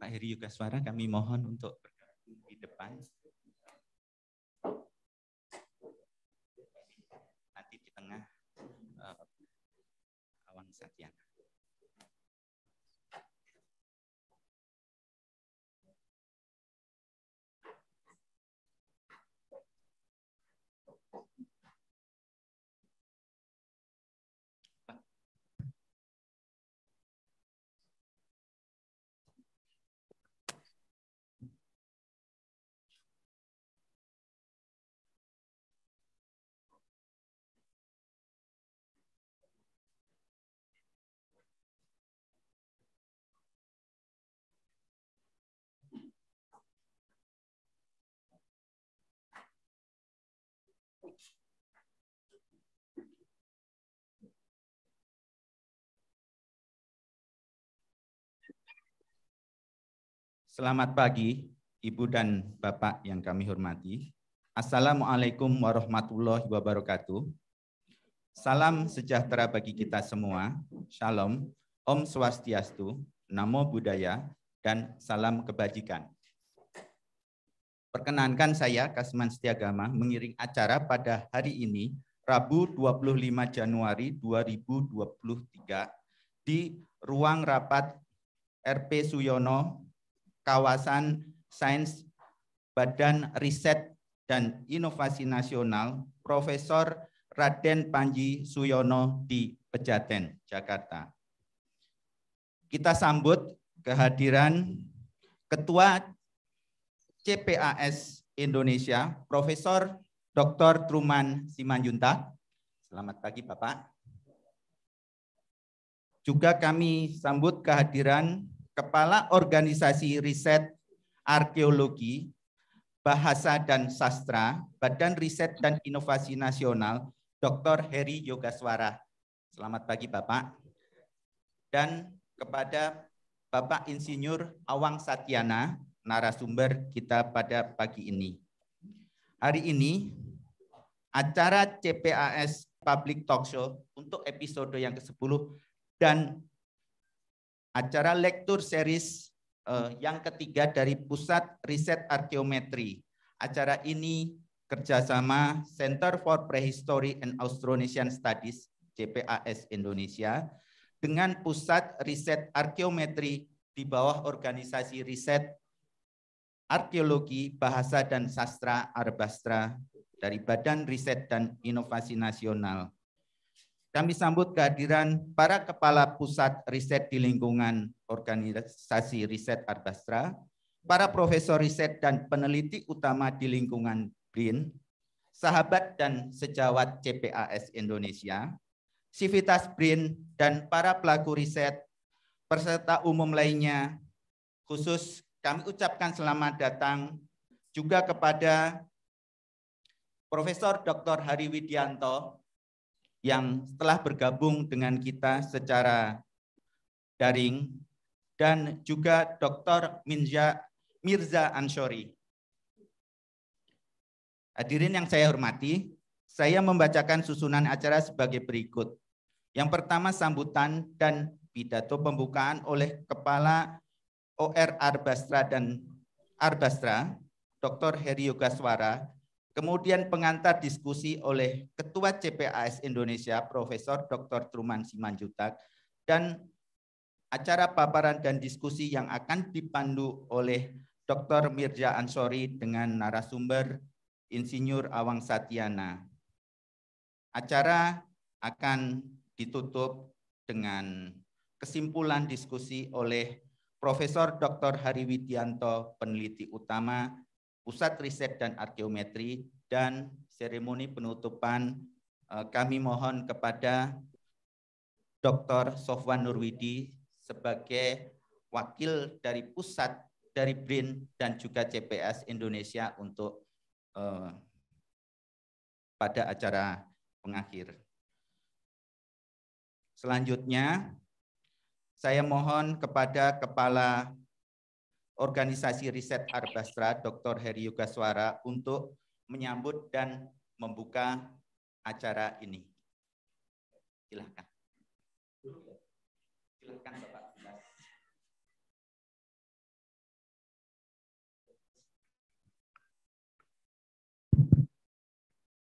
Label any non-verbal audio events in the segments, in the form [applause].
Pak Heri Yugaswara kami mohon untuk bergabung di depan. Nanti di tengah uh, eh, Awang Satyana. Selamat pagi, Ibu dan Bapak yang kami hormati. Assalamualaikum warahmatullahi wabarakatuh. Salam sejahtera bagi kita semua. Shalom, Om Swastiastu, Namo Buddhaya, dan salam kebajikan. Perkenankan saya, Kasman Setiagama, mengiring acara pada hari ini, Rabu 25 Januari 2023, di Ruang Rapat RP Suyono kawasan sains Badan Riset dan Inovasi Nasional Profesor Raden Panji Suyono di Pejaten, Jakarta. Kita sambut kehadiran Ketua CPAS Indonesia, Profesor Dr. Truman Simanjunta. Selamat pagi, Bapak. Juga kami sambut kehadiran Kepala Organisasi Riset Arkeologi, Bahasa dan Sastra, Badan Riset dan Inovasi Nasional, Dr. Heri Yogaswara. Selamat pagi Bapak. Dan kepada Bapak Insinyur Awang Satyana, narasumber kita pada pagi ini. Hari ini, acara CPAS Public Talk Show untuk episode yang ke-10 dan acara lektur series eh, yang ketiga dari Pusat Riset Arkeometri. Acara ini kerjasama Center for Prehistory and Austronesian Studies CPAS Indonesia dengan Pusat Riset Arkeometri di bawah Organisasi Riset Arkeologi, Bahasa dan Sastra Arbastra dari Badan Riset dan Inovasi Nasional kami sambut kehadiran para kepala pusat riset di lingkungan organisasi riset Arbastra, para profesor riset dan peneliti utama di lingkungan BRIN, sahabat dan sejawat CPAS Indonesia, civitas BRIN, dan para pelaku riset, peserta umum lainnya, khusus kami ucapkan selamat datang juga kepada Profesor Dr. Hari Widianto, yang telah bergabung dengan kita secara daring dan juga Dr. Minja Mirza Ansori. Hadirin yang saya hormati, saya membacakan susunan acara sebagai berikut. Yang pertama sambutan dan pidato pembukaan oleh Kepala OR Arbastra dan Arbastra, Dr. Heri Yogaswara, Kemudian pengantar diskusi oleh Ketua CPAS Indonesia Profesor Dr. Truman Simanjutak dan acara paparan dan diskusi yang akan dipandu oleh Dr. Mirja Ansori dengan narasumber Insinyur Awang Satyana. Acara akan ditutup dengan kesimpulan diskusi oleh Profesor Dr. Hari Widianto, peneliti utama Pusat Riset dan Arkeometri dan seremoni penutupan eh, kami mohon kepada Dr. Sofwan Nurwidi sebagai wakil dari pusat dari BRIN dan juga CPS Indonesia untuk uh, pada acara pengakhir. Selanjutnya, saya mohon kepada Kepala organisasi riset Arbastra Dr. Heri Yugaswara untuk menyambut dan membuka acara ini. Silahkan. Silahkan Bapak.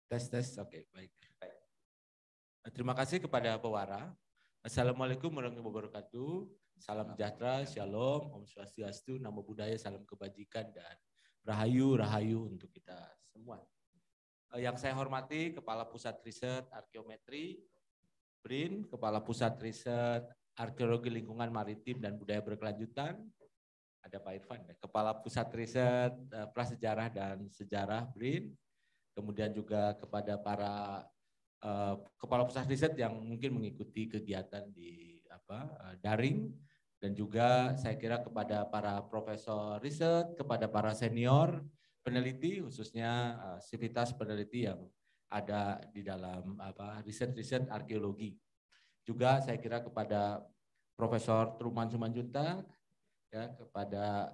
Tes, tes. Oke, okay, baik. baik. Terima kasih kepada pewara. Assalamualaikum warahmatullahi wabarakatuh. Salam sejahtera, shalom, om swastiastu, nama budaya, salam kebajikan, dan rahayu-rahayu untuk kita semua. Eh, yang saya hormati Kepala Pusat Riset Arkeometri, BRIN, Kepala Pusat Riset Arkeologi Lingkungan Maritim dan Budaya Berkelanjutan, ada Pak Irfan, ya, Kepala Pusat Riset eh, Prasejarah dan Sejarah BRIN, kemudian juga kepada para eh, kepala pusat riset yang mungkin mengikuti kegiatan di apa daring dan juga saya kira kepada para profesor riset, kepada para senior peneliti khususnya uh, sivitas peneliti yang ada di dalam riset-riset arkeologi. Juga saya kira kepada Profesor Truman Sumanjunta ya kepada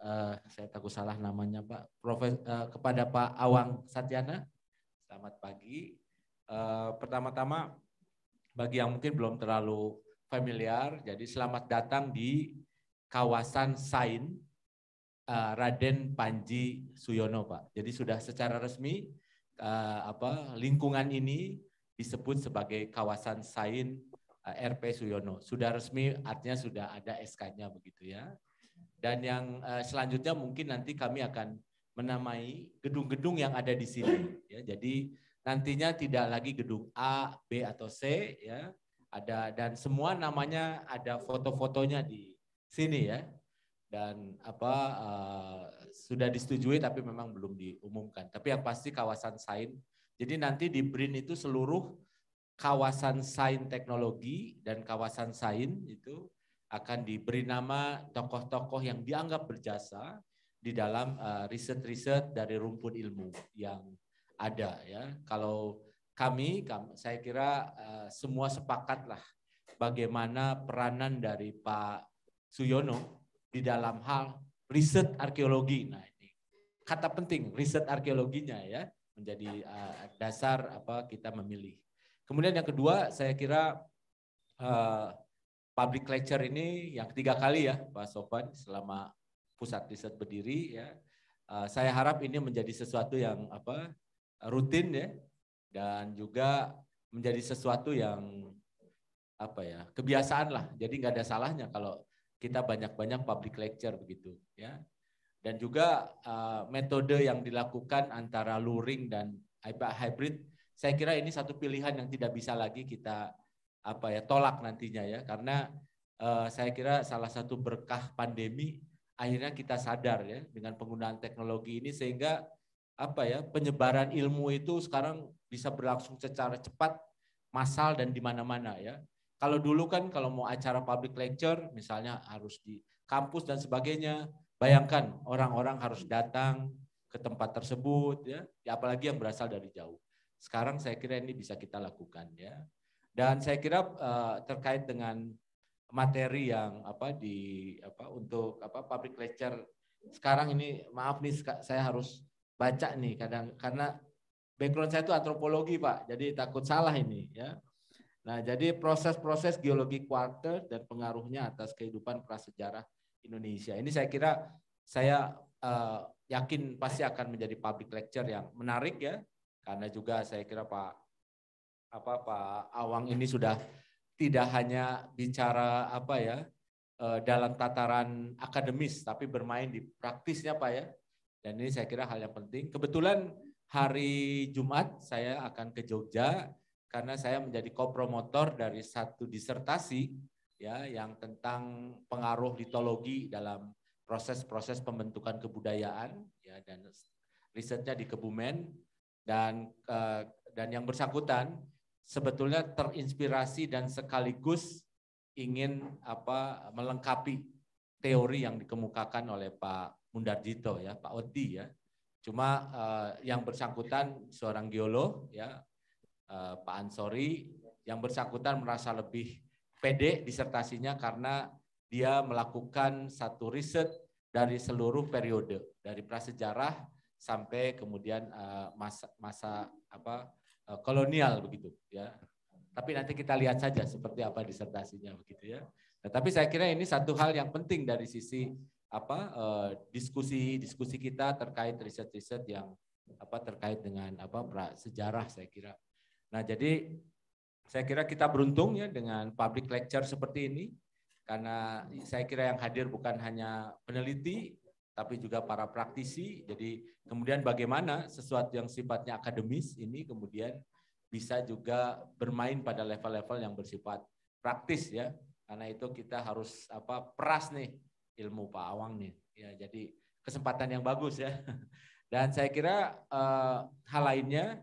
uh, saya takut salah namanya Pak Profes, uh, kepada Pak Awang Satyana. Selamat pagi. Uh, pertama-tama bagi yang mungkin belum terlalu familiar. Jadi selamat datang di kawasan Sain uh, Raden Panji Suyono, Pak. Jadi sudah secara resmi uh, apa lingkungan ini disebut sebagai kawasan Sain uh, eh, RP Suyono. Sudah resmi artinya sudah ada SK-nya begitu ya. Dan yang uh, selanjutnya mungkin nanti kami akan menamai gedung-gedung yang ada di sini ya. Jadi nantinya tidak lagi gedung A, B atau C ya, ada dan semua namanya ada foto-fotonya di sini ya dan apa uh, sudah disetujui tapi memang belum diumumkan tapi yang pasti kawasan sains jadi nanti di BRIN itu seluruh kawasan sains teknologi dan kawasan sains itu akan diberi nama tokoh-tokoh yang dianggap berjasa di dalam eh, riset-riset uh, riset -riset dari rumpun ilmu yang ada ya kalau kami, kami saya kira uh, semua sepakatlah bagaimana peranan dari Pak Suyono di dalam hal riset arkeologi. Nah, ini kata penting riset arkeologinya ya menjadi uh, dasar apa kita memilih. Kemudian yang kedua, saya kira uh, public lecture ini yang ketiga kali ya Pak Sofan selama pusat riset berdiri ya. Uh, saya harap ini menjadi sesuatu yang apa rutin ya dan juga menjadi sesuatu yang apa ya kebiasaan lah jadi nggak ada salahnya kalau kita banyak-banyak public lecture begitu ya dan juga uh, metode yang dilakukan antara luring dan hybrid saya kira ini satu pilihan yang tidak bisa lagi kita apa ya tolak nantinya ya karena uh, saya kira salah satu berkah pandemi akhirnya kita sadar ya dengan penggunaan teknologi ini sehingga apa ya penyebaran ilmu itu sekarang bisa berlangsung secara cepat, massal dan di mana-mana ya. Kalau dulu kan kalau mau acara public lecture misalnya harus di kampus dan sebagainya, bayangkan orang-orang harus datang ke tempat tersebut ya, ya apalagi yang berasal dari jauh. Sekarang saya kira ini bisa kita lakukan ya. Dan saya kira uh, terkait dengan materi yang apa di apa untuk apa public lecture sekarang ini maaf nih saya harus baca nih kadang karena background saya itu antropologi pak, jadi takut salah ini ya. Nah jadi proses-proses geologi kuarter dan pengaruhnya atas kehidupan prasejarah Indonesia ini saya kira saya uh, yakin pasti akan menjadi public lecture yang menarik ya, karena juga saya kira pak apa pak Awang ini sudah tidak hanya bicara apa ya eh, dalam tataran akademis tapi bermain di praktisnya pak ya dan ini saya kira hal yang penting. Kebetulan hari Jumat saya akan ke Jogja karena saya menjadi kopromotor dari satu disertasi ya yang tentang pengaruh litologi dalam proses-proses pembentukan kebudayaan ya dan risetnya di Kebumen dan eh, dan yang bersangkutan sebetulnya terinspirasi dan sekaligus ingin apa melengkapi teori yang dikemukakan oleh Pak Mundarjito ya, Pak Odi ya. Cuma uh, yang bersangkutan seorang geolog ya, uh, Pak Ansori, yang bersangkutan merasa lebih pede disertasinya karena dia melakukan satu riset dari seluruh periode dari prasejarah sampai kemudian uh, masa masa apa uh, kolonial begitu ya. Tapi nanti kita lihat saja seperti apa disertasinya begitu ya. Nah, tapi saya kira ini satu hal yang penting dari sisi apa eh, diskusi diskusi kita terkait riset-riset yang apa terkait dengan apa pra, sejarah saya kira. Nah, jadi saya kira kita beruntung ya dengan public lecture seperti ini karena saya kira yang hadir bukan hanya peneliti tapi juga para praktisi. Jadi kemudian bagaimana sesuatu yang sifatnya akademis ini kemudian bisa juga bermain pada level-level yang bersifat praktis ya. Karena itu kita harus apa peras nih ilmu Pak Awang nih. Ya, jadi kesempatan yang bagus ya. [laughs] Dan saya kira uh, hal lainnya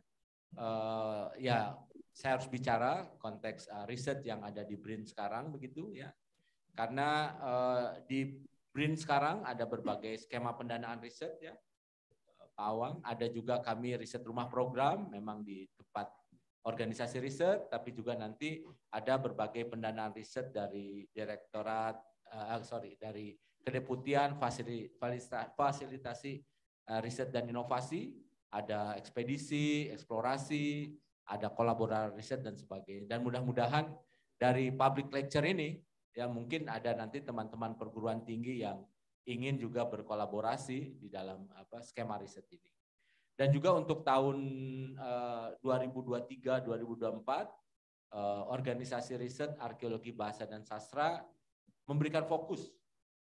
uh, ya saya harus bicara konteks uh, riset yang ada di BRIN sekarang begitu ya. Karena uh, di BRIN sekarang ada berbagai skema pendanaan riset ya. Pak Awang, ada juga kami riset rumah program memang di tempat organisasi riset, tapi juga nanti ada berbagai pendanaan riset dari direktorat, uh, sorry, dari kedeputian, fasilitasi, eh, riset dan inovasi, ada ekspedisi, eksplorasi, ada kolaborasi riset dan sebagainya. Dan mudah-mudahan dari public lecture ini ya mungkin ada nanti teman-teman perguruan tinggi yang ingin juga berkolaborasi di dalam apa skema riset ini. Dan juga untuk tahun eh, 2023 2024 eh, organisasi riset arkeologi bahasa dan sastra memberikan fokus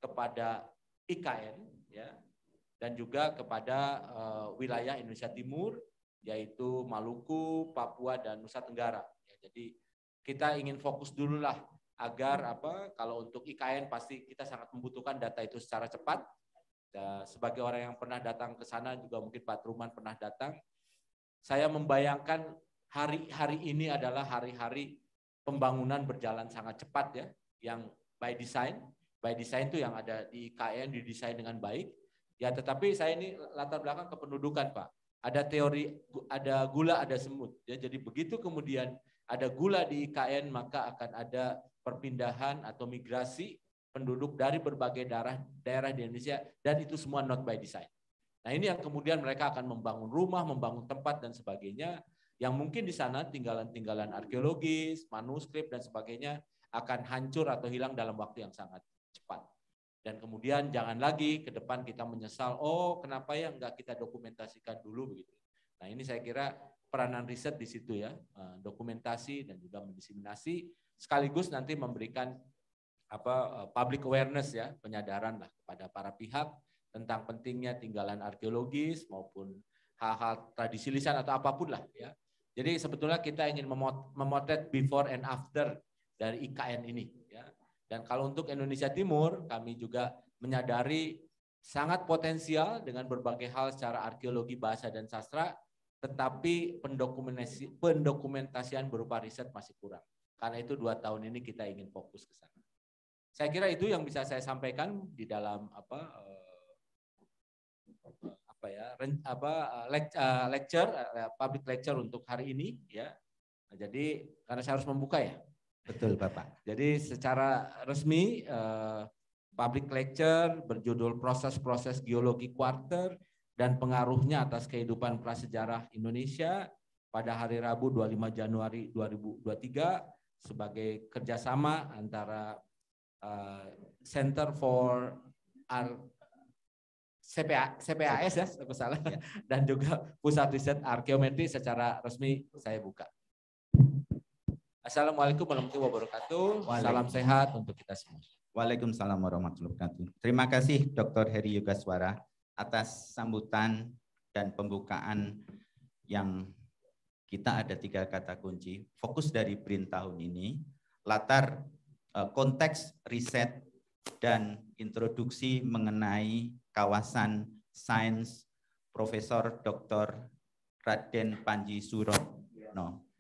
kepada IKN ya dan juga kepada uh, wilayah Indonesia Timur yaitu Maluku, Papua dan Nusa Tenggara. Ya, jadi kita ingin fokus dulu lah agar apa kalau untuk IKN pasti kita sangat membutuhkan data itu secara cepat. Ya, sebagai orang yang pernah datang ke sana juga mungkin Pak Truman pernah datang. Saya membayangkan hari-hari ini adalah hari-hari pembangunan berjalan sangat cepat ya, yang by design by design itu yang ada di KN didesain dengan baik. Ya, tetapi saya ini latar belakang kependudukan, Pak. Ada teori ada gula, ada semut. Ya, jadi begitu kemudian ada gula di IKN maka akan ada perpindahan atau migrasi penduduk dari berbagai daerah daerah di Indonesia dan itu semua not by design. Nah, ini yang kemudian mereka akan membangun rumah, membangun tempat dan sebagainya yang mungkin di sana tinggalan-tinggalan arkeologis, manuskrip dan sebagainya akan hancur atau hilang dalam waktu yang sangat cepat. Dan kemudian jangan lagi ke depan kita menyesal, oh kenapa ya nggak kita dokumentasikan dulu begitu. Nah ini saya kira peranan riset di situ ya, eh, dokumentasi dan juga mendiseminasi, sekaligus nanti memberikan apa eh, public awareness ya, penyadaran lah kepada para pihak tentang pentingnya tinggalan arkeologis maupun hal-hal tradisi lisan atau apapun lah ya. Jadi sebetulnya kita ingin memotret before and after dari IKN ini dan kalau untuk Indonesia Timur, kami juga menyadari sangat potensial dengan berbagai hal secara arkeologi, bahasa, dan sastra, tetapi pendokumentasi, pendokumentasian berupa riset masih kurang. Karena itu dua tahun ini kita ingin fokus ke sana. Saya kira itu yang bisa saya sampaikan di dalam apa eh, apa ya apa eh, eh, lecture public lecture untuk hari ini ya. jadi karena saya harus membuka ya. Betul Bapak. Jadi secara resmi eh, public lecture berjudul Proses-proses Geologi Kuarter dan pengaruhnya atas kehidupan prasejarah Indonesia pada hari Rabu 25 Januari 2023 sebagai kerjasama antara eh, Center for Ar CPA, CPAS ya, salah, ya. dan juga Pusat Riset Arkeometri secara resmi saya buka. Assalamualaikum warahmatullahi wabarakatuh. Salam sehat untuk kita semua. Waalaikumsalam warahmatullahi wabarakatuh. Terima kasih Dr. Heri Yugaswara atas sambutan dan pembukaan yang kita ada tiga kata kunci. Fokus dari Print tahun ini, latar eh, konteks riset dan introduksi mengenai kawasan sains Profesor Dr. Raden Panji Surono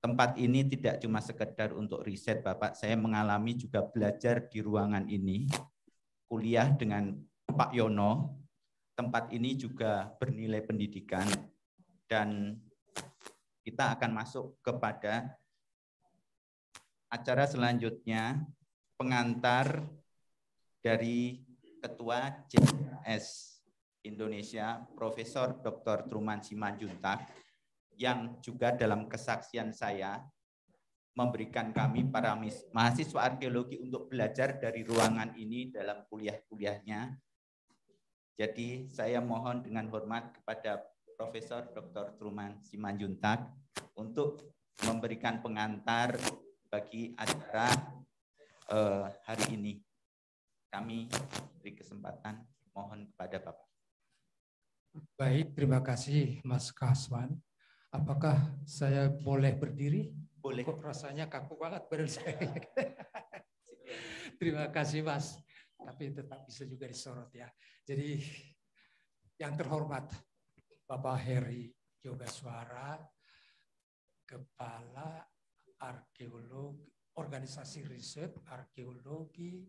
tempat ini tidak cuma sekedar untuk riset Bapak, saya mengalami juga belajar di ruangan ini, kuliah dengan Pak Yono, tempat ini juga bernilai pendidikan, dan kita akan masuk kepada acara selanjutnya, pengantar dari Ketua CS Indonesia, Profesor Dr. Truman Simanjuntak, yang juga dalam kesaksian saya memberikan kami para mahasiswa arkeologi untuk belajar dari ruangan ini dalam kuliah-kuliahnya. Jadi saya mohon dengan hormat kepada Profesor Dr. Truman Simanjuntak untuk memberikan pengantar bagi acara eh, hari ini. Kami beri kesempatan mohon kepada Bapak. Baik, terima kasih Mas Kaswan apakah saya boleh berdiri? Boleh. Kok rasanya kaku banget badan saya. [laughs] Terima kasih Mas. Tapi tetap bisa juga disorot ya. Jadi yang terhormat Bapak Heri Yoga Suara, Kepala Arkeolog Organisasi Riset Arkeologi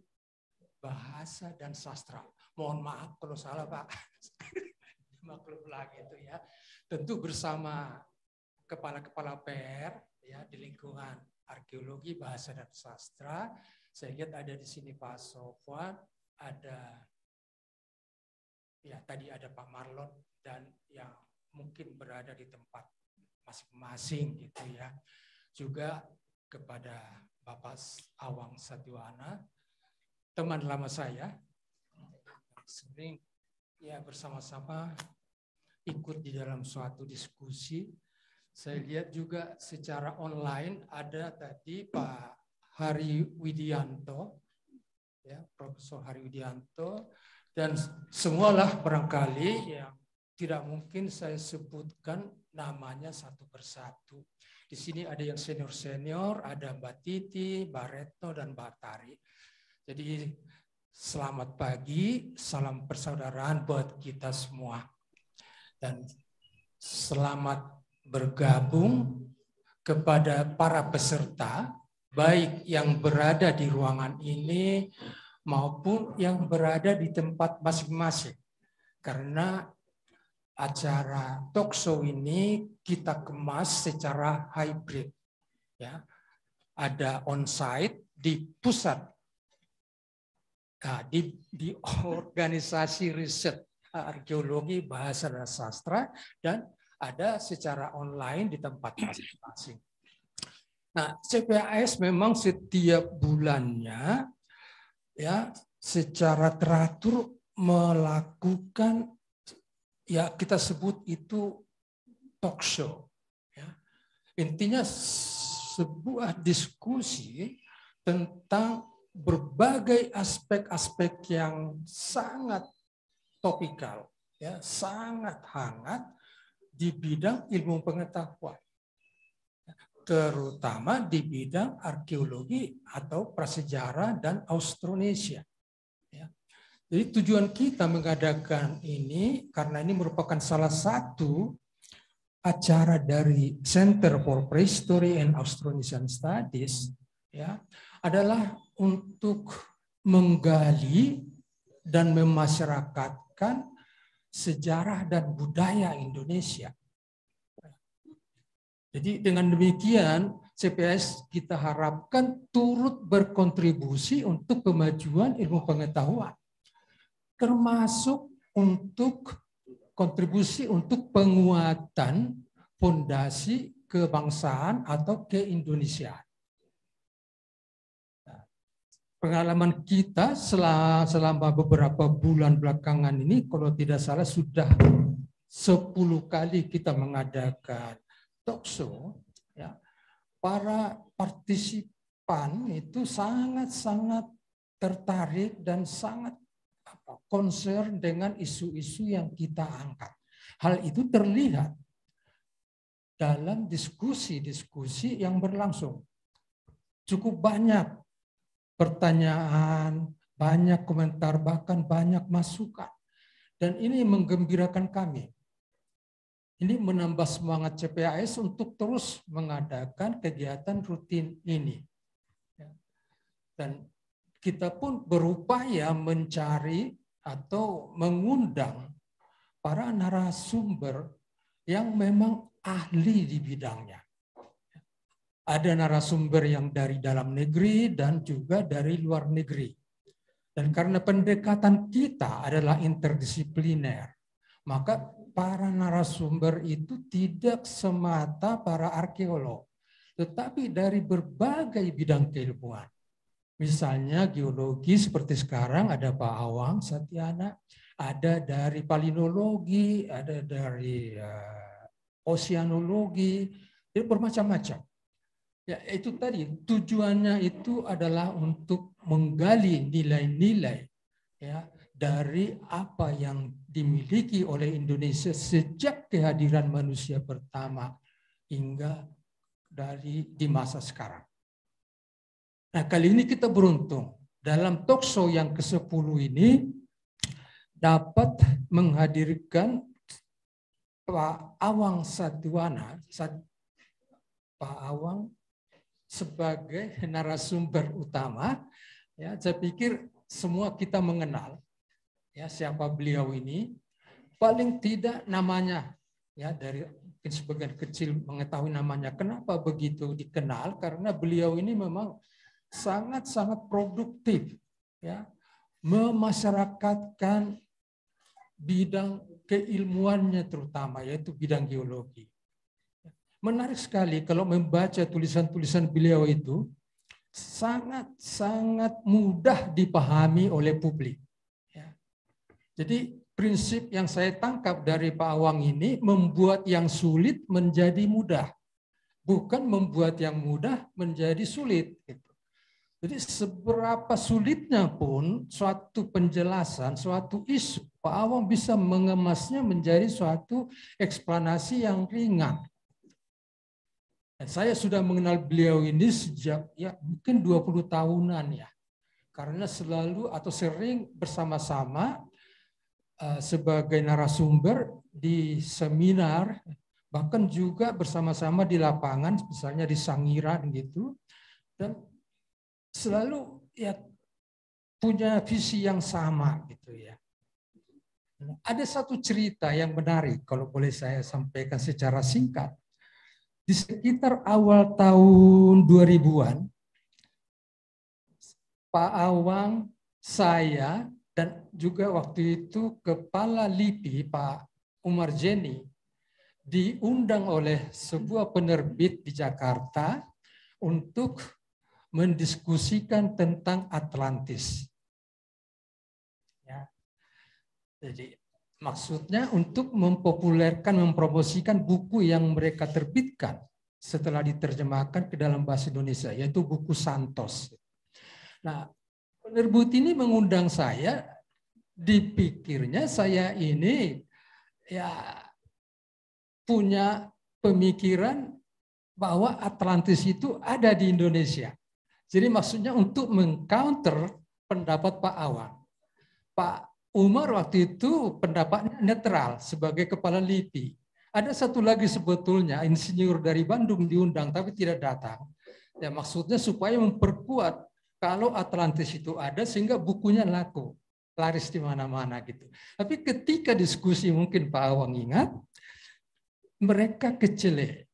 Bahasa dan Sastra. Mohon maaf kalau salah Pak. [laughs] Maklumlah gitu ya. Tentu bersama kepala-kepala PR ya di lingkungan arkeologi, bahasa dan sastra. Saya lihat ada di sini Pak Sofwan, ada ya tadi ada Pak Marlon dan yang mungkin berada di tempat masing-masing gitu ya. Juga kepada Bapak Awang Satiwana, teman lama saya, sering ya bersama-sama ikut di dalam suatu diskusi saya lihat juga secara online ada tadi Pak Hari Widianto, ya Profesor Hari Widianto, dan semualah barangkali yang tidak mungkin saya sebutkan namanya satu persatu. Di sini ada yang senior-senior, ada Mbak Titi, Mbak Retno, dan Mbak Tari. Jadi selamat pagi, salam persaudaraan buat kita semua. Dan selamat bergabung kepada para peserta, baik yang berada di ruangan ini maupun yang berada di tempat masing-masing. Karena acara Tokso ini kita kemas secara hybrid. Ya, ada on-site di pusat, nah, di, di organisasi riset arkeologi, bahasa dan sastra, dan ada secara online di tempat masing-masing. Nah, CPAS memang setiap bulannya ya secara teratur melakukan ya kita sebut itu talk show. Ya. Intinya sebuah diskusi tentang berbagai aspek-aspek yang sangat topikal, ya, sangat hangat di bidang ilmu pengetahuan, terutama di bidang arkeologi atau prasejarah dan Austronesia. Ya. Jadi tujuan kita mengadakan ini karena ini merupakan salah satu acara dari Center for Prehistory and Austronesian Studies ya adalah untuk menggali dan memasyarakatkan sejarah dan budaya Indonesia. Jadi dengan demikian CPS kita harapkan turut berkontribusi untuk kemajuan ilmu pengetahuan termasuk untuk kontribusi untuk penguatan fondasi kebangsaan atau keindonesiaan pengalaman kita selama beberapa bulan belakangan ini, kalau tidak salah sudah 10 kali kita mengadakan talkshow, ya, para partisipan itu sangat-sangat tertarik dan sangat concern dengan isu-isu yang kita angkat. Hal itu terlihat dalam diskusi-diskusi yang berlangsung. Cukup banyak pertanyaan, banyak komentar, bahkan banyak masukan. Dan ini menggembirakan kami. Ini menambah semangat CPAS untuk terus mengadakan kegiatan rutin ini. Ya. Dan kita pun berupaya mencari atau mengundang para narasumber yang memang ahli di bidangnya ada narasumber yang dari dalam negeri dan juga dari luar negeri. Dan karena pendekatan kita adalah interdisipliner, maka para narasumber itu tidak semata para arkeolog, tetapi dari berbagai bidang keilmuan. Misalnya geologi seperti sekarang ada Pak Awang Satiana, ada dari palinologi, ada dari uh, oseanologi, bermacam-macam. Ya, itu tadi tujuannya itu adalah untuk menggali nilai-nilai ya dari apa yang dimiliki oleh Indonesia sejak kehadiran manusia pertama hingga dari di masa sekarang. Nah, kali ini kita beruntung dalam show yang ke-10 ini dapat menghadirkan Pak Awang Satwana, Sat, Pak Awang sebagai narasumber utama, ya saya pikir semua kita mengenal ya siapa beliau ini. Paling tidak namanya ya dari sebagian kecil mengetahui namanya. Kenapa begitu dikenal? Karena beliau ini memang sangat-sangat produktif ya memasyarakatkan bidang keilmuannya terutama yaitu bidang geologi menarik sekali kalau membaca tulisan-tulisan beliau itu sangat-sangat mudah dipahami oleh publik. Ya. Jadi prinsip yang saya tangkap dari Pak Awang ini membuat yang sulit menjadi mudah, bukan membuat yang mudah menjadi sulit. Gitu. Jadi seberapa sulitnya pun suatu penjelasan, suatu isu, Pak Awang bisa mengemasnya menjadi suatu eksplanasi yang ringan. Saya sudah mengenal beliau ini sejak ya mungkin 20 tahunan ya. Karena selalu atau sering bersama-sama uh, sebagai narasumber di seminar bahkan juga bersama-sama di lapangan misalnya di Sangiran gitu dan selalu ya punya visi yang sama gitu ya. Nah, ada satu cerita yang menarik kalau boleh saya sampaikan secara singkat di sekitar awal tahun 2000-an, Pak Awang, saya, dan juga waktu itu Kepala LIPI, Pak Umar Jenny diundang oleh sebuah penerbit di Jakarta untuk mendiskusikan tentang Atlantis. Ya. Jadi Maksudnya untuk mempopulerkan, mempromosikan buku yang mereka terbitkan setelah diterjemahkan ke dalam bahasa Indonesia, yaitu buku Santos. Nah, penerbit ini mengundang saya, dipikirnya saya ini ya punya pemikiran bahwa Atlantis itu ada di Indonesia. Jadi maksudnya untuk mengcounter pendapat Pak Awang, Pak Umar waktu itu pendapatnya netral sebagai kepala LIPI. Ada satu lagi sebetulnya insinyur dari Bandung diundang tapi tidak datang. Ya maksudnya supaya memperkuat kalau Atlantis itu ada sehingga bukunya laku, laris di mana-mana gitu. Tapi ketika diskusi mungkin Pak Awang ingat, mereka kecele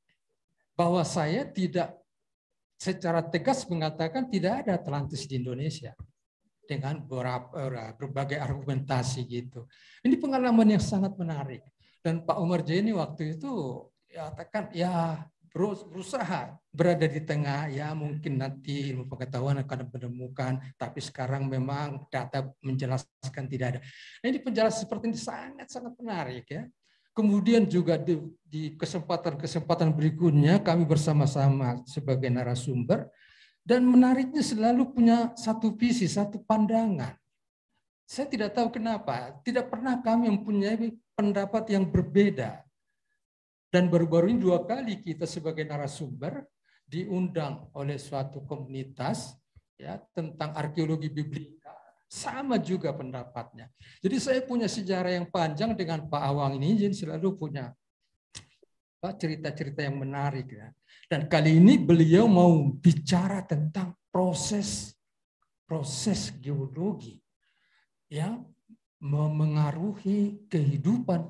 bahwa saya tidak secara tegas mengatakan tidak ada Atlantis di Indonesia dengan eh, berbagai argumentasi gitu. Ini pengalaman yang sangat menarik. Dan Pak Umar Jaini waktu itu ya tekan ya berusaha berada di tengah ya mungkin nanti ilmu pengetahuan akan menemukan tapi sekarang memang data menjelaskan tidak ada. Nah, ini penjelasan seperti ini sangat sangat menarik ya. Kemudian juga di kesempatan-kesempatan berikutnya kami bersama-sama sebagai narasumber dan menariknya selalu punya satu visi, satu pandangan. Saya tidak tahu kenapa, tidak pernah kami mempunyai pendapat yang berbeda. Dan baru-baru ini dua kali kita sebagai narasumber diundang oleh suatu komunitas ya tentang arkeologi biblika sama juga pendapatnya. Jadi saya punya sejarah yang panjang dengan Pak Awang ini, jadi selalu punya cerita-cerita yang menarik ya. Dan kali ini beliau mau bicara tentang proses proses geologi yang memengaruhi kehidupan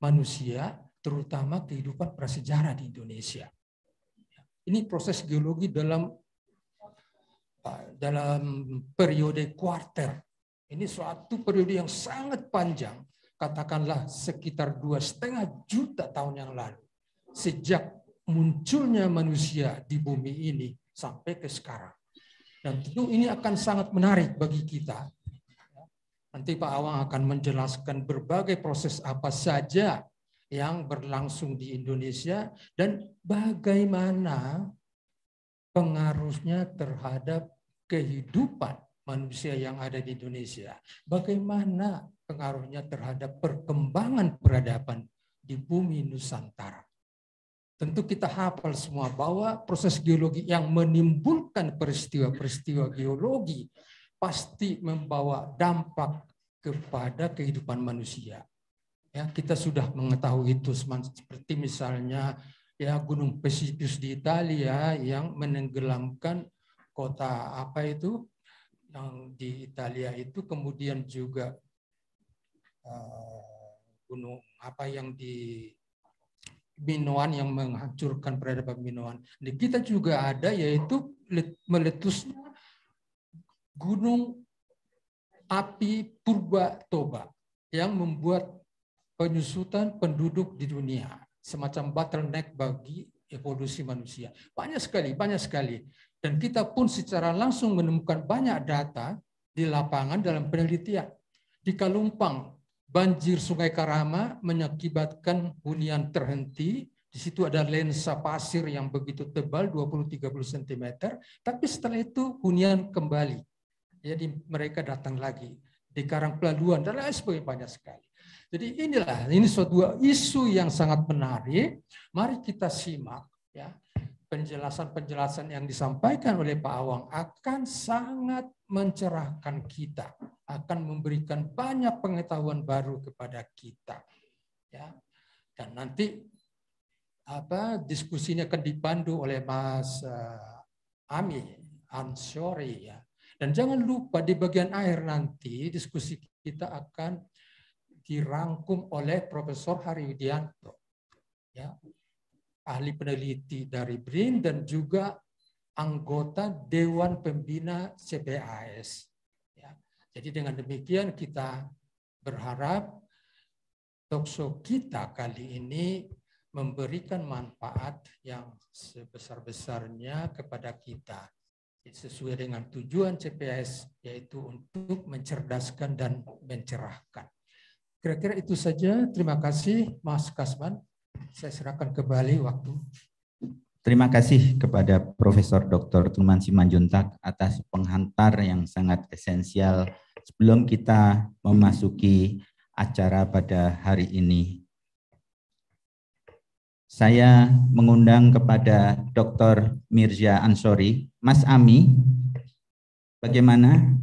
manusia, terutama kehidupan prasejarah di Indonesia. Ini proses geologi dalam dalam periode kuarter. Ini suatu periode yang sangat panjang, katakanlah sekitar dua setengah juta tahun yang lalu, sejak munculnya manusia di bumi ini sampai ke sekarang. Dan tentu ini akan sangat menarik bagi kita. Nanti Pak Awang akan menjelaskan berbagai proses apa saja yang berlangsung di Indonesia dan bagaimana pengaruhnya terhadap kehidupan manusia yang ada di Indonesia. Bagaimana pengaruhnya terhadap perkembangan peradaban di bumi Nusantara. Tentu kita hafal semua bahwa proses geologi yang menimbulkan peristiwa-peristiwa geologi pasti membawa dampak kepada kehidupan manusia. Ya, kita sudah mengetahui itu seperti misalnya ya Gunung Vesuvius di Italia yang menenggelamkan kota apa itu yang di Italia itu kemudian juga uh, gunung apa yang di minuman yang menghancurkan peradaban minuman. Di kita juga ada yaitu meletusnya gunung api Purba Toba yang membuat penyusutan penduduk di dunia semacam bottleneck bagi evolusi manusia. Banyak sekali, banyak sekali. Dan kita pun secara langsung menemukan banyak data di lapangan dalam penelitian. Di Kalumpang, Banjir Sungai Karama menyebabkan hunian terhenti. Di situ ada lensa pasir yang begitu tebal 20-30 cm, tapi setelah itu hunian kembali. Jadi mereka datang lagi di Karang Pelaluan dan lain sebagainya banyak sekali. Jadi inilah ini suatu isu yang sangat menarik. Mari kita simak ya penjelasan-penjelasan yang disampaikan oleh Pak Awang akan sangat mencerahkan kita, akan memberikan banyak pengetahuan baru kepada kita. Ya. Dan nanti apa diskusinya akan dipandu oleh Mas uh, Ami Ansori ya. Dan jangan lupa di bagian akhir nanti diskusi kita akan dirangkum oleh Profesor Hari Widianto. Ya, ahli peneliti dari BRIN dan juga anggota Dewan Pembina CBAS. Ya. Jadi dengan demikian kita berharap tokso kita kali ini memberikan manfaat yang sebesar-besarnya kepada kita sesuai dengan tujuan CPS yaitu untuk mencerdaskan dan mencerahkan. Kira-kira itu saja. Terima kasih Mas Kasman saya serahkan kembali waktu. Terima kasih kepada Profesor Dr. Truman Simanjuntak atas penghantar yang sangat esensial sebelum kita memasuki acara pada hari ini. Saya mengundang kepada Dr. Mirza Ansori. Mas Ami, bagaimana?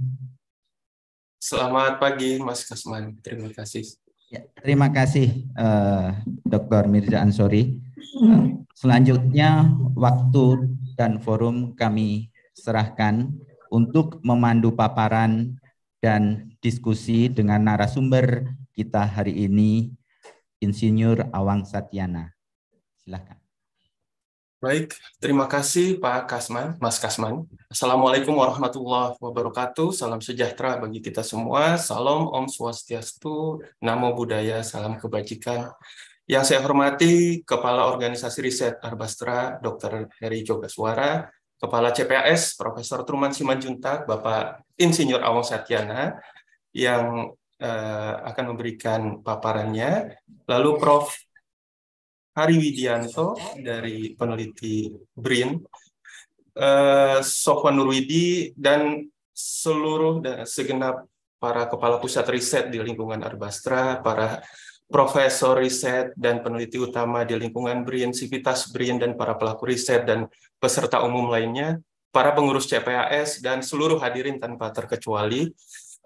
Selamat pagi Mas Kasman. Terima kasih. Ya, terima kasih uh, eh, Dr. Mirza Ansori. Uh, selanjutnya waktu dan forum kami serahkan untuk memandu paparan dan diskusi dengan narasumber kita hari ini, Insinyur Awang Satyana. Silahkan. Baik, terima kasih Pak Kasman, Mas Kasman. Assalamualaikum warahmatullahi wabarakatuh. Salam sejahtera bagi kita semua. Salam Om Swastiastu, Namo Buddhaya, Salam Kebajikan. Yang saya hormati Kepala Organisasi Riset Arbastra, Dr. Heri Jogaswara, Kepala CPAS, Profesor Truman Simanjuntak, Bapak Insinyur Awang Satyana, yang eh, akan memberikan paparannya. Lalu Prof. Hari Widianto dari peneliti BRIN, eh, Sofwan Nurwidi, dan seluruh dan segenap para kepala pusat riset di lingkungan Arbastra, para profesor riset dan peneliti utama di lingkungan BRIN, Sivitas BRIN, dan para pelaku riset dan peserta umum lainnya, para pengurus CPAS, dan seluruh hadirin tanpa terkecuali.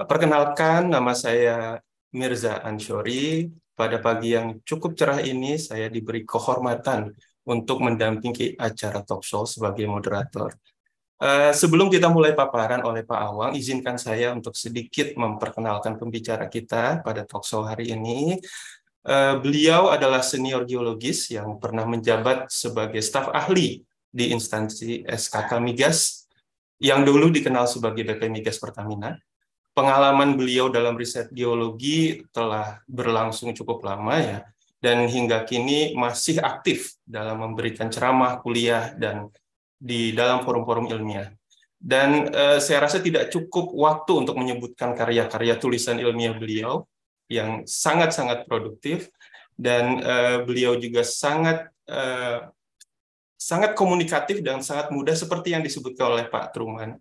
Perkenalkan, nama saya Mirza Anshori, pada pagi yang cukup cerah ini, saya diberi kehormatan untuk mendampingi acara talk show sebagai moderator. Eh, sebelum kita mulai paparan oleh Pak Awang, izinkan saya untuk sedikit memperkenalkan pembicara kita pada talk show hari ini. Eh, beliau adalah senior geologis yang pernah menjabat sebagai staf ahli di instansi SKK Migas yang dulu dikenal sebagai BP Migas Pertamina pengalaman beliau dalam riset geologi telah berlangsung cukup lama ya dan hingga kini masih aktif dalam memberikan ceramah, kuliah dan di dalam forum-forum ilmiah. Dan eh, saya rasa tidak cukup waktu untuk menyebutkan karya-karya tulisan ilmiah beliau yang sangat-sangat produktif dan eh, beliau juga sangat eh, sangat komunikatif dan sangat mudah seperti yang disebutkan oleh Pak Truman,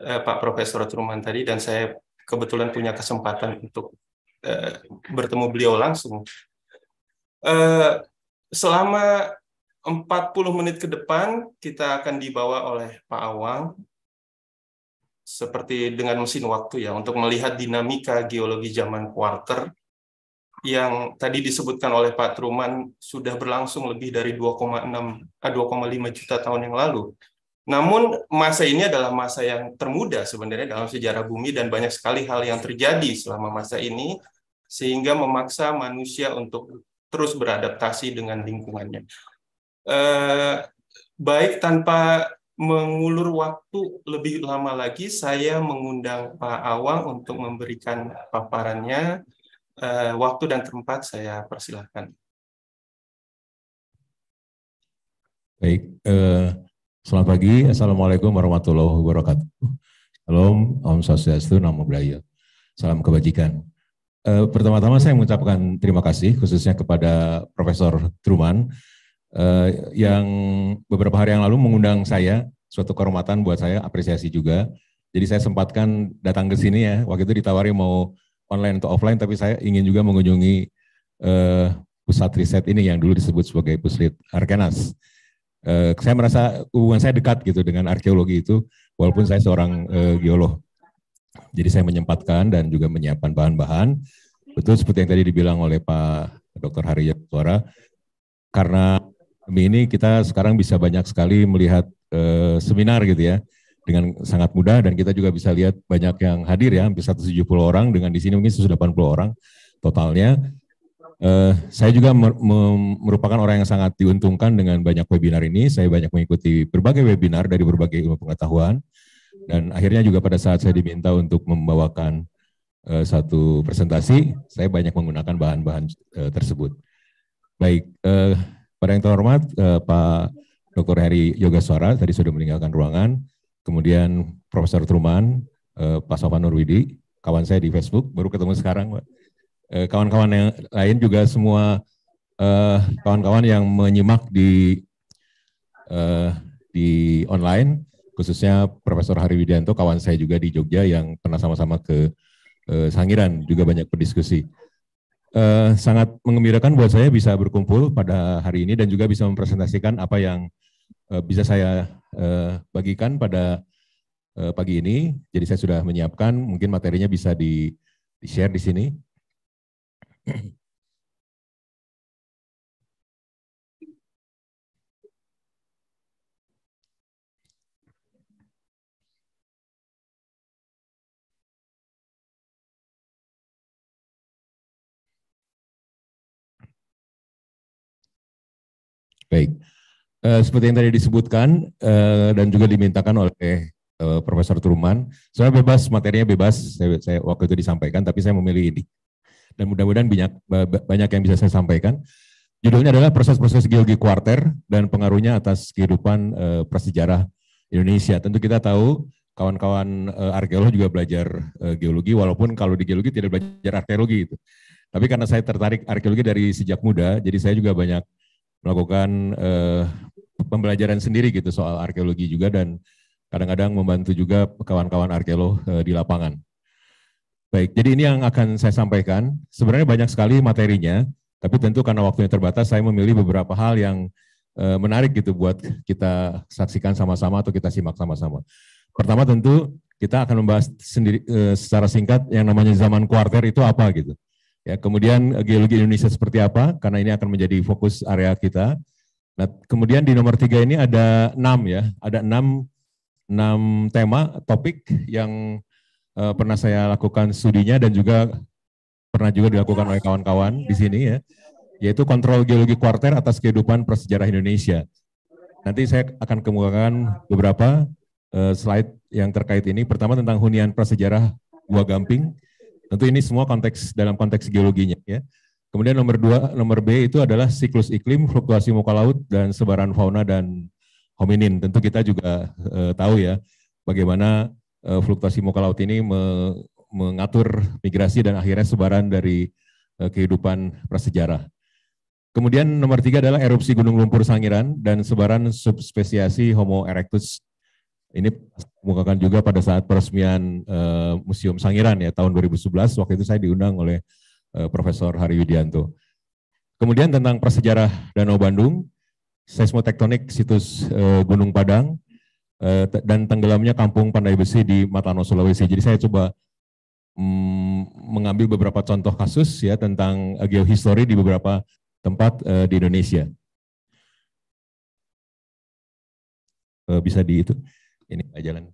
eh, Pak Profesor Truman tadi dan saya kebetulan punya kesempatan untuk uh, bertemu beliau langsung. Uh, selama 40 menit ke depan kita akan dibawa oleh Pak Awang seperti dengan mesin waktu ya untuk melihat dinamika geologi zaman quarter yang tadi disebutkan oleh Pak Truman sudah berlangsung lebih dari 2,6 2,5 eh, juta tahun yang lalu. Namun masa ini adalah masa yang termuda sebenarnya dalam sejarah bumi dan banyak sekali hal yang terjadi selama masa ini sehingga memaksa manusia untuk terus beradaptasi dengan lingkungannya. Eh, baik tanpa mengulur waktu lebih lama lagi, saya mengundang Pak Awang untuk memberikan paparannya. Eh, waktu dan tempat saya persilahkan. Baik, eh, Selamat pagi, Assalamualaikum warahmatullahi wabarakatuh. Salam, Om Swastiastu, Namo Buddhaya. Salam kebajikan. E, pertama-tama saya mengucapkan terima kasih khususnya kepada Profesor Truman e, yang beberapa hari yang lalu mengundang saya, suatu kehormatan buat saya, apresiasi juga. Jadi saya sempatkan datang ke sini ya, waktu itu ditawari mau online atau offline, tapi saya ingin juga mengunjungi e, pusat riset ini yang dulu disebut sebagai Puslit Arkenas uh, saya merasa hubungan saya dekat gitu dengan arkeologi itu walaupun saya seorang uh, geolog. Jadi saya menyempatkan dan juga menyiapkan bahan-bahan. Betul seperti yang tadi dibilang oleh Pak Dr. Harya Suara, karena ini kita sekarang bisa banyak sekali melihat uh, seminar gitu ya dengan sangat mudah dan kita juga bisa lihat banyak yang hadir ya hampir 170 orang dengan di sini mungkin 180 orang totalnya Uh, saya juga merupakan orang yang sangat diuntungkan dengan banyak webinar ini. Saya banyak mengikuti berbagai webinar dari berbagai ilmu pengetahuan. Dan akhirnya juga pada saat saya diminta untuk membawakan uh, satu presentasi, saya banyak menggunakan bahan-bahan uh, tersebut. Baik, uh, pada yang terhormat uh, Pak Dr. Heri Yoga Yogaswara tadi sudah meninggalkan ruangan. Kemudian Profesor Truman, uh, Pak Sofa Nurwidi, kawan saya di Facebook, baru ketemu sekarang Pak Eh, kawan-kawan yang lain juga semua eh, kawan-kawan yang menyimak di eh, di online khususnya Profesor Hari Widianto kawan saya juga di Jogja yang pernah sama-sama ke Sangiran juga banyak berdiskusi. Uh, sangat mengembirakan buat saya bisa berkumpul pada hari ini dan juga bisa mempresentasikan apa yang uh, bisa saya uh, bagikan pada pagi ini. Jadi saya sudah menyiapkan, mungkin materinya bisa di, di share di sini. [laughs] Baik, eh, seperti yang tadi disebutkan eh, dan juga dimintakan oleh uh, Profesor Truman, saya bebas materinya bebas, saya, saya waktu itu disampaikan, tapi saya memilih ini dan mudah-mudahan banyak banyak yang bisa saya sampaikan. Judulnya adalah proses-proses geologi kuarter dan pengaruhnya atas kehidupan e, prasejarah Indonesia. Tentu kita tahu kawan-kawan e, arkeolog juga belajar e, geologi walaupun kalau di geologi tidak belajar arkeologi itu. Tapi karena saya tertarik arkeologi dari sejak muda, jadi saya juga banyak melakukan e, pembelajaran sendiri gitu soal arkeologi juga dan kadang-kadang membantu juga kawan-kawan arkeolog e, di lapangan. Baik, jadi ini yang akan saya sampaikan. Sebenarnya banyak sekali materinya, tapi tentu karena waktunya terbatas, saya memilih beberapa hal yang e, menarik gitu buat kita saksikan sama-sama atau kita simak sama-sama. Pertama tentu kita akan membahas sendiri e, secara singkat yang namanya zaman kuarter itu apa gitu. Ya, kemudian eh, geologi Indonesia seperti apa, karena ini akan menjadi fokus area kita. Nah, kemudian di nomor tiga ini ada enam ya, ada enam enam tema topik yang uh, pernah saya lakukan studinya dan juga pernah juga dilakukan oleh kawan-kawan di sini ya, yaitu kontrol geologi kuarter atas kehidupan prasejarah Indonesia. Nanti saya akan kemukakan beberapa uh, slide yang terkait ini. Pertama tentang hunian prasejarah Gua Gamping. Tentu ini semua konteks dalam konteks geologinya ya. Kemudian nomor dua, nomor B itu adalah siklus iklim, fluktuasi muka laut, dan sebaran fauna dan hominin. Tentu kita juga e, tahu ya bagaimana uh, fluktuasi muka laut ini me mengatur migrasi dan akhirnya sebaran dari uh, kehidupan prasejarah. Kemudian nomor tiga adalah erupsi Gunung Lumpur Sangiran dan sebaran subspesiasi Homo erectus. Ini mengungkapkan juga pada saat peresmian uh, Museum Sangiran ya tahun 2011. Waktu itu saya diundang oleh uh, Profesor Hari Widianto. Kemudian tentang prasejarah Danau Bandung, seismotektonik situs uh, Gunung Padang, Eh, dan tenggelamnya kampung Pandai Besi di Matano Sulawesi. Jadi saya coba mm, mengambil beberapa contoh kasus ya tentang eh, geohistori di beberapa tempat eh, di Indonesia. Eh, bisa di itu ini jalan.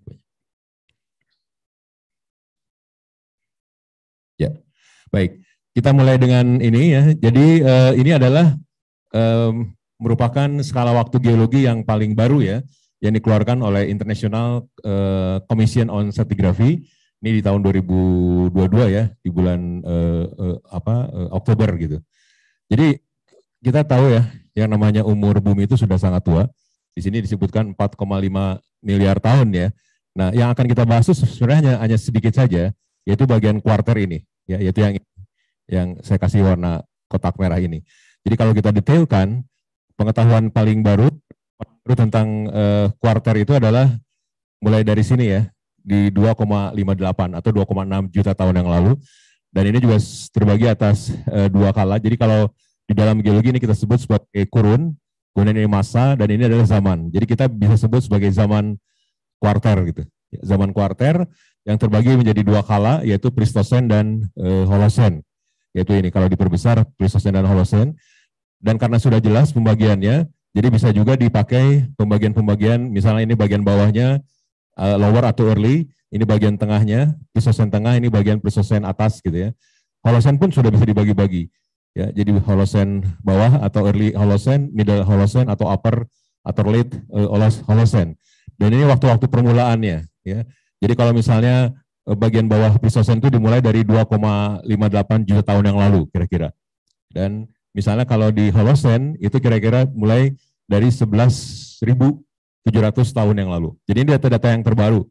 Ya, baik. Kita mulai dengan ini ya. Jadi eh, ini adalah eh, merupakan skala waktu geologi yang paling baru ya yang dikeluarkan oleh International eh, Commission on Stratigraphy ini di tahun 2022 ya di bulan uh, uh, apa uh, Oktober gitu. Jadi kita tahu ya yang namanya umur bumi itu sudah sangat tua. Di sini disebutkan 4,5 miliar tahun ya. Nah, yang akan kita bahas itu sebenarnya hanya, hanya sedikit saja yaitu bagian kuarter ini ya yaitu yang yang saya kasih warna kotak merah ini. Jadi kalau kita detailkan pengetahuan paling baru Bro tentang uh, eh, quarter itu adalah mulai dari sini ya di 2,58 atau 2,6 juta tahun yang lalu dan ini juga terbagi atas uh, dua kala. Jadi kalau di dalam geologi ini kita sebut sebagai kurun, kemudian ini masa dan ini adalah zaman. Jadi kita bisa sebut sebagai zaman kuarter gitu. Ya, zaman kuarter yang terbagi menjadi dua kala yaitu Pleistosen dan uh, eh, Holosen Yaitu ini kalau diperbesar Pleistosen dan Holosen Dan karena sudah jelas pembagiannya, jadi bisa juga dipakai pembagian-pembagian, misalnya ini bagian bawahnya uh, lower atau early, ini bagian tengahnya, Plisosent tengah, ini bagian Plisosent atas gitu ya. Holosen pun sudah bisa dibagi-bagi. Ya, jadi Holosen bawah atau early Holosen, middle Holosen atau upper atau late uh, Holosen. Dan ini waktu-waktu permulaannya ya. Jadi kalau misalnya eh, bagian bawah Plisosent itu dimulai dari 2,58 juta tahun yang lalu kira-kira. Dan Misalnya kalau di Holosen itu kira-kira mulai dari 11.700 tahun yang lalu. Jadi ini data-data yang terbaru.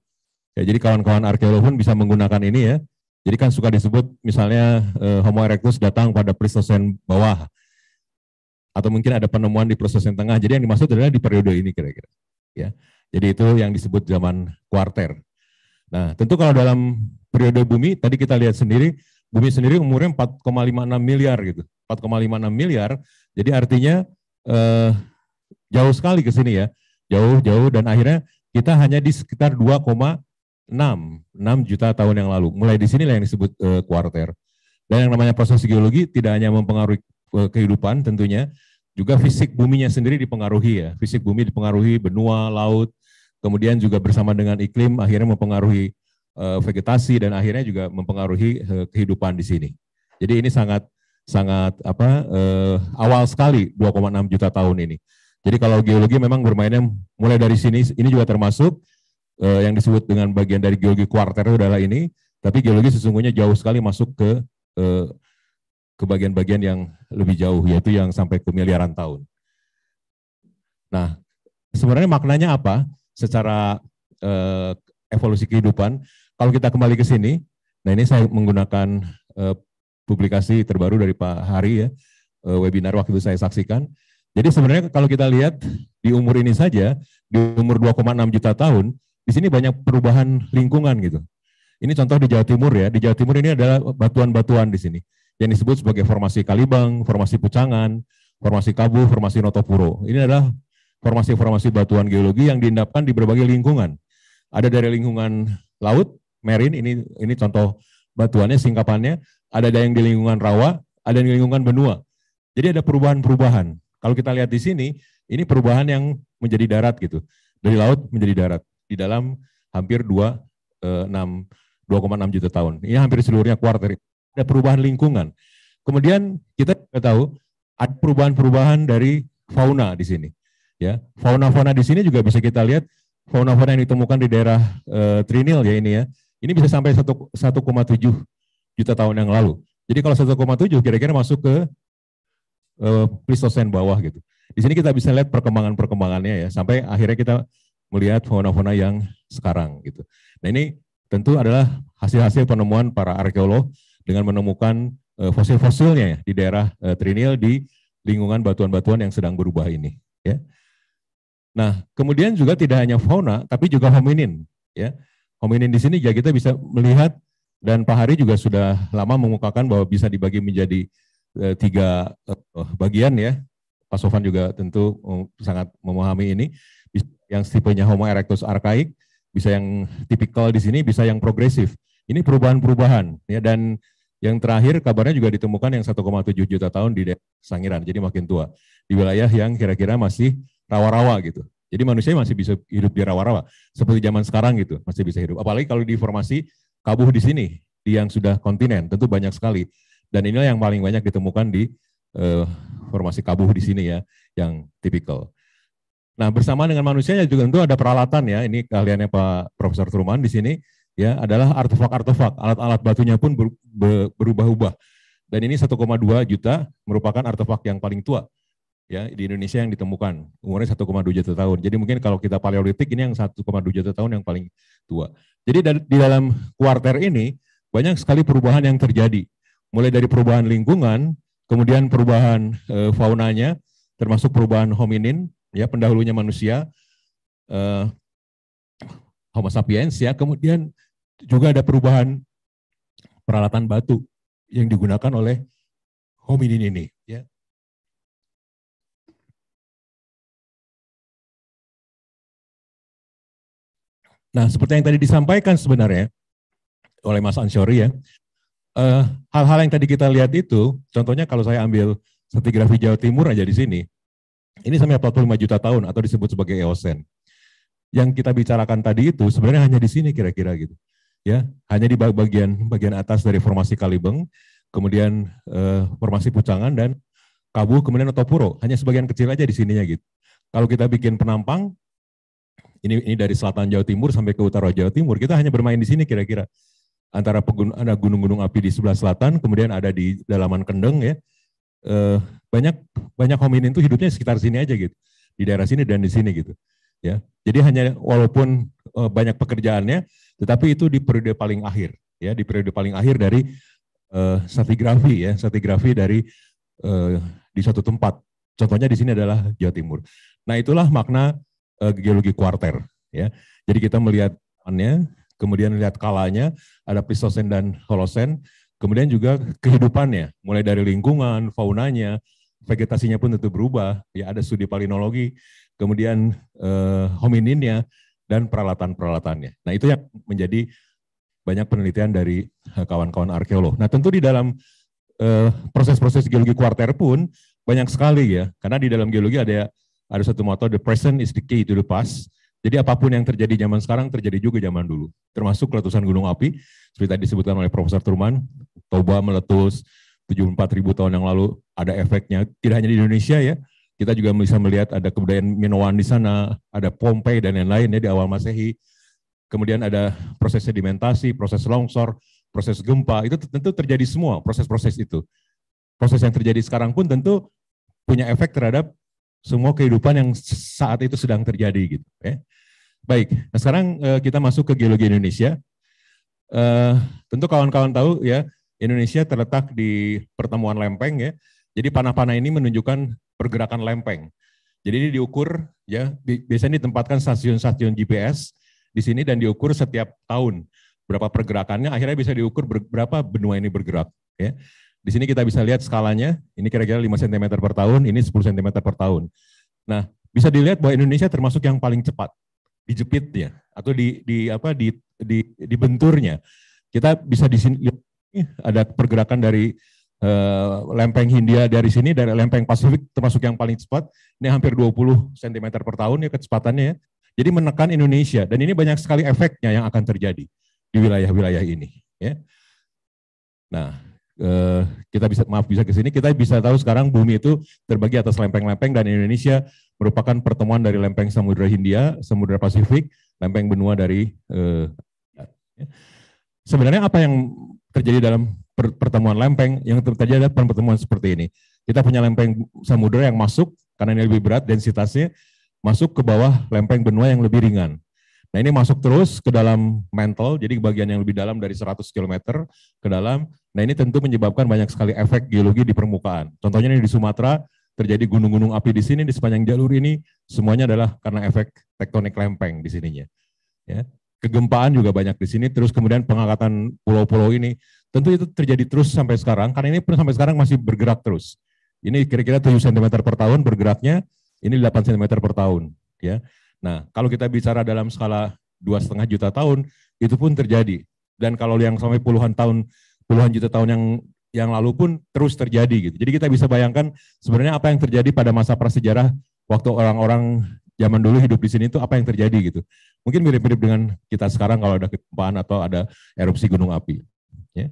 Ya, jadi kawan-kawan arkeolog pun bisa menggunakan ini ya. Jadi kan suka disebut misalnya eh, Homo erectus datang pada Pleistosen bawah atau mungkin ada penemuan di Pleistosen tengah. Jadi yang dimaksud adalah di periode ini kira-kira. Ya. Jadi itu yang disebut zaman kuarter. Nah, tentu kalau dalam periode bumi tadi kita lihat sendiri bumi sendiri umurnya 4,56 miliar gitu. 4,56 miliar. Jadi artinya eh, jauh sekali ke sini ya. Jauh-jauh dan akhirnya kita hanya di sekitar 2,6 6 juta tahun yang lalu. Mulai di sinilah yang disebut eh, kuarter. Dan yang namanya proses geologi tidak hanya mempengaruhi eh, kehidupan tentunya, juga fisik buminya sendiri dipengaruhi ya. Fisik bumi dipengaruhi benua, laut, kemudian juga bersama dengan iklim akhirnya mempengaruhi eh, vegetasi dan akhirnya juga mempengaruhi eh, kehidupan di sini. Jadi ini sangat sangat apa eh, awal sekali 2,6 juta tahun ini. Jadi kalau geologi memang bermainnya mulai dari sini, ini juga termasuk eh, yang disebut dengan bagian dari geologi kuarter adalah ini, tapi geologi sesungguhnya jauh sekali masuk ke eh, ke bagian-bagian yang lebih jauh yaitu yang sampai ke miliaran tahun. Nah, sebenarnya maknanya apa secara eh, evolusi kehidupan? Kalau kita kembali ke sini, nah ini saya menggunakan eh, publikasi terbaru dari Pak Hari ya, eh, webinar waktu itu saya saksikan. Jadi sebenarnya kalau kita lihat di umur ini saja, di umur 2,6 juta tahun, di sini banyak perubahan lingkungan gitu. Ini contoh di Jawa Timur ya, di Jawa Timur ini adalah batuan-batuan di sini, yang disebut sebagai formasi Kalibang, formasi Pucangan, formasi Kabu, formasi Notopuro. Ini adalah formasi-formasi batuan geologi yang diendapkan di berbagai lingkungan. Ada dari lingkungan laut, Merin. ini ini contoh batuannya, singkapannya, ada yang di lingkungan rawa, ada yang di lingkungan benua. Jadi ada perubahan-perubahan. Kalau kita lihat di sini, ini perubahan yang menjadi darat gitu. Dari laut menjadi darat di dalam hampir 2,6 eh, juta tahun. Ini hampir seluruhnya kuarter. Ada perubahan lingkungan. Kemudian kita tahu ada perubahan-perubahan dari fauna di sini. Ya, fauna-fauna di sini juga bisa kita lihat fauna-fauna yang ditemukan di daerah e, Trinil ya ini ya. Ini bisa sampai 1,7 juta tahun yang lalu. Jadi kalau 1,7 kira-kira masuk ke uh, eh, Pleistosen bawah gitu. Di sini kita bisa lihat perkembangan-perkembangannya ya sampai akhirnya kita melihat fauna-fauna yang sekarang gitu. Nah ini tentu adalah hasil-hasil penemuan para arkeolog dengan menemukan uh, fosil-fosilnya ya, di daerah uh, Trinil di lingkungan batuan-batuan yang sedang berubah ini ya. Nah, kemudian juga tidak hanya fauna tapi juga hominin ya. Hominin di sini ya kita bisa melihat dan Pak Hari juga sudah lama mengukakan bahwa bisa dibagi menjadi e, tiga e, bagian ya. Pak Sofan juga tentu sangat memahami ini. Yang tipenya Homo erectus arkaik, bisa yang tipikal di sini, bisa yang progresif. Ini perubahan-perubahan ya dan yang terakhir kabarnya juga ditemukan yang 1,7 juta tahun di Sangiran, jadi makin tua. Di wilayah yang kira-kira masih rawa-rawa gitu. Jadi manusia masih bisa hidup di rawa-rawa, seperti zaman sekarang gitu, masih bisa hidup. Apalagi kalau di formasi kabuh di sini, di yang sudah kontinen, tentu banyak sekali. Dan inilah yang paling banyak ditemukan di eh, formasi kabuh di sini ya, yang tipikal. Nah, bersama dengan manusianya juga tentu ada peralatan ya. Ini keahliannya Pak Profesor Truman di sini ya adalah artefak-artefak, alat-alat batunya pun berubah-ubah. Dan ini 1,2 juta merupakan artefak yang paling tua ya di Indonesia yang ditemukan umurnya 1,2 juta tahun. Jadi mungkin kalau kita paleolitik ini yang 1,2 juta tahun yang paling tua. Jadi di dalam kuarter ini banyak sekali perubahan yang terjadi. Mulai dari perubahan lingkungan, kemudian perubahan e, faunanya termasuk perubahan hominin ya pendahulunya manusia e, Homo sapiens ya, kemudian juga ada perubahan peralatan batu yang digunakan oleh hominin ini. Nah, seperti yang tadi disampaikan sebenarnya oleh Mas Ansyori ya, eh, hal-hal uh, yang tadi kita lihat itu, contohnya kalau saya ambil stratigrafi Jawa Timur aja di sini, ini sampai 45 juta tahun atau disebut sebagai Eosen. Yang kita bicarakan tadi itu sebenarnya hanya di sini kira-kira gitu. Ya, hanya di bagian bagian atas dari formasi Kalibeng, kemudian uh, formasi Pucangan dan Kabu, kemudian Otopuro. Hanya sebagian kecil aja di sininya gitu. Kalau kita bikin penampang, ini ini dari selatan Jawa Timur sampai ke utara Jawa Timur. Kita hanya bermain di sini kira-kira. Antara pegun, ada gunung-gunung api di sebelah selatan, kemudian ada di dalaman Kendeng ya. Eh, banyak banyak hominin itu hidupnya sekitar sini aja gitu. Di daerah sini dan di sini gitu. Ya. Jadi hanya walaupun eh, banyak pekerjaannya, tetapi itu di periode paling akhir ya, di periode paling akhir dari eh, stratigrafi ya, stratigrafi dari eh, di suatu tempat. Contohnya di sini adalah Jawa Timur. Nah itulah makna uh, geologi kuarter ya. Jadi kita melihat annya, kemudian lihat kalanya, ada Pleistosen dan Holosen, kemudian juga kehidupannya, mulai dari lingkungan, faunanya, vegetasinya pun tentu berubah. Ya ada studi palinologi, kemudian uh, homininnya dan peralatan-peralatannya. Nah itu yang menjadi banyak penelitian dari eh, kawan-kawan arkeolog. Nah tentu di dalam proses-proses uh, geologi kuarter pun banyak sekali ya, karena di dalam geologi ada ada satu moto the present is the key to the past. Jadi apapun yang terjadi zaman sekarang terjadi juga zaman dulu. Termasuk letusan gunung api seperti tadi disebutkan oleh Profesor Truman, Toba meletus 74 ribu tahun yang lalu ada efeknya. Tidak hanya di Indonesia ya, kita juga bisa melihat ada kebudayaan Minoan di sana, ada Pompei dan lain-lain ya di awal Masehi. Kemudian ada proses sedimentasi, proses longsor, proses gempa, itu tentu terjadi semua proses-proses itu. Proses yang terjadi sekarang pun tentu punya efek terhadap semua kehidupan yang saat itu sedang terjadi gitu. Ya. Baik, nah sekarang uh, kita masuk ke geologi Indonesia. Uh, tentu kawan-kawan tahu ya Indonesia terletak di pertemuan lempeng ya. Jadi panah-panah ini menunjukkan pergerakan lempeng. Jadi ini diukur ya biasanya ditempatkan stasiun-stasiun GPS di sini dan diukur setiap tahun berapa pergerakannya akhirnya bisa diukur berapa benua ini bergerak ya. Di sini kita bisa lihat skalanya, ini kira-kira 5 cm per tahun, ini 10 cm per tahun. Nah, bisa dilihat bahwa Indonesia termasuk yang paling cepat ya atau di di apa di di benturnya. Kita bisa di sini ada pergerakan dari uh, lempeng Hindia dari sini dari lempeng Pasifik termasuk yang paling cepat. Ini hampir 20 cm per tahun ya kecepatannya ya. Jadi menekan Indonesia dan ini banyak sekali efeknya yang akan terjadi di wilayah-wilayah ini ya. Nah, Eh, kita bisa maaf bisa ke sini kita bisa tahu sekarang bumi itu terbagi atas lempeng-lempeng dan Indonesia merupakan pertemuan dari lempeng Samudra Hindia, Samudra Pasifik, lempeng benua dari eh, ya, ya. sebenarnya apa yang terjadi dalam pertemuan lempeng yang terjadi adalah pertemuan seperti ini. Kita punya lempeng samudera yang masuk karena ini lebih berat densitasnya masuk ke bawah lempeng benua yang lebih ringan. Nah ini masuk terus ke dalam mantle, jadi bagian yang lebih dalam dari 100 km ke dalam Nah ini tentu menyebabkan banyak sekali efek geologi di permukaan. Contohnya ini di Sumatera, terjadi gunung-gunung api di sini, di sepanjang jalur ini, semuanya adalah karena efek tektonik lempeng di sininya. Ya. Kegempaan juga banyak di sini, terus kemudian pengangkatan pulau-pulau ini. Tentu itu terjadi terus sampai sekarang, karena ini sampai sekarang masih bergerak terus. Ini kira-kira 7 cm per tahun bergeraknya, ini 8 cm per tahun. Ya. Nah, kalau kita bicara dalam skala 2,5 juta tahun, itu pun terjadi. Dan kalau yang sampai puluhan tahun puluhan juta tahun yang yang lalu pun terus terjadi gitu. Jadi kita bisa bayangkan sebenarnya apa yang terjadi pada masa prasejarah waktu orang-orang zaman dulu hidup di sini itu apa yang terjadi gitu. Mungkin mirip-mirip dengan kita sekarang kalau ada kegempaan atau ada erupsi gunung api. Ya.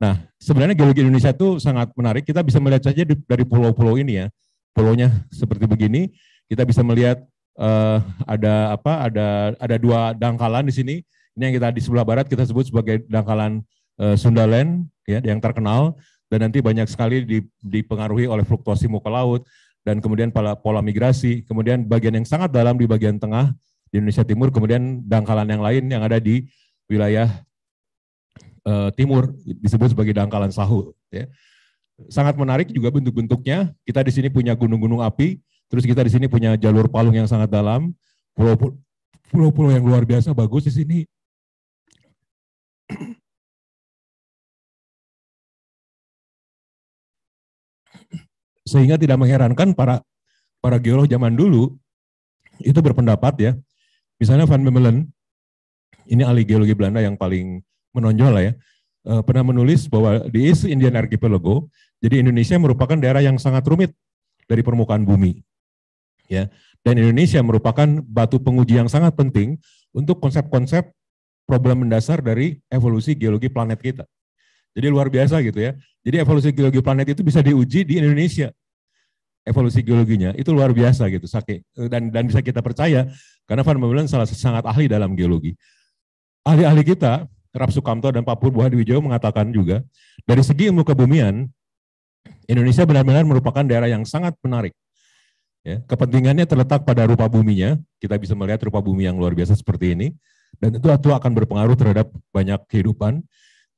Nah, sebenarnya geologi Indonesia itu sangat menarik. Kita bisa melihat saja dari pulau-pulau ini ya. Pulaunya seperti begini, kita bisa melihat uh, ada apa? Ada ada dua dangkalan di sini. Ini yang kita di sebelah barat kita sebut sebagai dangkalan uh, Sundaland ya yang terkenal dan nanti banyak sekali dipengaruhi oleh fluktuasi muka laut dan kemudian pola, pola migrasi, kemudian bagian yang sangat dalam di bagian tengah di Indonesia Timur, kemudian dangkalan yang lain yang ada di wilayah uh, timur disebut sebagai dangkalan sahur. Ya. Sangat menarik juga bentuk-bentuknya. Kita di sini punya gunung-gunung api, terus kita di sini punya jalur palung yang sangat dalam, pulau-pulau yang luar biasa bagus di sini Sehingga tidak mengherankan para para geolog zaman dulu itu berpendapat ya. Misalnya Van Bemelen ini ahli geologi Belanda yang paling menonjol lah ya, eh, pernah menulis bahwa di East Indian Archipelago, jadi Indonesia merupakan daerah yang sangat rumit dari permukaan bumi. Ya, dan Indonesia merupakan batu penguji yang sangat penting untuk konsep-konsep problem mendasar dari evolusi geologi planet kita. Jadi luar biasa gitu ya. Jadi evolusi geologi planet itu bisa diuji di Indonesia evolusi geologinya itu luar biasa gitu sakit dan dan bisa kita percaya karena Van Meulen salah sangat ahli dalam geologi. Ahli-ahli kita Rap Sukamto dan Pak Buah Hadiwijoyo mengatakan juga dari segi ilmu kebumian Indonesia benar-benar merupakan daerah yang sangat menarik. Ya, kepentingannya terletak pada rupa buminya. Kita bisa melihat rupa bumi yang luar biasa seperti ini dan itu, itu akan berpengaruh terhadap banyak kehidupan,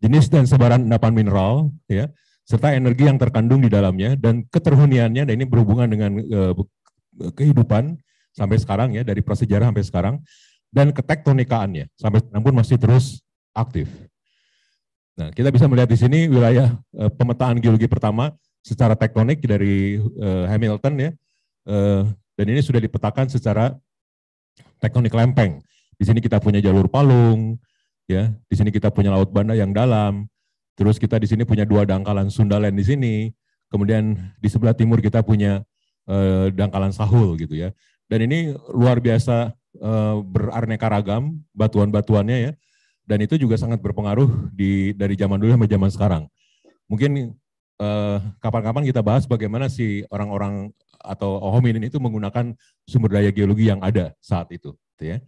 jenis dan sebaran endapan mineral, ya, serta energi yang terkandung di dalamnya dan keterhuniannya dan ini berhubungan dengan eh, kehidupan sampai sekarang ya dari prasejarah sampai sekarang dan ketektonikaannya sampai sekarang pun masih terus aktif. Nah, kita bisa melihat di sini wilayah eh, pemetaan geologi pertama secara tektonik dari eh, Hamilton ya. dan ini sudah dipetakan secara tektonik lempeng. Di sini kita punya jalur palung, ya. Di sini kita punya laut banda yang dalam. Terus kita di sini punya dua dangkalan Sundaland di sini. Kemudian di sebelah timur kita punya eh, dangkalan Sahul gitu ya. Dan ini luar biasa eh, beraneka ragam batuan-batuannya ya. Dan itu juga sangat berpengaruh di dari zaman dulu sampai zaman sekarang. Mungkin eh, kapan-kapan eh, kita bahas bagaimana si orang-orang atau hominin itu menggunakan sumber daya geologi yang ada saat itu, gitu ya.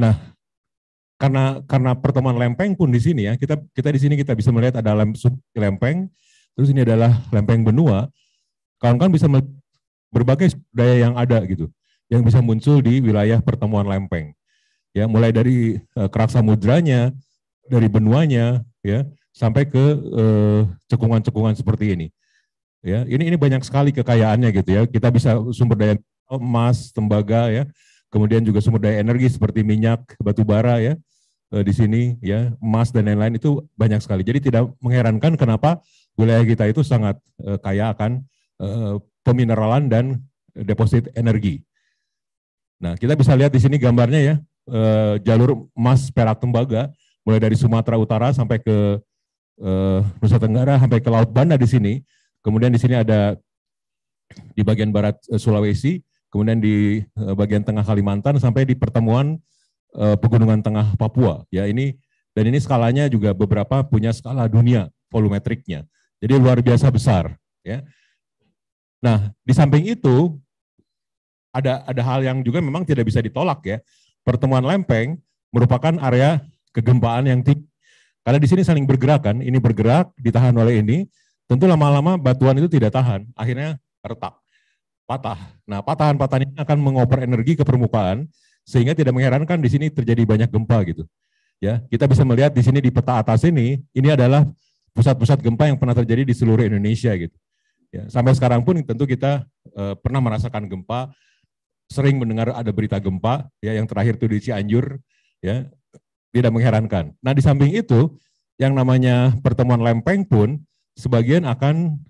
Nah, karena karena pertemuan lempeng pun di sini ya kita kita di sini kita bisa melihat ada lempeng terus ini adalah lempeng benua kawan-kawan bisa berbagai daya yang ada gitu yang bisa muncul di wilayah pertemuan lempeng ya mulai dari e, eh, kerak samudranya dari benuanya ya sampai ke eh, cekungan-cekungan seperti ini ya ini ini banyak sekali kekayaannya gitu ya kita bisa sumber daya emas tembaga ya kemudian juga sumber daya energi seperti minyak batu bara ya uh, di sini ya emas dan lain-lain itu banyak sekali. Jadi tidak mengherankan kenapa wilayah kita itu sangat uh, kaya akan uh, pemineralan dan deposit energi. Nah, kita bisa lihat di sini gambarnya ya, uh, jalur emas perak tembaga mulai dari Sumatera Utara sampai ke uh, Nusa Tenggara sampai ke Laut Banda di sini. Kemudian di sini ada di bagian barat Sulawesi, kemudian di bagian tengah Kalimantan sampai di pertemuan Eh, pegunungan Tengah Papua. Ya ini dan ini skalanya juga beberapa punya skala dunia volumetriknya. Jadi luar biasa besar. Ya. Nah di samping itu ada ada hal yang juga memang tidak bisa ditolak ya. Pertemuan Lempeng merupakan area kegempaan yang tinggi. Karena di sini saling bergerak kan, ini bergerak, ditahan oleh ini, tentu lama-lama batuan itu tidak tahan, akhirnya retak, patah. Nah, patahan-patahan ini akan mengoper energi ke permukaan, sehingga tidak mengherankan di sini terjadi banyak gempa gitu. Ya, kita bisa melihat di sini di peta atas ini, ini adalah pusat-pusat gempa yang pernah terjadi di seluruh Indonesia gitu. Ya, sampai sekarang pun tentu kita e, pernah merasakan gempa, sering mendengar ada berita gempa, ya yang terakhir itu di Cianjur, ya tidak mengherankan. Nah di samping itu, yang namanya pertemuan lempeng pun sebagian akan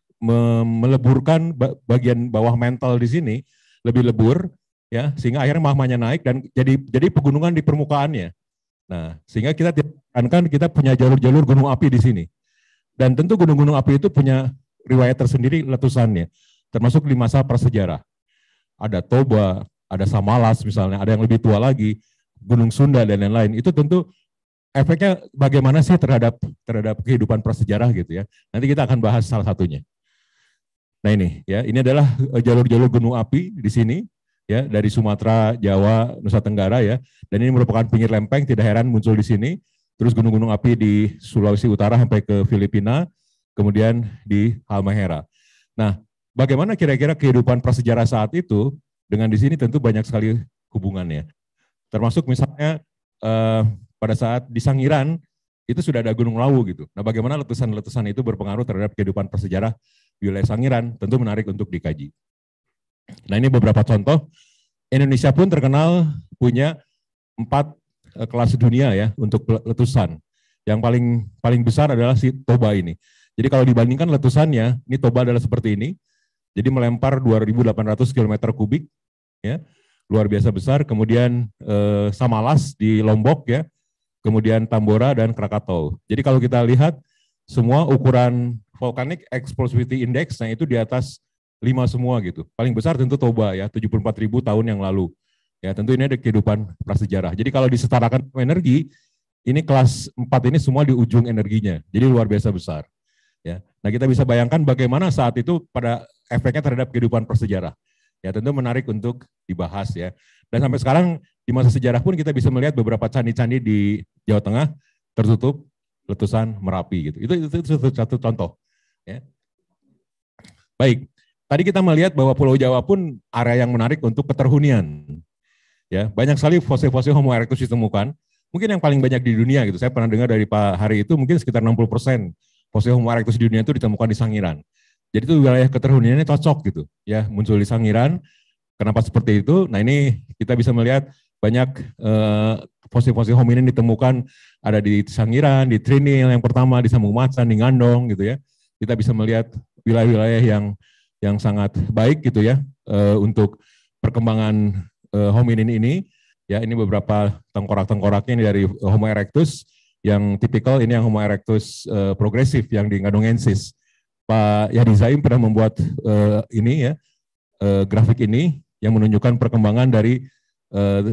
meleburkan bagian bawah mental di sini lebih lebur ya sehingga akhirnya magmanya naik dan jadi jadi pegunungan di permukaannya. Nah, sehingga kita kan kita punya jalur-jalur gunung api di sini. Dan tentu gunung-gunung api itu punya riwayat tersendiri letusannya, termasuk di masa prasejarah. Ada Toba, ada Samalas misalnya, ada yang lebih tua lagi, Gunung Sunda dan lain-lain. Itu tentu efeknya bagaimana sih terhadap terhadap kehidupan prasejarah gitu ya. Nanti kita akan bahas salah satunya. Nah ini ya, ini adalah eh, jalur-jalur gunung api di sini ya dari Sumatera, Jawa, Nusa Tenggara ya. Dan ini merupakan pinggir lempeng, tidak heran muncul di sini. Terus gunung-gunung api di Sulawesi Utara sampai ke Filipina, kemudian di Halmahera. Nah, bagaimana kira-kira kehidupan prasejarah saat itu dengan di sini tentu banyak sekali hubungannya. Termasuk misalnya eh, pada saat di Sangiran itu sudah ada Gunung Lawu gitu. Nah, bagaimana letusan-letusan itu berpengaruh terhadap kehidupan prasejarah wilayah Sangiran? Tentu menarik untuk dikaji. Nah ini beberapa contoh. Indonesia pun terkenal punya empat eh, kelas dunia ya untuk letusan. Yang paling paling besar adalah si Toba ini. Jadi kalau dibandingkan letusannya, ini Toba adalah seperti ini. Jadi melempar 2.800 km kubik, ya luar biasa besar. Kemudian eh, Samalas di Lombok ya, kemudian Tambora dan Krakatau. Jadi kalau kita lihat semua ukuran volcanic explosivity index, nah itu di atas lima semua gitu. Paling besar tentu Toba ya, 74 ribu tahun yang lalu. Ya tentu ini ada kehidupan prasejarah. Jadi kalau disetarakan energi, ini kelas 4 ini semua di ujung energinya. Jadi luar biasa besar. Ya. Nah kita bisa bayangkan bagaimana saat itu pada efeknya terhadap kehidupan prasejarah. Ya tentu menarik untuk dibahas ya. Dan sampai sekarang di masa sejarah pun kita bisa melihat beberapa candi-candi di Jawa Tengah tertutup letusan Merapi gitu. Itu itu, itu satu, satu contoh. Ya. Baik, Tadi kita melihat bahwa Pulau Jawa pun area yang menarik untuk keterhunian. Ya, banyak sekali fosil-fosil Homo erectus ditemukan. Mungkin yang paling banyak di dunia gitu. Saya pernah dengar dari Pak Hari itu mungkin sekitar 60 persen fosil Homo erectus di dunia itu ditemukan di Sangiran. Jadi itu wilayah keterhuniannya cocok gitu. Ya, muncul di Sangiran. Kenapa seperti itu? Nah ini kita bisa melihat banyak fosil-fosil eh, hominin ditemukan ada di Sangiran, di Trinil yang pertama, di Sambung Macan, di Ngandong gitu ya. Kita bisa melihat wilayah-wilayah yang yang sangat baik gitu ya eh, untuk perkembangan eh, hominin ini. Ya, ini beberapa tengkorak-tengkoraknya ini dari Homo erectus yang tipikal ini yang Homo erectus eh, progresif yang di Ngadongensis. Pak Yadi Zaim pernah membuat ini ya grafik ini yang menunjukkan perkembangan dari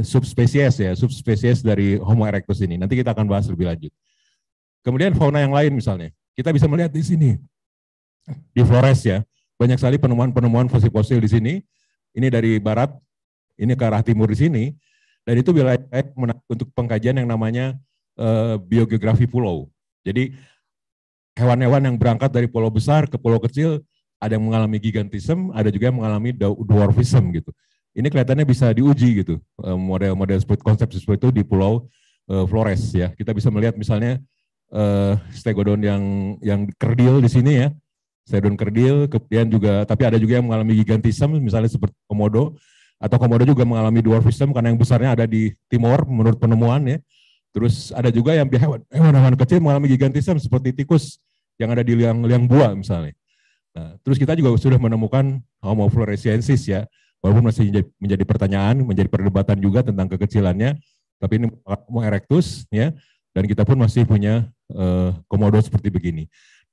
subspesies ya subspesies dari Homo erectus ini. Nanti kita akan bahas lebih lanjut. Kemudian fauna yang lain misalnya, kita bisa melihat di sini di Flores ya banyak sekali penemuan-penemuan fosil-fosil di sini. Ini dari barat, ini ke arah timur di sini. Dan itu wilayah untuk pengkajian yang namanya eh, biogeografi pulau. Jadi hewan-hewan yang berangkat dari pulau besar ke pulau kecil, ada yang mengalami gigantisme, ada juga yang mengalami dwarfism gitu. Ini kelihatannya bisa diuji gitu, eh, model-model seperti konsep seperti itu di pulau eh, Flores ya. Kita bisa melihat misalnya uh, stegodon yang yang kerdil di sini ya, stadion kerdil, kemudian juga tapi ada juga yang mengalami gigantism misalnya seperti komodo atau komodo juga mengalami dwarfism karena yang besarnya ada di timur menurut penemuan ya. Terus ada juga yang hewan-hewan kecil mengalami gigantism seperti tikus yang ada di liang-liang buah misalnya. Nah, terus kita juga sudah menemukan Homo floresiensis ya, walaupun masih menjadi pertanyaan, menjadi perdebatan juga tentang kekecilannya, tapi ini Homo erectus ya, dan kita pun masih punya uh, komodo seperti begini.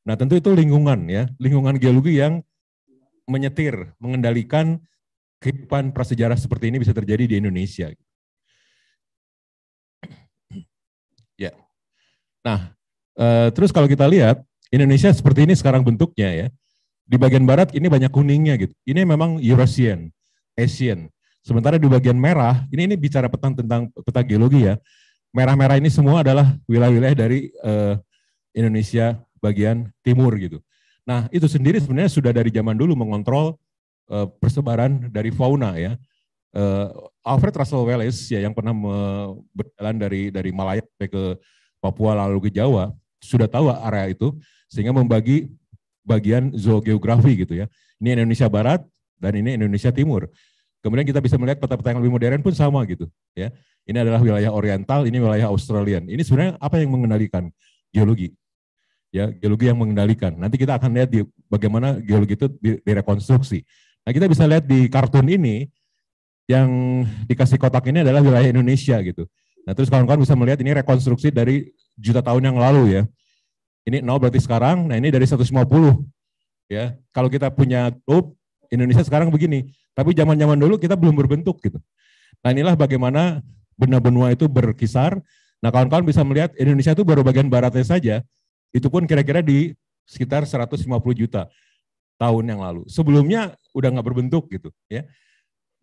Nah tentu itu lingkungan ya, lingkungan geologi yang menyetir, mengendalikan kehidupan prasejarah seperti ini bisa terjadi di Indonesia. [clears throat] Ya, nah eh, terus kalau kita lihat Indonesia seperti ini sekarang bentuknya ya. Di bagian barat ini banyak kuningnya gitu. Ini memang Eurasian, Asian. Sementara di bagian merah, ini ini bicara petang tentang peta geologi ya. Merah-merah ini semua adalah wilayah-wilayah dari uh, Indonesia bagian timur gitu. Nah itu sendiri sebenarnya sudah dari zaman dulu mengontrol uh, persebaran dari fauna ya. Uh, Alfred Russel Wallace ya yang pernah berjalan dari dari Malaya sampai ke Papua lalu ke Jawa sudah tahu area itu sehingga membagi bagian zoogeografi gitu ya. Ini Indonesia Barat dan ini Indonesia Timur. Kemudian kita bisa melihat peta-peta yang lebih modern pun sama gitu ya. Ini adalah wilayah oriental, ini wilayah Australian. Ini sebenarnya apa yang mengendalikan geologi? ya geologi yang mengendalikan. Nanti kita akan lihat di bagaimana geologi itu direkonstruksi. Nah, kita bisa lihat di kartun ini yang dikasih kotak ini adalah wilayah Indonesia gitu. Nah, terus kawan-kawan bisa melihat ini rekonstruksi dari juta tahun yang lalu ya. Ini nol berarti sekarang, nah ini dari 150. Ya, kalau kita punya globe Indonesia sekarang begini, tapi zaman-zaman dulu kita belum berbentuk gitu. Nah, inilah bagaimana benda benua itu berkisar. Nah, kawan-kawan bisa melihat Indonesia itu baru bagian baratnya saja, itu pun kira-kira di sekitar 150 juta tahun yang lalu. Sebelumnya udah nggak berbentuk gitu ya.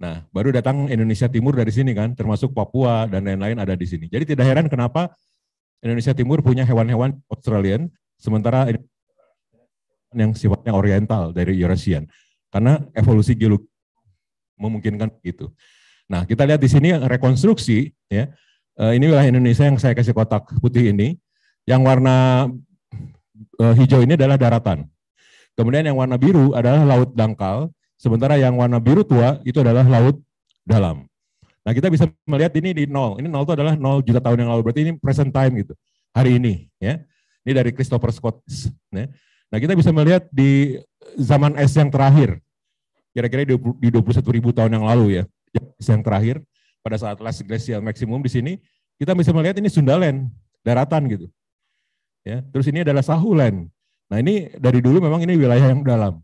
Nah, baru datang Indonesia Timur dari sini kan, termasuk Papua dan lain-lain ada di sini. Jadi tidak heran kenapa Indonesia Timur punya hewan-hewan Australian, sementara yang sifatnya oriental dari Eurasian. Karena evolusi geologi memungkinkan itu. Nah, kita lihat di sini rekonstruksi ya. Eh, ini wilayah Indonesia yang saya kasih kotak putih ini. Yang warna uh, hijau ini adalah daratan. Kemudian yang warna biru adalah laut dangkal, sementara yang warna biru tua itu adalah laut dalam. Nah kita bisa melihat ini di nol. Ini nol itu adalah nol juta tahun yang lalu. Berarti ini present time gitu. Hari ini ya. Ini dari Christopher Scott. Ya. Nah kita bisa melihat di zaman es yang terakhir. Kira-kira di, 21.000 21 ribu tahun yang lalu ya. Es yang terakhir pada saat last glacial maximum di sini. Kita bisa melihat ini Sundaland daratan gitu. Ya, terus ini adalah Sahulen. Nah ini dari dulu memang ini wilayah yang dalam,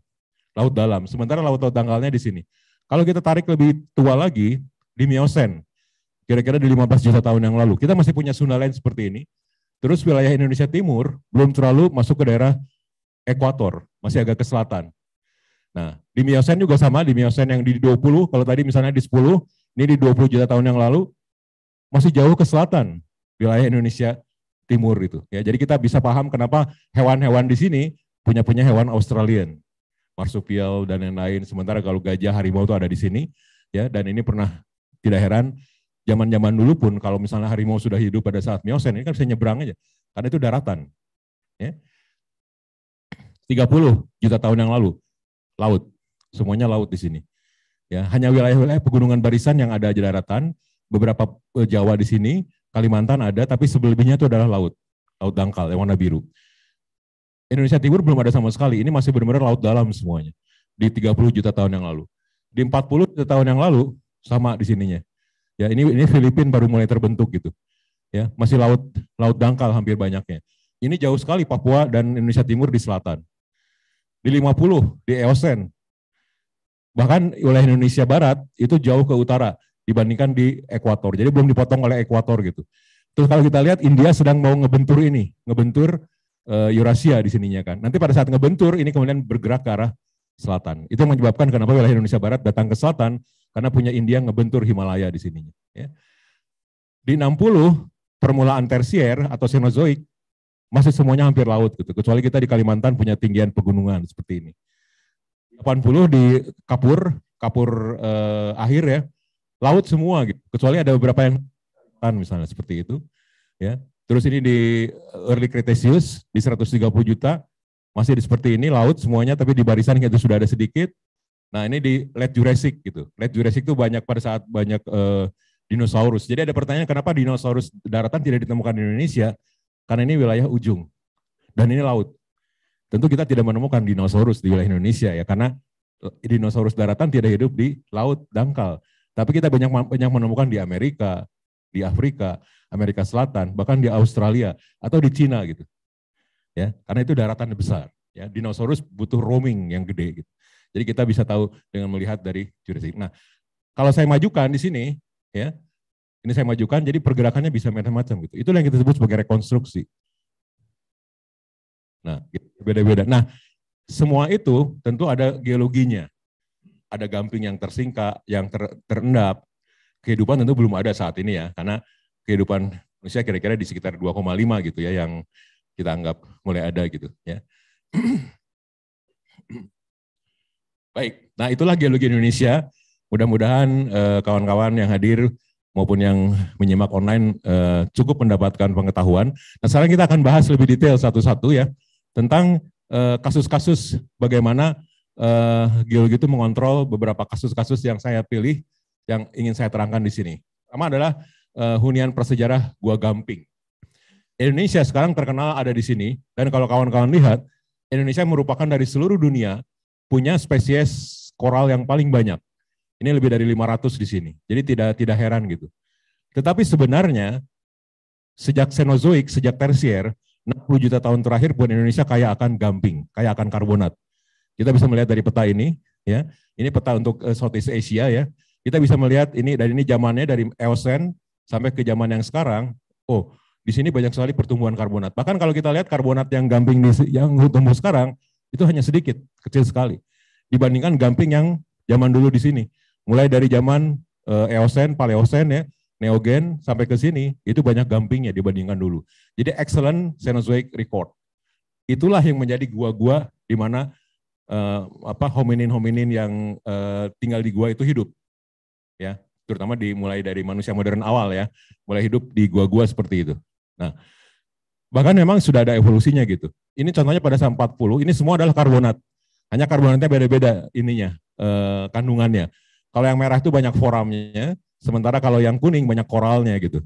laut dalam. Sementara laut laut tanggalnya di sini. Kalau kita tarik lebih tua lagi di Miosen, kira-kira di 15 juta tahun yang lalu, kita masih punya Sunda lain seperti ini. Terus wilayah Indonesia Timur belum terlalu masuk ke daerah ekuator, masih agak ke selatan. Nah, di Miosen juga sama, di Miosen yang di 20, kalau tadi misalnya di 10, ini di 20 juta tahun yang lalu, masih jauh ke selatan wilayah Indonesia Timur itu. Ya, jadi kita bisa paham kenapa hewan-hewan di sini punya punya hewan Australian, marsupial dan yang lain. Sementara kalau gajah, harimau itu ada di sini. Ya, dan ini pernah tidak heran zaman-zaman dulu pun kalau misalnya harimau sudah hidup pada saat Miocene ini kan bisa nyebrang aja. Karena itu daratan. Ya. 30 juta tahun yang lalu laut. Semuanya laut di sini. Ya, hanya wilayah-wilayah pegunungan barisan yang ada aja daratan, beberapa eh, Jawa di sini, Kalimantan ada, tapi sebelumnya itu adalah laut, laut dangkal yang warna biru. Indonesia Timur belum ada sama sekali, ini masih benar-benar laut dalam semuanya, di 30 juta tahun yang lalu. Di 40 juta tahun yang lalu, sama di sininya. Ya ini ini Filipina baru mulai terbentuk gitu. Ya, masih laut laut dangkal hampir banyaknya. Ini jauh sekali Papua dan Indonesia Timur di selatan. Di 50 di Eosen. Bahkan wilayah Indonesia Barat itu jauh ke utara dibandingkan di Ekuator. Jadi belum dipotong oleh Ekuator gitu. Terus kalau kita lihat India sedang mau ngebentur ini, ngebentur uh, Eurasia di sininya kan. Nanti pada saat ngebentur ini kemudian bergerak ke arah selatan. Itu menyebabkan kenapa wilayah Indonesia Barat datang ke selatan karena punya India ngebentur Himalaya di sininya. Ya. Di 60 permulaan tersier atau Cenozoik masih semuanya hampir laut gitu. Kecuali kita di Kalimantan punya tinggian pegunungan seperti ini. 80 di Kapur, Kapur eh, akhir ya, laut semua gitu. Kecuali ada beberapa yang kan misalnya seperti itu ya. Terus ini di early Cretaceous di 130 juta masih di seperti ini laut semuanya tapi di barisan itu sudah ada sedikit. Nah, ini di late Jurassic gitu. Late Jurassic itu banyak pada saat banyak uh, dinosaurus. Jadi ada pertanyaan kenapa dinosaurus daratan tidak ditemukan di Indonesia? Karena ini wilayah ujung dan ini laut. Tentu kita tidak menemukan dinosaurus di wilayah Indonesia ya karena dinosaurus daratan tidak hidup di laut dangkal. Tapi kita banyak banyak menemukan di Amerika, di Afrika, Amerika Selatan, bahkan di Australia atau di Cina gitu. Ya, karena itu daratan besar. Ya, dinosaurus butuh roaming yang gede gitu. Jadi kita bisa tahu dengan melihat dari jurisdik. Nah, kalau saya majukan di sini, ya, ini saya majukan, jadi pergerakannya bisa macam-macam gitu. Itu yang kita sebut sebagai rekonstruksi. Nah, gitu. beda-beda. Nah, semua itu tentu ada geologinya ada gamping yang tersingkap, yang ter, terendap. Kehidupan tentu belum ada saat ini ya, karena kehidupan manusia kira-kira di sekitar 2,5 gitu ya yang kita anggap mulai ada gitu ya. [clears throat] Baik, nah itulah geologi Indonesia. Mudah-mudahan kawan eh, kawan-kawan yang hadir maupun yang menyimak online eh, cukup mendapatkan pengetahuan. Nah sekarang kita akan bahas lebih detail satu-satu ya tentang kasus eh, kasus-kasus bagaimana uh, Gil gitu mengontrol beberapa kasus-kasus yang saya pilih yang ingin saya terangkan di sini. Pertama adalah uh, hunian prasejarah Gua Gamping. Indonesia sekarang terkenal ada di sini dan kalau kawan-kawan lihat Indonesia merupakan dari seluruh dunia punya spesies koral yang paling banyak. Ini lebih dari 500 di sini. Jadi tidak tidak heran gitu. Tetapi sebenarnya sejak Cenozoik, sejak tersier, 60 juta tahun terakhir pun Indonesia kaya akan gamping, kaya akan karbonat. Kita bisa melihat dari peta ini, ya. Ini peta untuk eh, Southeast Asia ya. Kita bisa melihat ini dari ini zamannya dari Eosen sampai ke zaman yang sekarang. Oh, di sini banyak sekali pertumbuhan karbonat. Bahkan kalau kita lihat karbonat yang gamping di, yang tumbuh sekarang itu hanya sedikit, kecil sekali dibandingkan gamping yang zaman dulu di sini. Mulai dari zaman eh, Eosen, Paleosen ya, Neogen sampai ke sini itu banyak gampingnya dibandingkan dulu. Jadi excellent Cenozoic record. Itulah yang menjadi gua-gua di mana uh, apa hominin-hominin yang uh, tinggal di gua itu hidup. Ya, terutama dimulai dari manusia modern awal ya, mulai hidup di gua-gua seperti itu. Nah, bahkan memang sudah ada evolusinya gitu. Ini contohnya pada saat 40, ini semua adalah karbonat. Hanya karbonatnya beda-beda ininya, uh, kandungannya. Kalau yang merah itu banyak foramnya, sementara kalau yang kuning banyak koralnya gitu.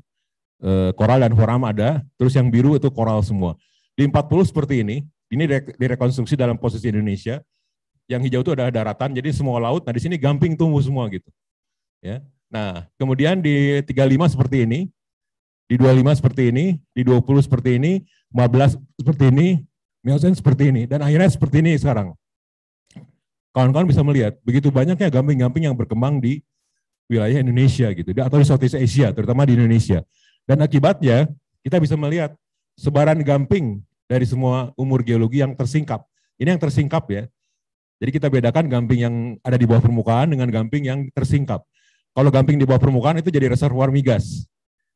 koral dan foram ada, terus yang biru itu koral semua. Di 40 seperti ini, ini direkonstruksi dalam posisi Indonesia, yang hijau itu adalah daratan, jadi semua laut. Nah, di sini gamping tumbuh semua gitu. Ya. Nah, kemudian di 35 seperti ini, di 25 seperti ini, di 20 seperti ini, 15 seperti ini, Miosen seperti ini, dan akhirnya seperti ini sekarang. Kawan-kawan bisa melihat, begitu banyaknya gamping-gamping yang berkembang di wilayah Indonesia gitu, atau di Southeast Asia, terutama di Indonesia. Dan akibatnya, kita bisa melihat sebaran gamping dari semua umur geologi yang tersingkap. Ini yang tersingkap ya, jadi kita bedakan gamping yang ada di bawah permukaan dengan gamping yang tersingkap. Kalau gamping di bawah permukaan itu jadi reservoir migas.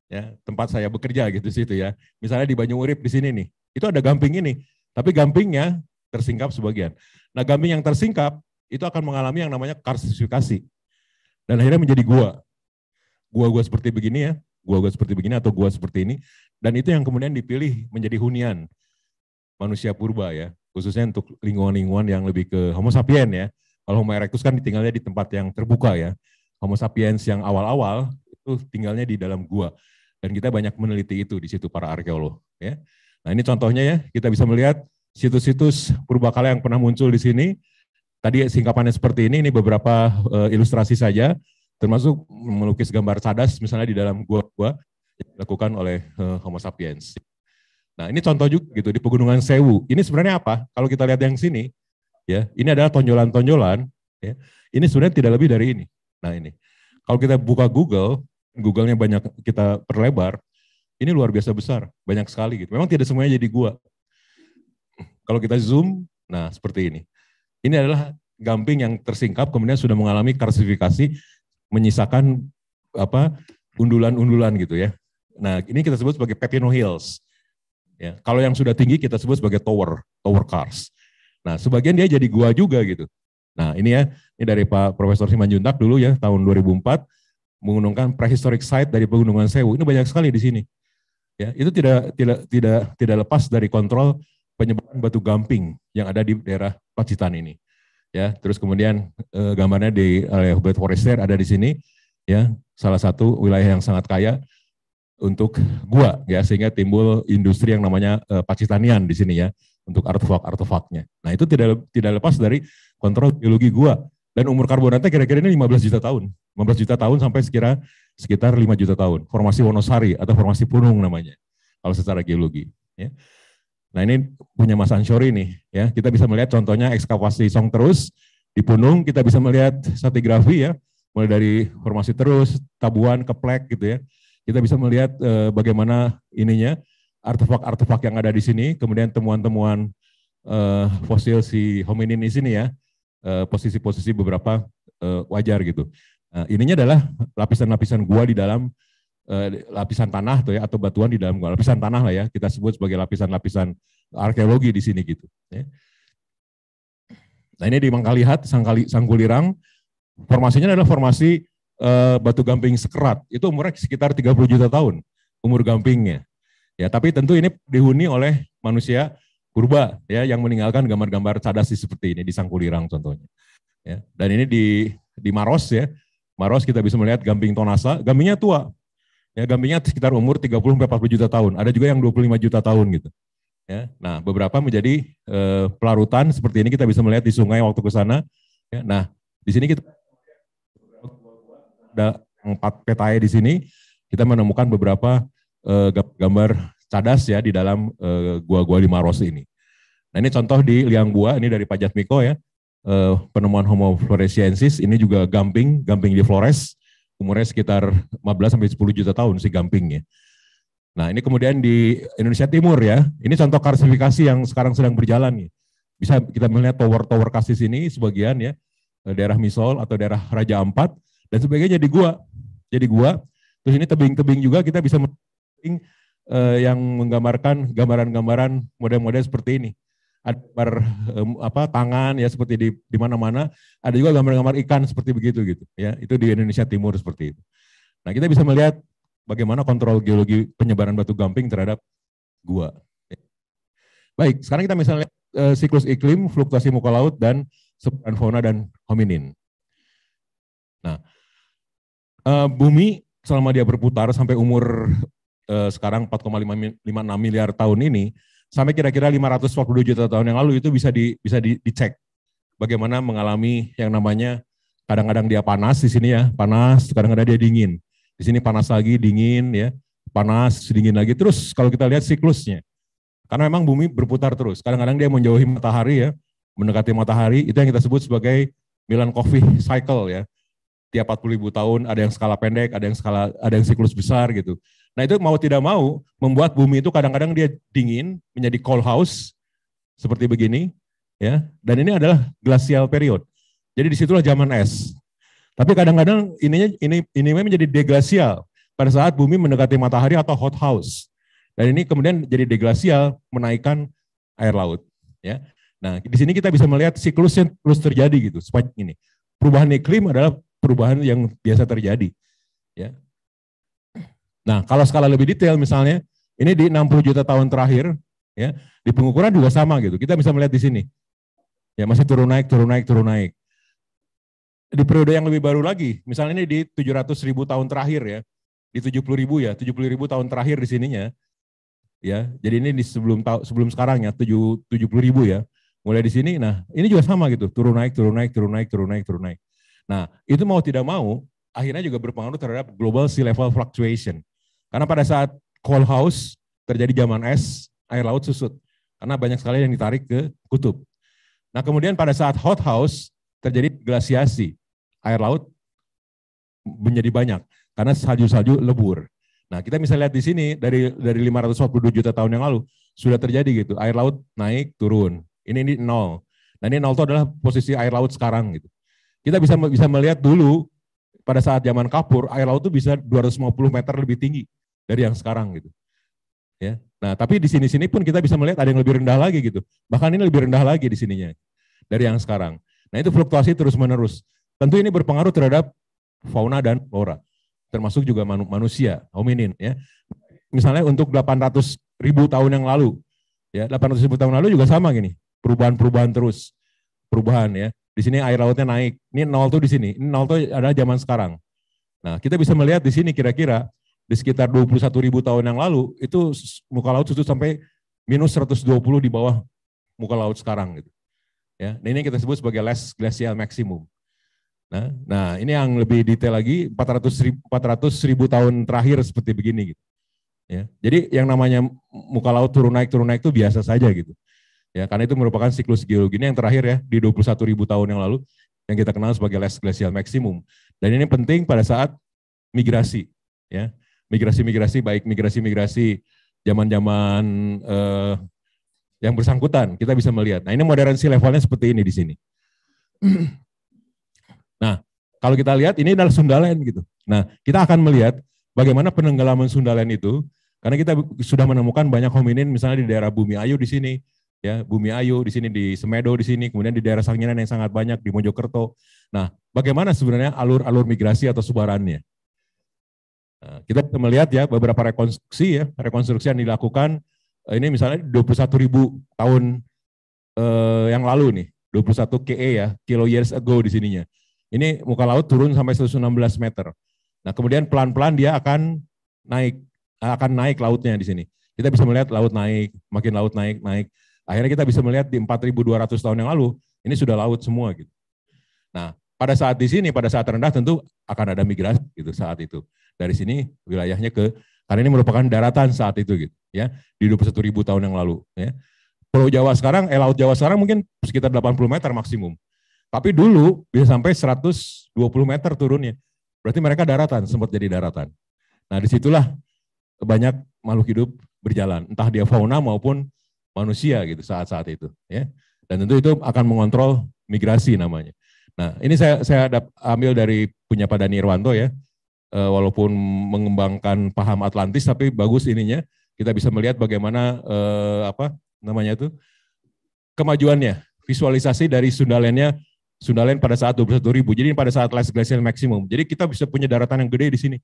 Ya, tempat saya bekerja gitu situ ya. Misalnya di Banyu Urip di sini nih. Itu ada gamping ini, tapi gampingnya tersingkap sebagian. Nah, gamping yang tersingkap itu akan mengalami yang namanya karstifikasi Dan akhirnya menjadi gua. Gua-gua seperti begini ya, gua-gua seperti begini atau gua seperti ini. Dan itu yang kemudian dipilih menjadi hunian manusia purba ya khususnya untuk lingkungan-lingkungan yang lebih ke Homo sapiens ya. Kalau Homo erectus kan tinggalnya di tempat yang terbuka ya. Homo sapiens yang awal-awal itu tinggalnya di dalam gua dan kita banyak meneliti itu di situ para arkeolog ya. Nah, ini contohnya ya, kita bisa melihat situs-situs purbakala yang pernah muncul di sini. Tadi singkapannya seperti ini, ini beberapa uh, ilustrasi saja termasuk melukis gambar sadas misalnya di dalam gua-gua yang dilakukan oleh uh, Homo sapiens. Nah, ini contoh juga gitu di Pegunungan Sewu. Ini sebenarnya apa? Kalau kita lihat yang sini, ya, ini adalah tonjolan-tonjolan, ya. Ini sebenarnya tidak lebih dari ini. Nah, ini. Kalau kita buka Google, Google-nya banyak kita perlebar, ini luar biasa besar, banyak sekali gitu. Memang tidak semuanya jadi gua. Kalau kita zoom, nah seperti ini. Ini adalah gamping yang tersingkap kemudian sudah mengalami karsifikasi menyisakan apa undulan-undulan gitu ya. Nah, ini kita sebut sebagai Pepino Hills. Ya, kalau yang sudah tinggi kita sebut sebagai tower, tower cars. Nah, sebagian dia jadi gua juga gitu. Nah, ini ya, ini dari Pak Profesor Simanjuntak dulu ya, tahun 2004 menggunakan prehistoric site dari Pegunungan Sewu. Ini banyak sekali di sini. Ya, itu tidak tidak tidak tidak lepas dari kontrol penyebaran batu gamping yang ada di daerah Pacitan ini. Ya, terus kemudian eh, gambarnya di oleh Hubert Forester ada di sini. Ya, salah satu wilayah yang sangat kaya untuk gua ya sehingga timbul industri yang namanya uh, Pakistanian di sini ya untuk artefak-artefaknya. Nah, itu tidak tidak lepas dari kontrol biologi gua dan umur karbonatnya kira-kira ini 15 juta tahun. 15 juta tahun sampai sekira sekitar 5 juta tahun. Formasi Wonosari atau formasi Punung namanya kalau secara geologi ya. Nah, ini punya Mas Anshori nih ya. Kita bisa melihat contohnya ekskavasi Song terus di Punung kita bisa melihat stratigrafi ya mulai dari formasi terus, tabuan, keplek gitu ya kita bisa melihat uh, bagaimana ininya artefak-artefak yang ada di sini, kemudian temuan-temuan uh, fosil si hominin di sini ya, eh, posisi-posisi uh, beberapa uh, wajar gitu. Nah, ininya adalah lapisan-lapisan gua di dalam uh, lapisan tanah tuh ya atau batuan di dalam gua, lapisan tanah lah ya kita sebut sebagai lapisan-lapisan arkeologi di sini gitu. Ya. Nah ini di Mangkalihat, Sangkali, Sanggulirang, formasinya adalah formasi Eh, batu gamping sekerat. Itu umurnya sekitar 30 juta tahun umur gampingnya. Ya, tapi tentu ini dihuni oleh manusia purba ya yang meninggalkan gambar-gambar cadasi seperti ini di Sangkulirang contohnya. Ya, dan ini di di Maros ya. Maros kita bisa melihat gamping Tonasa, gampingnya tua. Ya, gampingnya sekitar umur 30 40 juta tahun. Ada juga yang 25 juta tahun gitu. Ya. Nah, beberapa menjadi e, pelarutan seperti ini kita bisa melihat di sungai waktu ke sana. Ya. Nah, di sini kita ada empat air di sini, kita menemukan beberapa uh, gambar cadas ya di dalam gua eh, gua-gua di Maros ini. Nah ini contoh di liang gua, ini dari Pajat Miko ya, uh, penemuan Homo floresiensis, ini juga gamping, gamping di Flores, umurnya sekitar 15-10 juta tahun si gampingnya. Nah ini kemudian di Indonesia Timur ya, ini contoh karsifikasi yang sekarang sedang berjalan nih. Bisa kita melihat tower-tower kasus ini sebagian ya, daerah Misol atau daerah Raja Ampat, dan sebagainya jadi gua jadi gua terus ini tebing-tebing juga kita bisa tebing eh, yang menggambarkan gambaran-gambaran model-model seperti ini ada gambar eh, apa tangan ya seperti di di mana-mana ada juga gambar-gambar ikan seperti begitu gitu ya itu di Indonesia Timur seperti itu nah kita bisa melihat bagaimana kontrol geologi penyebaran batu gamping terhadap gua baik sekarang kita misalnya eh, siklus iklim fluktuasi muka laut dan sebaran fauna dan hominin nah uh, bumi selama dia berputar sampai umur uh, sekarang 4,56 miliar tahun ini sampai kira-kira 542 juta tahun yang lalu itu bisa di bisa di, dicek bagaimana mengalami yang namanya kadang-kadang dia panas di sini ya, panas, kadang-kadang dia dingin. Di sini panas lagi, dingin ya, panas, dingin lagi. Terus kalau kita lihat siklusnya. Karena memang bumi berputar terus. Kadang-kadang dia menjauhi matahari ya, mendekati matahari, itu yang kita sebut sebagai Milan Coffee Cycle ya tiap 40 ribu tahun ada yang skala pendek, ada yang skala ada yang siklus besar gitu. Nah itu mau tidak mau membuat bumi itu kadang-kadang dia dingin menjadi cold house seperti begini ya. Dan ini adalah glacial period. Jadi disitulah zaman es. Tapi kadang-kadang ininya ini ini menjadi deglasial pada saat bumi mendekati matahari atau hot house. Dan ini kemudian jadi deglasial menaikkan air laut ya. Nah, di sini kita bisa melihat siklusnya terus terjadi gitu. Sepanjang ini perubahan iklim adalah perubahan yang biasa terjadi. Ya. Nah, kalau skala lebih detail misalnya, ini di 60 juta tahun terakhir, ya di pengukuran juga sama gitu. Kita bisa melihat di sini. Ya, masih turun naik, turun naik, turun naik. Di periode yang lebih baru lagi, misalnya ini di 700 ribu tahun terakhir ya, di 70 ribu ya, 70 ribu tahun terakhir di sininya, ya. Jadi ini di sebelum sebelum sekarang ya, tujuh 70 ribu ya. Mulai di sini, nah ini juga sama gitu, turun naik, turun naik, turun naik, turun naik, turun naik. Nah, itu mau tidak mau akhirnya juga berpengaruh terhadap global sea level fluctuation. Karena pada saat coal house terjadi zaman es, air laut susut. Karena banyak sekali yang ditarik ke kutub. Nah, kemudian pada saat hot house terjadi glasiasi. Air laut menjadi banyak karena salju-salju lebur. Nah, kita bisa lihat di sini dari dari 542 juta tahun yang lalu sudah terjadi gitu. Air laut naik turun. Ini ini nol. Nah, ini nol itu adalah posisi air laut sekarang gitu. Kita bisa bisa melihat dulu pada saat zaman kapur air laut itu bisa 250 meter lebih tinggi dari yang sekarang gitu. Ya. Nah, tapi di sini-sini pun kita bisa melihat ada yang lebih rendah lagi gitu. Bahkan ini lebih rendah lagi di sininya dari yang sekarang. Nah, itu fluktuasi terus-menerus. Tentu ini berpengaruh terhadap fauna dan flora, termasuk juga manusia, hominin ya. Misalnya untuk 800 ribu tahun yang lalu, ya 800 ribu tahun lalu juga sama gini, perubahan-perubahan terus, perubahan ya. Di sini air lautnya naik. Ini nol tuh di sini. Ini nol tuh ada zaman sekarang. Nah, kita bisa melihat di sini kira-kira di sekitar 21 ribu tahun yang lalu itu muka laut susut sampai minus 120 di bawah muka laut sekarang gitu. Ya, nah ini yang kita sebut sebagai less glacial maximum. Nah, nah ini yang lebih detail lagi 400 ribu, 400 ribu tahun terakhir seperti begini gitu. Ya, jadi yang namanya muka laut turun naik turun naik itu biasa saja gitu. Ya, karena itu merupakan siklus geologi ini yang terakhir ya di 21.000 tahun yang lalu yang kita kenal sebagai less glacial maximum. Dan ini penting pada saat migrasi ya. Migrasi-migrasi baik migrasi-migrasi zaman-zaman eh, yang bersangkutan kita bisa melihat. Nah, ini modern sea levelnya seperti ini di sini. [clears throat] nah, kalau kita lihat ini adalah Sundaland gitu. Nah, kita akan melihat bagaimana penenggelaman Sundaland itu karena kita sudah menemukan banyak hominin misalnya di daerah Bumi Ayu di sini, ya Bumi Ayu di sini di Semedo di sini kemudian di daerah Sangiran yang sangat banyak di Mojokerto. Nah, bagaimana sebenarnya alur-alur migrasi atau sebarannya? Nah, kita melihat ya beberapa rekonstruksi ya, rekonstruksi yang dilakukan eh, ini misalnya 21 ribu tahun eh, yang lalu nih, 21 KE ya, kilo years ago di sininya. Ini muka laut turun sampai 116 meter. Nah, kemudian pelan-pelan dia akan naik akan naik lautnya di sini. Kita bisa melihat laut naik, makin laut naik, naik. Akhirnya kita bisa melihat di 4.200 tahun yang lalu, ini sudah laut semua gitu. Nah, pada saat di sini, pada saat rendah tentu akan ada migrasi gitu saat itu. Dari sini wilayahnya ke, karena ini merupakan daratan saat itu gitu ya, di 21.000 tahun yang lalu ya. Pulau Jawa sekarang, eh Laut Jawa sekarang mungkin sekitar 80 meter maksimum. Tapi dulu bisa sampai 120 meter turunnya. Berarti mereka daratan, sempat jadi daratan. Nah disitulah banyak makhluk hidup berjalan, entah dia fauna maupun manusia gitu saat-saat itu ya dan tentu itu akan mengontrol migrasi namanya nah ini saya saya ambil dari punya Pak Dani Irwanto ya e, walaupun mengembangkan paham Atlantis tapi bagus ininya kita bisa melihat bagaimana e, apa namanya itu kemajuannya visualisasi dari Sundalennya Sundalen pada saat 21 ribu jadi pada saat last glacial maksimum jadi kita bisa punya daratan yang gede di sini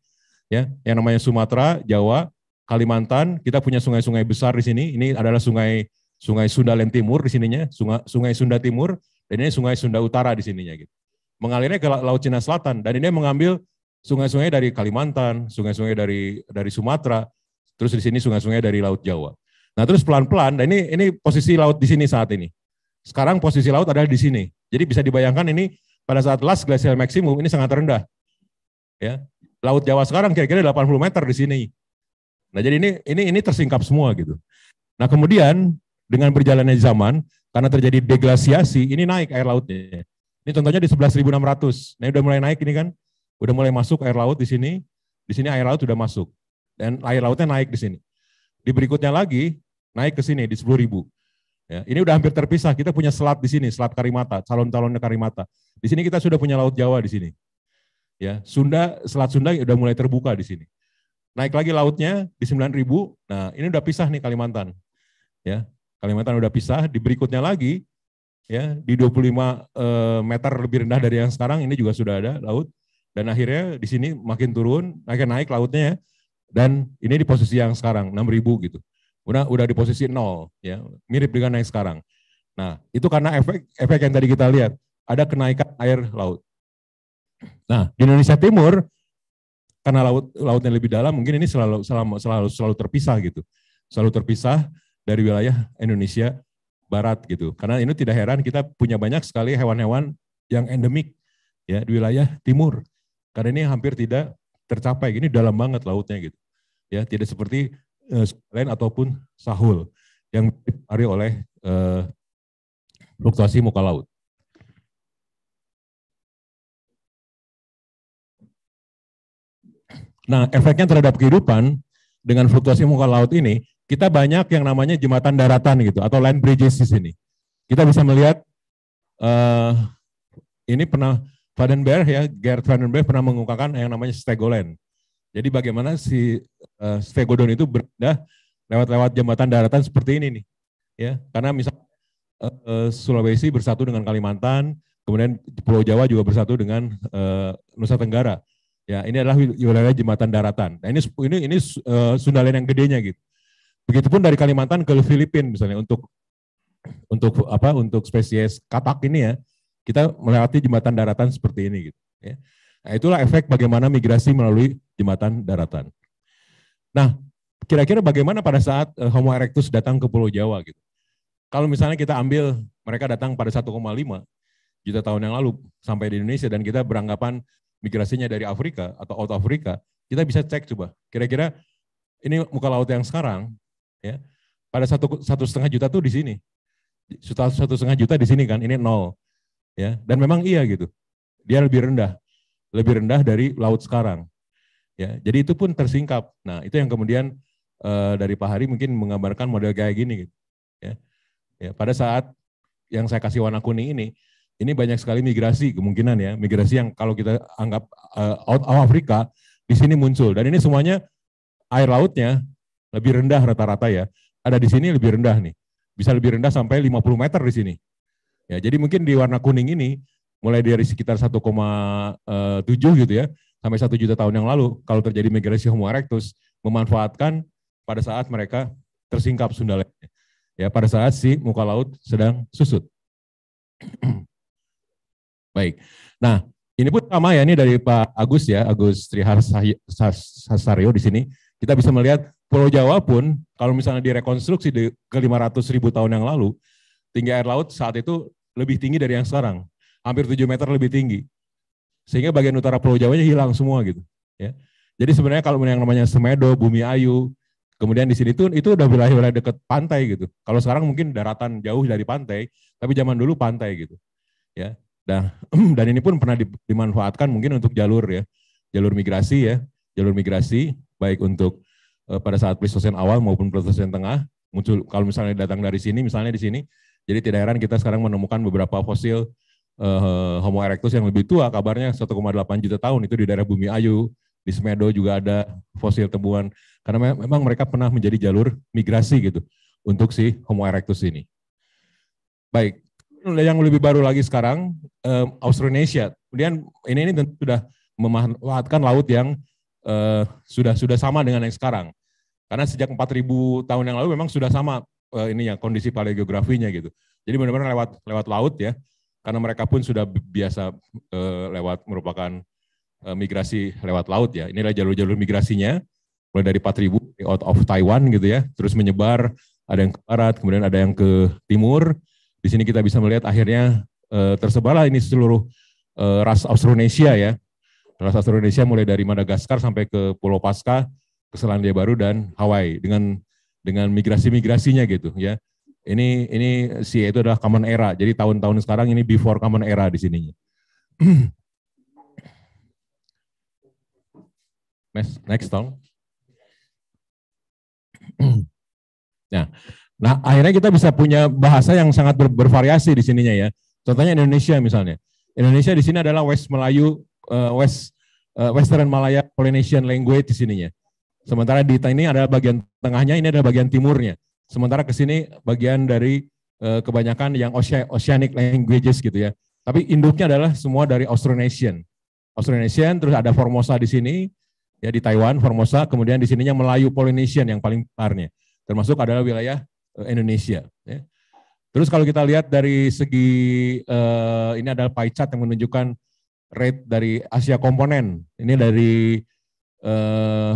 ya yang namanya Sumatera Jawa Kalimantan, kita punya sungai-sungai besar di sini. Ini adalah sungai Sungai Sunda Lem Timur di sininya, sungai, sungai Sunda Timur, dan ini Sungai Sunda Utara di sininya gitu. Mengalirnya ke Laut Cina Selatan dan ini mengambil sungai-sungai dari Kalimantan, sungai-sungai dari dari Sumatera, terus di sini sungai-sungai dari Laut Jawa. Nah, terus pelan-pelan dan ini ini posisi laut di sini saat ini. Sekarang posisi laut adalah di sini. Jadi bisa dibayangkan ini pada saat last glacial maximum ini sangat rendah. Ya. Laut Jawa sekarang kira-kira 80 meter di sini Nah jadi ini ini ini tersingkap semua gitu. Nah kemudian dengan berjalannya zaman karena terjadi deglasiasi ini naik air lautnya. Ini contohnya di 11.600. Nah udah mulai naik ini kan, udah mulai masuk air laut di sini. Di sini air laut sudah masuk dan air lautnya naik di sini. Di berikutnya lagi naik ke sini di 10.000. Ya, ini udah hampir terpisah. Kita punya selat di sini, selat Karimata, calon-calonnya Karimata. Di sini kita sudah punya laut Jawa di sini. Ya, Sunda, selat Sunda udah mulai terbuka di sini naik lagi lautnya di 9.000. Nah, ini udah pisah nih Kalimantan. Ya, Kalimantan udah pisah, di berikutnya lagi ya di 25 eh, meter lebih rendah dari yang sekarang ini juga sudah ada laut dan akhirnya di sini makin turun, makin naik lautnya ya. dan ini di posisi yang sekarang 6.000 gitu. Udah udah di posisi nol ya, mirip dengan naik sekarang. Nah, itu karena efek efek yang tadi kita lihat, ada kenaikan air laut. Nah, di Indonesia Timur karena laut lautnya lebih dalam mungkin ini selalu selalu selalu selalu terpisah gitu selalu terpisah dari wilayah Indonesia Barat gitu karena ini tidak heran kita punya banyak sekali hewan-hewan yang endemik ya di wilayah timur karena ini hampir tidak tercapai ini dalam banget lautnya gitu ya tidak seperti uh, eh, lain ataupun sahul yang dipengaruhi oleh uh, fluktuasi muka laut Nah, efeknya terhadap kehidupan dengan fluktuasi muka laut ini, kita banyak yang namanya jembatan daratan gitu atau land bridges di sini. Kita bisa melihat uh, ini pernah Vandenberg ya, Gerd Vandenberg pernah mengungkapkan yang namanya stegoland. Jadi bagaimana si uh, stegodon itu berpindah lewat-lewat jembatan daratan seperti ini nih. Ya, karena misal eh, Sulawesi bersatu dengan Kalimantan, kemudian Pulau Jawa juga bersatu dengan Nusa Tenggara Ya, ini adalah wilayah jembatan daratan. Nah, ini ini ini uh, Sundaland yang gedenya gitu. Begitupun dari Kalimantan ke Filipina misalnya untuk untuk apa untuk spesies katak ini ya, kita melewati jembatan daratan seperti ini gitu, ya. Nah, itulah efek bagaimana migrasi melalui jembatan daratan. Nah, kira-kira bagaimana pada saat uh, Homo erectus datang ke Pulau Jawa gitu? Kalau misalnya kita ambil mereka datang pada 1,5 juta tahun yang lalu sampai di Indonesia dan kita beranggapan migrasinya dari Afrika atau out Afrika, kita bisa cek coba. Kira-kira ini muka laut yang sekarang, ya, pada satu satu setengah juta tuh di sini, satu, satu setengah juta di sini kan, ini nol, ya. Dan memang iya gitu, dia lebih rendah, lebih rendah dari laut sekarang, ya. Jadi itu pun tersingkap. Nah itu yang kemudian e, dari Pak Hari mungkin menggambarkan model kayak gini, gitu. ya. ya. Pada saat yang saya kasih warna kuning ini, ini banyak sekali migrasi kemungkinan ya, migrasi yang kalau kita anggap uh, out of Afrika di sini muncul dan ini semuanya air lautnya lebih rendah rata-rata ya. Ada di sini lebih rendah nih. Bisa lebih rendah sampai 50 meter di sini. Ya, jadi mungkin di warna kuning ini mulai dari sekitar 1,7 eh, gitu ya sampai 1 juta tahun yang lalu kalau terjadi migrasi Homo erectus memanfaatkan pada saat mereka tersingkap sundalnya Ya, pada saat si muka laut sedang susut. [clears throat] Baik. Nah, ini pun sama ya, ini dari Pak Agus ya, Agus Trihar Sasario di sini. Kita bisa melihat Pulau Jawa pun, kalau misalnya direkonstruksi di, ke 500 ribu tahun yang lalu, tinggi air laut saat itu lebih tinggi dari yang sekarang. Hampir 7 meter lebih tinggi. Sehingga bagian utara Pulau Jawa nya hilang semua gitu. Ya. Jadi sebenarnya kalau yang namanya Semedo, Bumi Ayu, kemudian di sini tuh itu udah wilayah-wilayah dekat pantai gitu. Kalau sekarang mungkin daratan jauh dari pantai, tapi zaman dulu pantai gitu. Ya Nah, [clears throat] dan ini pun pernah dimanfaatkan mungkin untuk jalur ya, jalur migrasi ya, jalur migrasi baik untuk uh, pada saat Pleistosen awal maupun Pleistosen tengah muncul kalau misalnya datang dari sini misalnya di sini jadi tidak heran kita sekarang menemukan beberapa fosil uh, Homo erectus yang lebih tua kabarnya 1,8 juta tahun itu di daerah Bumi Ayu di Semedo juga ada fosil temuan karena memang mereka pernah menjadi jalur migrasi gitu untuk si Homo erectus ini. Baik, yang lebih baru lagi sekarang um, Austronesia. Kemudian ini ini tentu sudah memanfaatkan laut yang uh, sudah sudah sama dengan yang sekarang. Karena sejak 4000 tahun yang lalu memang sudah sama uh, ya kondisi paleografinya gitu. Jadi benar-benar lewat lewat laut ya. Karena mereka pun sudah biasa uh, lewat merupakan uh, migrasi lewat laut ya. Inilah jalur-jalur migrasinya mulai dari 4000 out of Taiwan gitu ya, terus menyebar ada yang ke barat, kemudian ada yang ke timur, di sini kita bisa melihat akhirnya eh, tersebarlah ini seluruh eh, ras Austronesia ya. Ras Austronesia mulai dari Madagaskar sampai ke Pulau Pasca, ke Selandia Baru dan Hawaii dengan dengan migrasi-migrasinya gitu ya. Ini ini si itu adalah common era. Jadi tahun-tahun sekarang ini before common era di sininya. next, [clears throat] next dong [clears throat] nah, Nah, akhirnya kita bisa punya bahasa yang sangat ber bervariasi di sininya ya. Contohnya Indonesia misalnya. Indonesia di sini adalah West Melayu, uh, West uh, Western Malaya Polynesian language di sininya. Sementara di ini adalah bagian tengahnya, ini adalah bagian timurnya. Sementara ke sini bagian dari uh, kebanyakan yang Oceanic languages gitu ya. Tapi induknya adalah semua dari Austronesian. Austronesian, terus ada Formosa di sini, ya di Taiwan, Formosa, kemudian di sininya Melayu Polynesian yang paling parnya. Termasuk adalah wilayah Eh, Indonesia. Ya. Terus kalau kita lihat dari segi uh, ini adalah pie chart yang menunjukkan rate dari Asia komponen. Ini dari uh,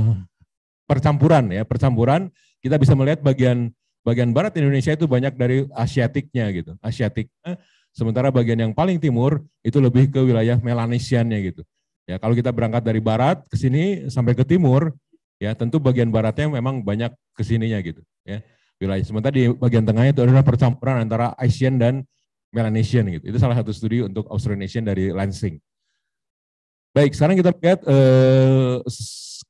percampuran ya, percampuran kita bisa melihat bagian bagian barat Indonesia itu banyak dari asiatiknya gitu, asiatik. Sementara bagian yang paling timur itu lebih ke wilayah Melanesiannya gitu. Ya, kalau kita berangkat dari barat ke sini sampai ke timur, ya tentu bagian baratnya memang banyak kesininya gitu, ya wilayah. Sementara di bagian tengahnya itu adalah percampuran antara Asian dan Melanesian gitu. Itu salah satu studi untuk Australian dari Lansing. Baik, sekarang kita lihat eh,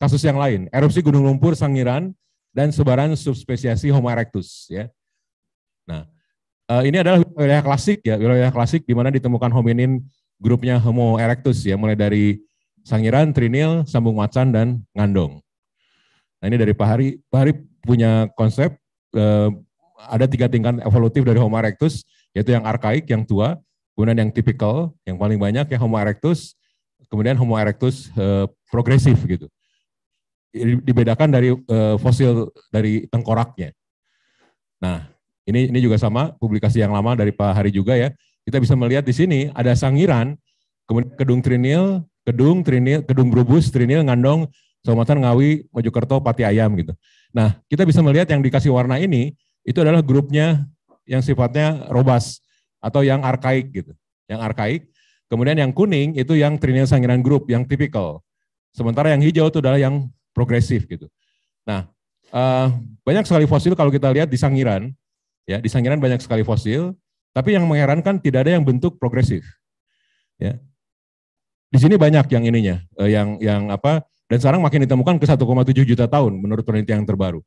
kasus yang lain. Erupsi Gunung Lumpur Sangiran dan sebaran subspesiasi Homo erectus ya. Nah, eh, ini adalah wilayah klasik ya, wilayah klasik di mana ditemukan hominin grupnya Homo erectus ya, mulai dari Sangiran, Trinil, Sambung Macan dan Ngandong. Nah, ini dari Pak Hari, Pak Hari punya konsep Eh, ada tiga tingkat evolutif dari Homo erectus, yaitu yang arkaik, yang tua, kemudian yang tipikal, yang paling banyak yang Homo erectus, kemudian Homo erectus eh, progresif gitu. Dibedakan dari eh, fosil dari tengkoraknya. Nah, ini ini juga sama publikasi yang lama dari Pak Hari juga ya. Kita bisa melihat di sini ada sangiran, kemudian kedung trinil, kedung trinil, kedung brubus, trinil ngandong, Somatan Ngawi, Mojokerto, Pati Ayam gitu. Nah, kita bisa melihat yang dikasih warna ini itu adalah grupnya yang sifatnya robas atau yang arkaik gitu, yang arkaik. Kemudian yang kuning itu yang trinil sangiran grup, yang tipikal. Sementara yang hijau itu adalah yang progresif gitu. Nah, uh, banyak sekali fosil kalau kita lihat di Sangiran, ya di Sangiran banyak sekali fosil, tapi yang mengherankan tidak ada yang bentuk progresif. Ya. Di sini banyak yang ininya, eh, yang yang apa dan sekarang makin ditemukan ke 1,7 juta tahun menurut penelitian yang terbaru.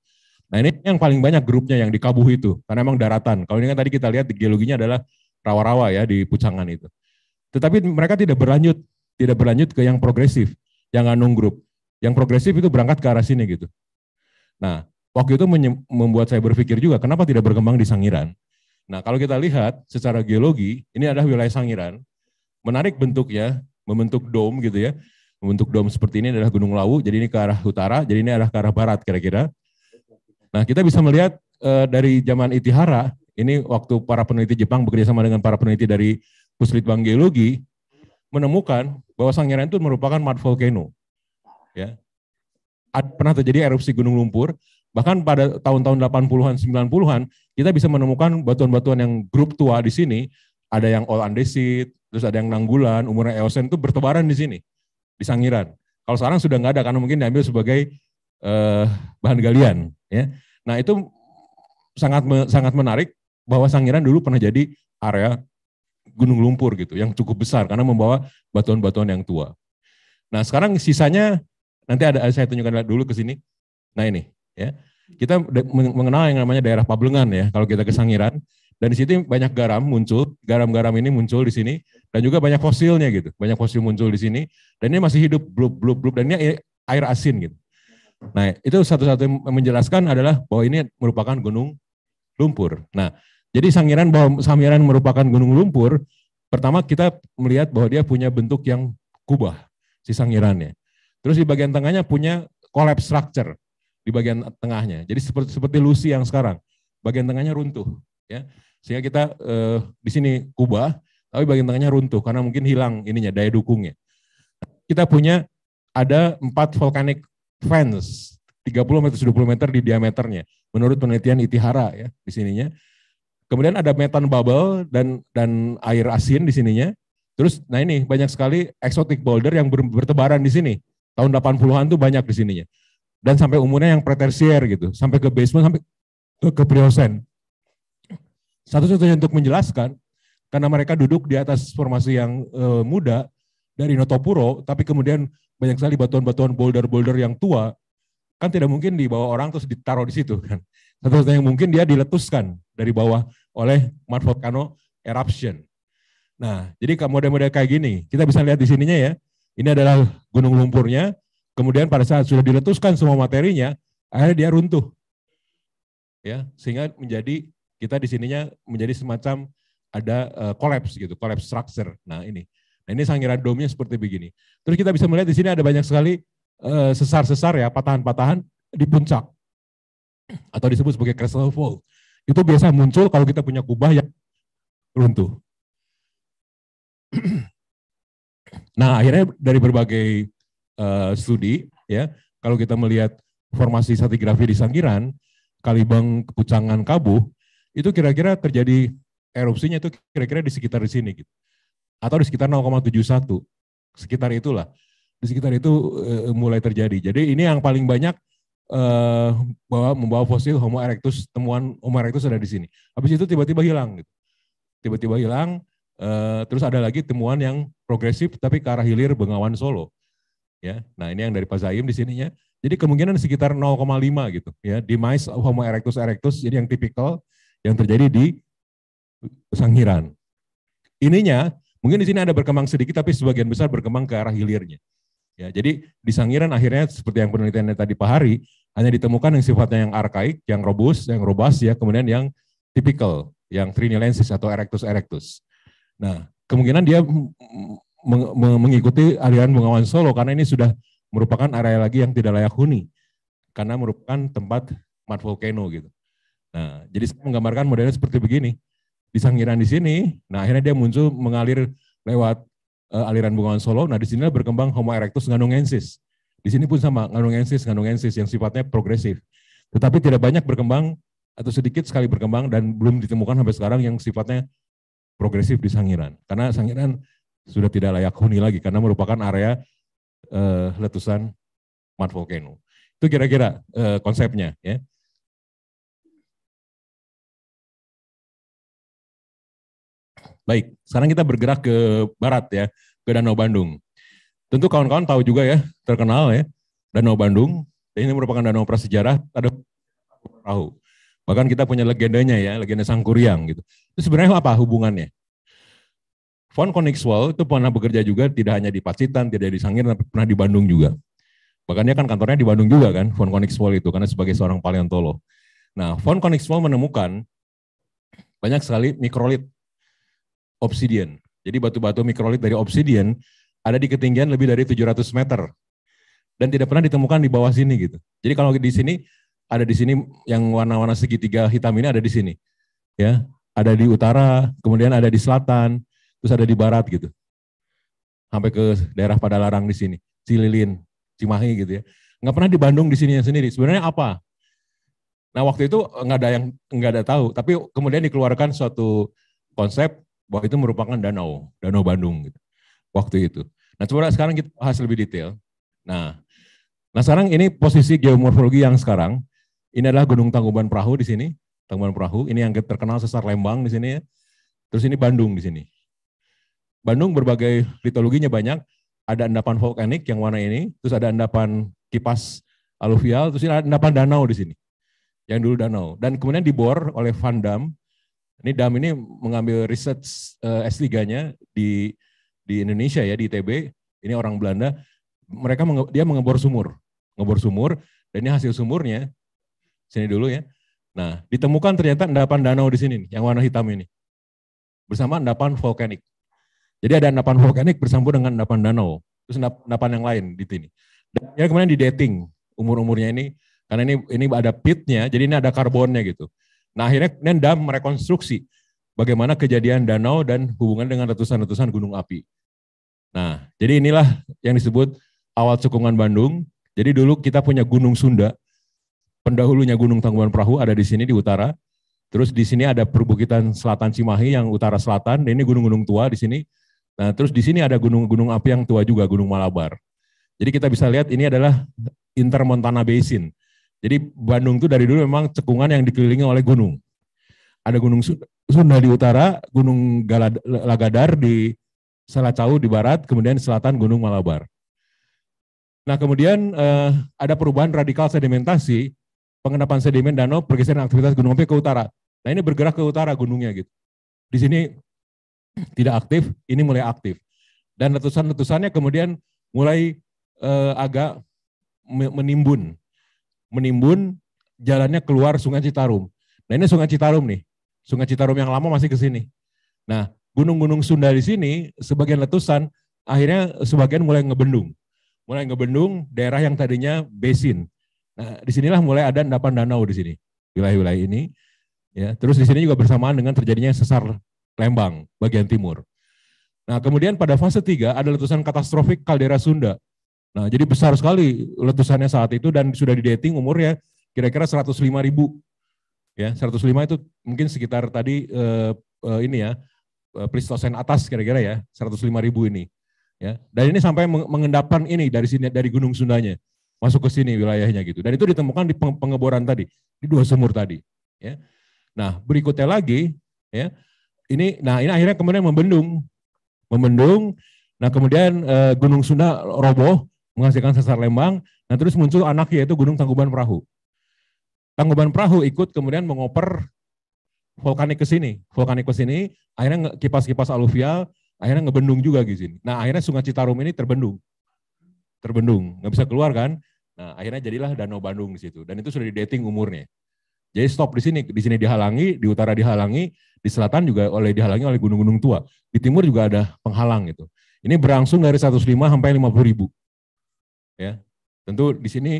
Nah ini yang paling banyak grupnya yang di Kabuh itu, karena emang daratan. Kalau ini kan tadi kita lihat di geologinya adalah rawa-rawa ya di Pucangan itu. Tetapi mereka tidak berlanjut, tidak berlanjut ke yang progresif, yang anung grup. Yang progresif itu berangkat ke arah sini gitu. Nah, waktu itu membuat saya berpikir juga, kenapa tidak berkembang di Sangiran? Nah, kalau kita lihat secara geologi, ini adalah wilayah Sangiran, menarik bentuknya, membentuk dome gitu ya. Bentuk dom seperti ini adalah Gunung Lawu, jadi ini ke arah utara, jadi ini arah ke arah barat kira-kira. Nah, kita bisa melihat e, dari zaman Itihara, ini waktu para peneliti Jepang bekerja sama dengan para peneliti dari Puslitbang Geologi, menemukan bahwa Sangiran itu merupakan mud volcano. Ya. Ad, pernah terjadi erupsi gunung lumpur, bahkan pada tahun-tahun 80-an, 90-an, kita bisa menemukan batuan-batuan yang grup tua di sini, ada yang all andesit, terus ada yang nanggulan, umurnya Eosen itu bertebaran di sini di Sangiran. Kalau sekarang sudah nggak ada karena mungkin diambil sebagai eh, bahan galian. Ya. Nah itu sangat sangat menarik bahwa Sangiran dulu pernah jadi area gunung lumpur gitu yang cukup besar karena membawa batuan-batuan yang tua. Nah sekarang sisanya nanti ada saya tunjukkan dulu ke sini. Nah ini ya kita mengenal yang namanya daerah Pablengan ya kalau kita ke Sangiran dan di situ banyak garam muncul, garam-garam ini muncul di sini, dan juga banyak fosilnya gitu, banyak fosil muncul di sini, dan ini masih hidup, blub, blub, blub, dan ini air asin gitu. Nah, itu satu-satu menjelaskan adalah bahwa ini merupakan gunung lumpur. Nah, jadi sangiran bahwa sangiran merupakan gunung lumpur, pertama kita melihat bahwa dia punya bentuk yang kubah, si sangirannya. Terus di bagian tengahnya punya collapse structure di bagian tengahnya. Jadi seperti seperti lusi yang sekarang, bagian tengahnya runtuh, ya. Sehingga kita eh, di sini kubah, tapi bagian tengahnya runtuh karena mungkin hilang ininya daya dukungnya. Kita punya ada empat volcanic fans 30 meter 70 meter di diameternya menurut penelitian Itihara ya di sininya. Kemudian ada metan bubble dan dan air asin di sininya. Terus nah ini banyak sekali exotic boulder yang ber, bertebaran di sini. Tahun 80-an tuh banyak di sininya. Dan sampai umurnya yang pretersier gitu, sampai ke basement sampai ke, ke Priosen. Satu-satunya untuk menjelaskan, karena mereka duduk di atas formasi yang e, muda dari Notopuro, tapi kemudian banyak sekali batuan-batuan boulder-boulder yang tua, kan tidak mungkin dibawa orang terus ditaruh di situ kan. Satu-satunya yang mungkin dia diletuskan dari bawah oleh Mount Volcano Eruption. Nah, jadi model-model kayak gini, kita bisa lihat di sininya ya, ini adalah gunung lumpurnya, kemudian pada saat sudah diletuskan semua materinya, akhirnya dia runtuh. Ya, sehingga menjadi kita di sininya menjadi semacam ada uh, eh, collapse gitu, collapse structure. Nah ini, nah ini sangiran domnya seperti begini. Terus kita bisa melihat di sini ada banyak sekali eh, sesar-sesar uh, ya, patahan-patahan di puncak atau disebut sebagai crystal fall Itu biasa muncul kalau kita punya kubah yang runtuh. [clears throat] nah akhirnya dari berbagai uh, studi ya, kalau kita melihat formasi stratigrafi di Sangiran Kalibang Kepucangan Kabuh, itu kira-kira terjadi erupsinya itu kira-kira di sekitar di sini gitu. Atau di sekitar 0,71. Sekitar itulah. Di sekitar itu e, mulai terjadi. Jadi ini yang paling banyak e, bawa membawa fosil Homo erectus, temuan Homo erectus ada di sini. Habis itu tiba-tiba hilang gitu. Tiba-tiba hilang e, terus ada lagi temuan yang progresif tapi ke arah hilir Bengawan Solo. Ya. Nah, ini yang dari Pak Zaim di sininya. Jadi kemungkinan sekitar 0,5 gitu ya. Demise Homo erectus erectus jadi yang tipikal yang terjadi di Sangiran Ininya mungkin di sini ada berkembang sedikit tapi sebagian besar berkembang ke arah hilirnya. Ya, jadi di Sangiran akhirnya seperti yang penelitiannya tadi Pak Hari hanya ditemukan yang sifatnya yang arkaik, yang robust, yang robas ya, kemudian yang tipikal, yang trinilensis atau erectus erectus. Nah, kemungkinan dia mengikuti aliran bungawan Solo karena ini sudah merupakan area lagi yang tidak layak huni karena merupakan tempat mat volcano gitu. Nah, jadi saya menggambarkan modelnya seperti begini. Di Sangiran di sini, nah akhirnya dia muncul mengalir lewat uh, aliran bunga Solo. Nah, di sini berkembang Homo erectus nganungensis. Di sini pun sama nganungensis, nganungensis yang sifatnya progresif. Tetapi tidak banyak berkembang atau sedikit sekali berkembang dan belum ditemukan sampai sekarang yang sifatnya progresif di Sangiran. Karena Sangiran sudah tidak layak huni lagi karena merupakan area uh, letusan mat volcano. Itu kira-kira uh, konsepnya ya. Baik, sekarang kita bergerak ke barat ya, ke Danau Bandung. Tentu kawan-kawan tahu juga ya, terkenal ya, Danau Bandung. Dan Ini merupakan danau prasejarah, ada perahu. Bahkan kita punya legendanya ya, legenda Sangkuriang gitu. Itu sebenarnya apa hubungannya? Von Konigswald itu pernah bekerja juga tidak hanya di Pacitan, tidak di Sangir, tapi pernah di Bandung juga. Bahkan dia kan kantornya di Bandung juga kan, Von Konigswald itu, karena sebagai seorang paleontolog. Nah, Von Konigswald menemukan banyak sekali mikrolit obsidian. Jadi batu-batu mikrolit dari obsidian ada di ketinggian lebih dari 700 meter dan tidak pernah ditemukan di bawah sini gitu. Jadi kalau di sini ada di sini yang warna-warna segitiga hitam ini ada di sini. Ya, ada di utara, kemudian ada di selatan, terus ada di barat gitu. Sampai ke daerah Padalarang di sini, Cililin, Cimahi gitu ya. Nggak pernah di Bandung di sini sendiri. Sebenarnya apa? Nah waktu itu nggak ada yang nggak ada tahu, tapi kemudian dikeluarkan suatu konsep bahwa itu merupakan danau, danau Bandung gitu, waktu itu. Nah coba sekarang kita bahas lebih detail. Nah, nah sekarang ini posisi geomorfologi yang sekarang, ini adalah Gunung Tangkuban Perahu di sini, Tangkuban Perahu, ini yang terkenal sesar Lembang di sini ya. Terus ini Bandung di sini. Bandung berbagai litologinya banyak, ada endapan vulkanik yang warna ini, terus ada endapan kipas aluvial, terus ini ada endapan danau di sini. Yang dulu danau. Dan kemudian dibor oleh Van Dam ini Dam ini mengambil riset uh, eh, S3-nya di di Indonesia ya di ITB. Ini orang Belanda. Mereka menge, dia mengebor sumur, ngebor sumur dan ini hasil sumurnya sini dulu ya. Nah, ditemukan ternyata endapan danau di sini yang warna hitam ini. Bersama endapan vulkanik. Jadi ada endapan vulkanik bersambung dengan endapan danau. Terus endapan yang lain di sini. Dan kemudian di dating umur-umurnya ini karena ini ini ada pitnya, jadi ini ada karbonnya gitu. Nah akhirnya Nendam merekonstruksi bagaimana kejadian danau dan hubungan dengan ratusan-ratusan gunung api. Nah jadi inilah yang disebut awal cekungan Bandung. Jadi dulu kita punya Gunung Sunda, pendahulunya Gunung Tangkuban Perahu ada di sini di utara. Terus di sini ada perbukitan selatan Cimahi yang utara selatan, dan ini gunung-gunung tua di sini. Nah, terus di sini ada gunung-gunung api yang tua juga, Gunung Malabar. Jadi kita bisa lihat ini adalah Intermontana Basin. Jadi Bandung itu dari dulu memang cekungan yang dikelilingi oleh gunung. Ada gunung Sunda di utara, gunung Galad, Lagadar di Selacau di barat, kemudian selatan gunung Malabar. Nah kemudian eh, ada perubahan radikal sedimentasi, pengendapan sedimen danau, pergeseran aktivitas gunung api ke utara. Nah ini bergerak ke utara gunungnya gitu. Di sini tidak aktif, ini mulai aktif. Dan letusan-letusannya kemudian mulai eh, agak menimbun menimbun jalannya keluar Sungai Citarum. Nah ini Sungai Citarum nih, Sungai Citarum yang lama masih ke sini. Nah gunung-gunung Sunda di sini sebagian letusan akhirnya sebagian mulai ngebendung, mulai ngebendung daerah yang tadinya basin. Nah disinilah mulai ada endapan danau di sini wilayah-wilayah ini. Ya, terus di sini juga bersamaan dengan terjadinya sesar Lembang bagian timur. Nah, kemudian pada fase 3 ada letusan katastrofik kaldera Sunda Nah, jadi besar sekali letusannya saat itu dan sudah di dating umurnya kira-kira 105 ribu. Ya, 105 itu mungkin sekitar tadi eh, uh, ini ya, eh, Pleistosen atas kira-kira ya, 105 ribu ini. Ya, dan ini sampai mengendapkan ini dari sini dari Gunung Sundanya masuk ke sini wilayahnya gitu. Dan itu ditemukan di pengeboran tadi, di dua sumur tadi. Ya. Nah, berikutnya lagi, ya, ini, nah ini akhirnya kemudian membendung, membendung. Nah kemudian eh, Gunung Sunda roboh, menghasilkan sesar Lembang. dan nah terus muncul anak yaitu Gunung Tangkuban Perahu. Tangkuban Perahu ikut kemudian mengoper vulkanik ke sini, vulkanik ke sini, akhirnya kipas-kipas aluvial, akhirnya ngebendung juga di sini. Nah akhirnya Sungai Citarum ini terbendung, terbendung, nggak bisa keluar kan? Nah akhirnya jadilah Danau Bandung di situ, dan itu sudah di dating umurnya. Jadi stop di sini, di sini dihalangi, di utara dihalangi, di selatan juga oleh dihalangi oleh gunung-gunung tua, di timur juga ada penghalang gitu. Ini berlangsung dari 105 sampai 50 ribu ya tentu di sini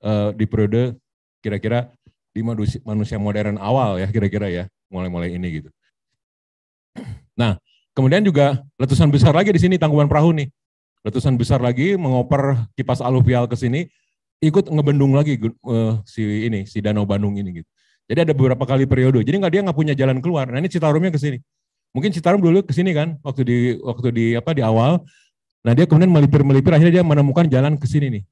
uh, di periode kira-kira di manusia modern awal ya kira-kira ya mulai-mulai ini gitu nah kemudian juga letusan besar lagi di sini tangkuban perahu nih letusan besar lagi mengoper kipas aluvial ke sini ikut ngebendung lagi uh, si ini si danau Bandung ini gitu jadi ada beberapa kali periode jadi nggak dia nggak punya jalan keluar nah ini Citarumnya ke sini mungkin Citarum dulu ke sini kan waktu di waktu di apa di awal Nah dia kemudian melipir-melipir akhirnya dia menemukan jalan ke sini nih,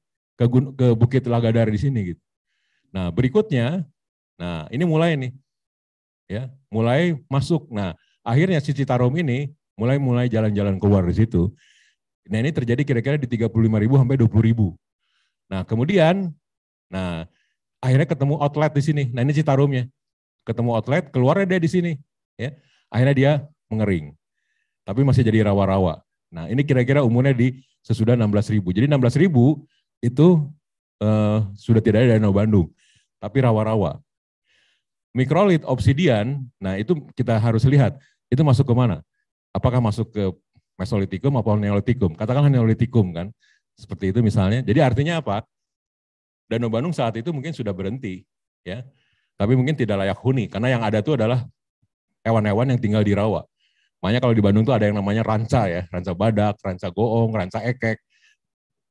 ke, Gun ke Bukit Telaga di sini gitu. Nah berikutnya, nah ini mulai nih, ya mulai masuk. Nah akhirnya si Citarum ini mulai mulai jalan-jalan keluar di situ. Nah ini terjadi kira-kira di 35 ribu sampai 20 ribu. Nah kemudian, nah akhirnya ketemu outlet di sini. Nah ini Citarumnya. Ketemu outlet, keluarnya dia di sini. Ya, akhirnya dia mengering. Tapi masih jadi rawa-rawa. Nah, ini kira-kira umurnya di sesudah 16.000. Jadi 16.000 itu eh, sudah tidak ada danau Bandung, tapi rawa-rawa. Mikrolit obsidian, nah itu kita harus lihat, itu masuk ke mana? Apakah masuk ke Mesolitikum atau Neolitikum? Katakanlah Neolitikum kan, seperti itu misalnya. Jadi artinya apa? Danau Bandung saat itu mungkin sudah berhenti, ya. Tapi mungkin tidak layak huni karena yang ada itu adalah hewan-hewan yang tinggal di rawa. Makanya kalau di Bandung tuh ada yang namanya ranca ya, ranca badak, ranca goong, ranca ekek.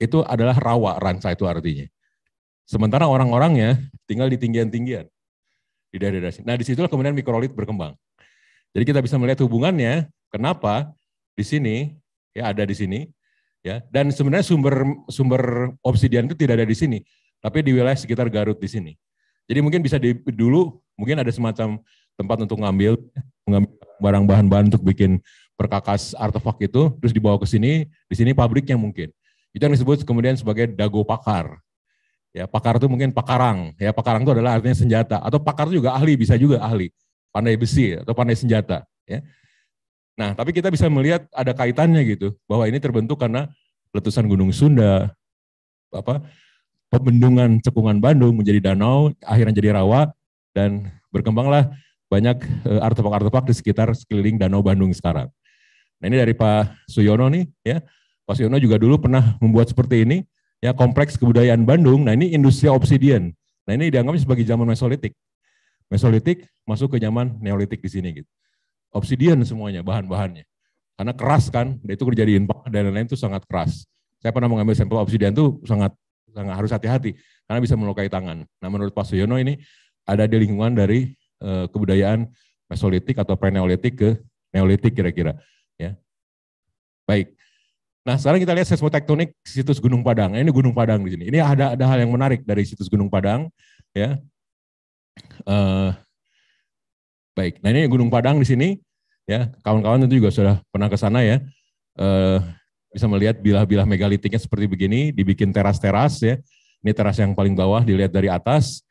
Itu adalah rawa ranca itu artinya. Sementara orang-orangnya tinggal di tinggian-tinggian di daerah-daerah sini. Nah, disitulah kemudian mikrolit berkembang. Jadi kita bisa melihat hubungannya. Kenapa di sini ya ada di sini ya dan sebenarnya sumber sumber obsidian itu tidak ada di sini tapi di wilayah sekitar Garut di sini jadi mungkin bisa di, dulu mungkin ada semacam tempat untuk ngambil mengambil barang bahan-bahan untuk bikin perkakas artefak itu, terus dibawa ke sini, di sini pabriknya mungkin. Itu yang disebut kemudian sebagai dago pakar. Ya, pakar itu mungkin pakarang. Ya, pakarang itu adalah artinya senjata. Atau pakar itu juga ahli, bisa juga ahli. Pandai besi atau pandai senjata. Ya. Nah, tapi kita bisa melihat ada kaitannya gitu, bahwa ini terbentuk karena letusan Gunung Sunda, apa pembendungan cekungan Bandung menjadi danau, akhirnya jadi rawa, dan berkembanglah banyak eh, artefak-artefak di sekitar sekeliling Danau Bandung sekarang. Nah ini dari Pak Suyono nih ya, Pak Suyono juga dulu pernah membuat seperti ini, ya kompleks kebudayaan Bandung, nah ini industri obsidian. Nah ini dianggap sebagai zaman Mesolitik. Mesolitik masuk ke zaman Neolitik di sini gitu. Obsidian semuanya bahan-bahannya. Karena keras kan, itu kerja di impak dan lain-lain itu sangat keras. Saya pernah mengambil sampel obsidian itu sangat, sangat harus hati-hati karena bisa melukai tangan. Nah menurut Pak Suyono ini ada di lingkungan dari Eh, kebudayaan Mesolitik atau Preneolitik ke Neolitik kira-kira. Ya, Baik. Nah, sekarang kita lihat seismotektonik situs Gunung Padang. ini Gunung Padang di sini. Ini ada ada hal yang menarik dari situs Gunung Padang, ya. Uh, baik. Nah, ini Gunung Padang di sini, ya. Kawan-kawan tentu juga sudah pernah ke sana ya. Uh, bisa melihat bilah-bilah megalitiknya seperti begini, dibikin teras-teras ya. Ini teras yang paling bawah dilihat dari atas.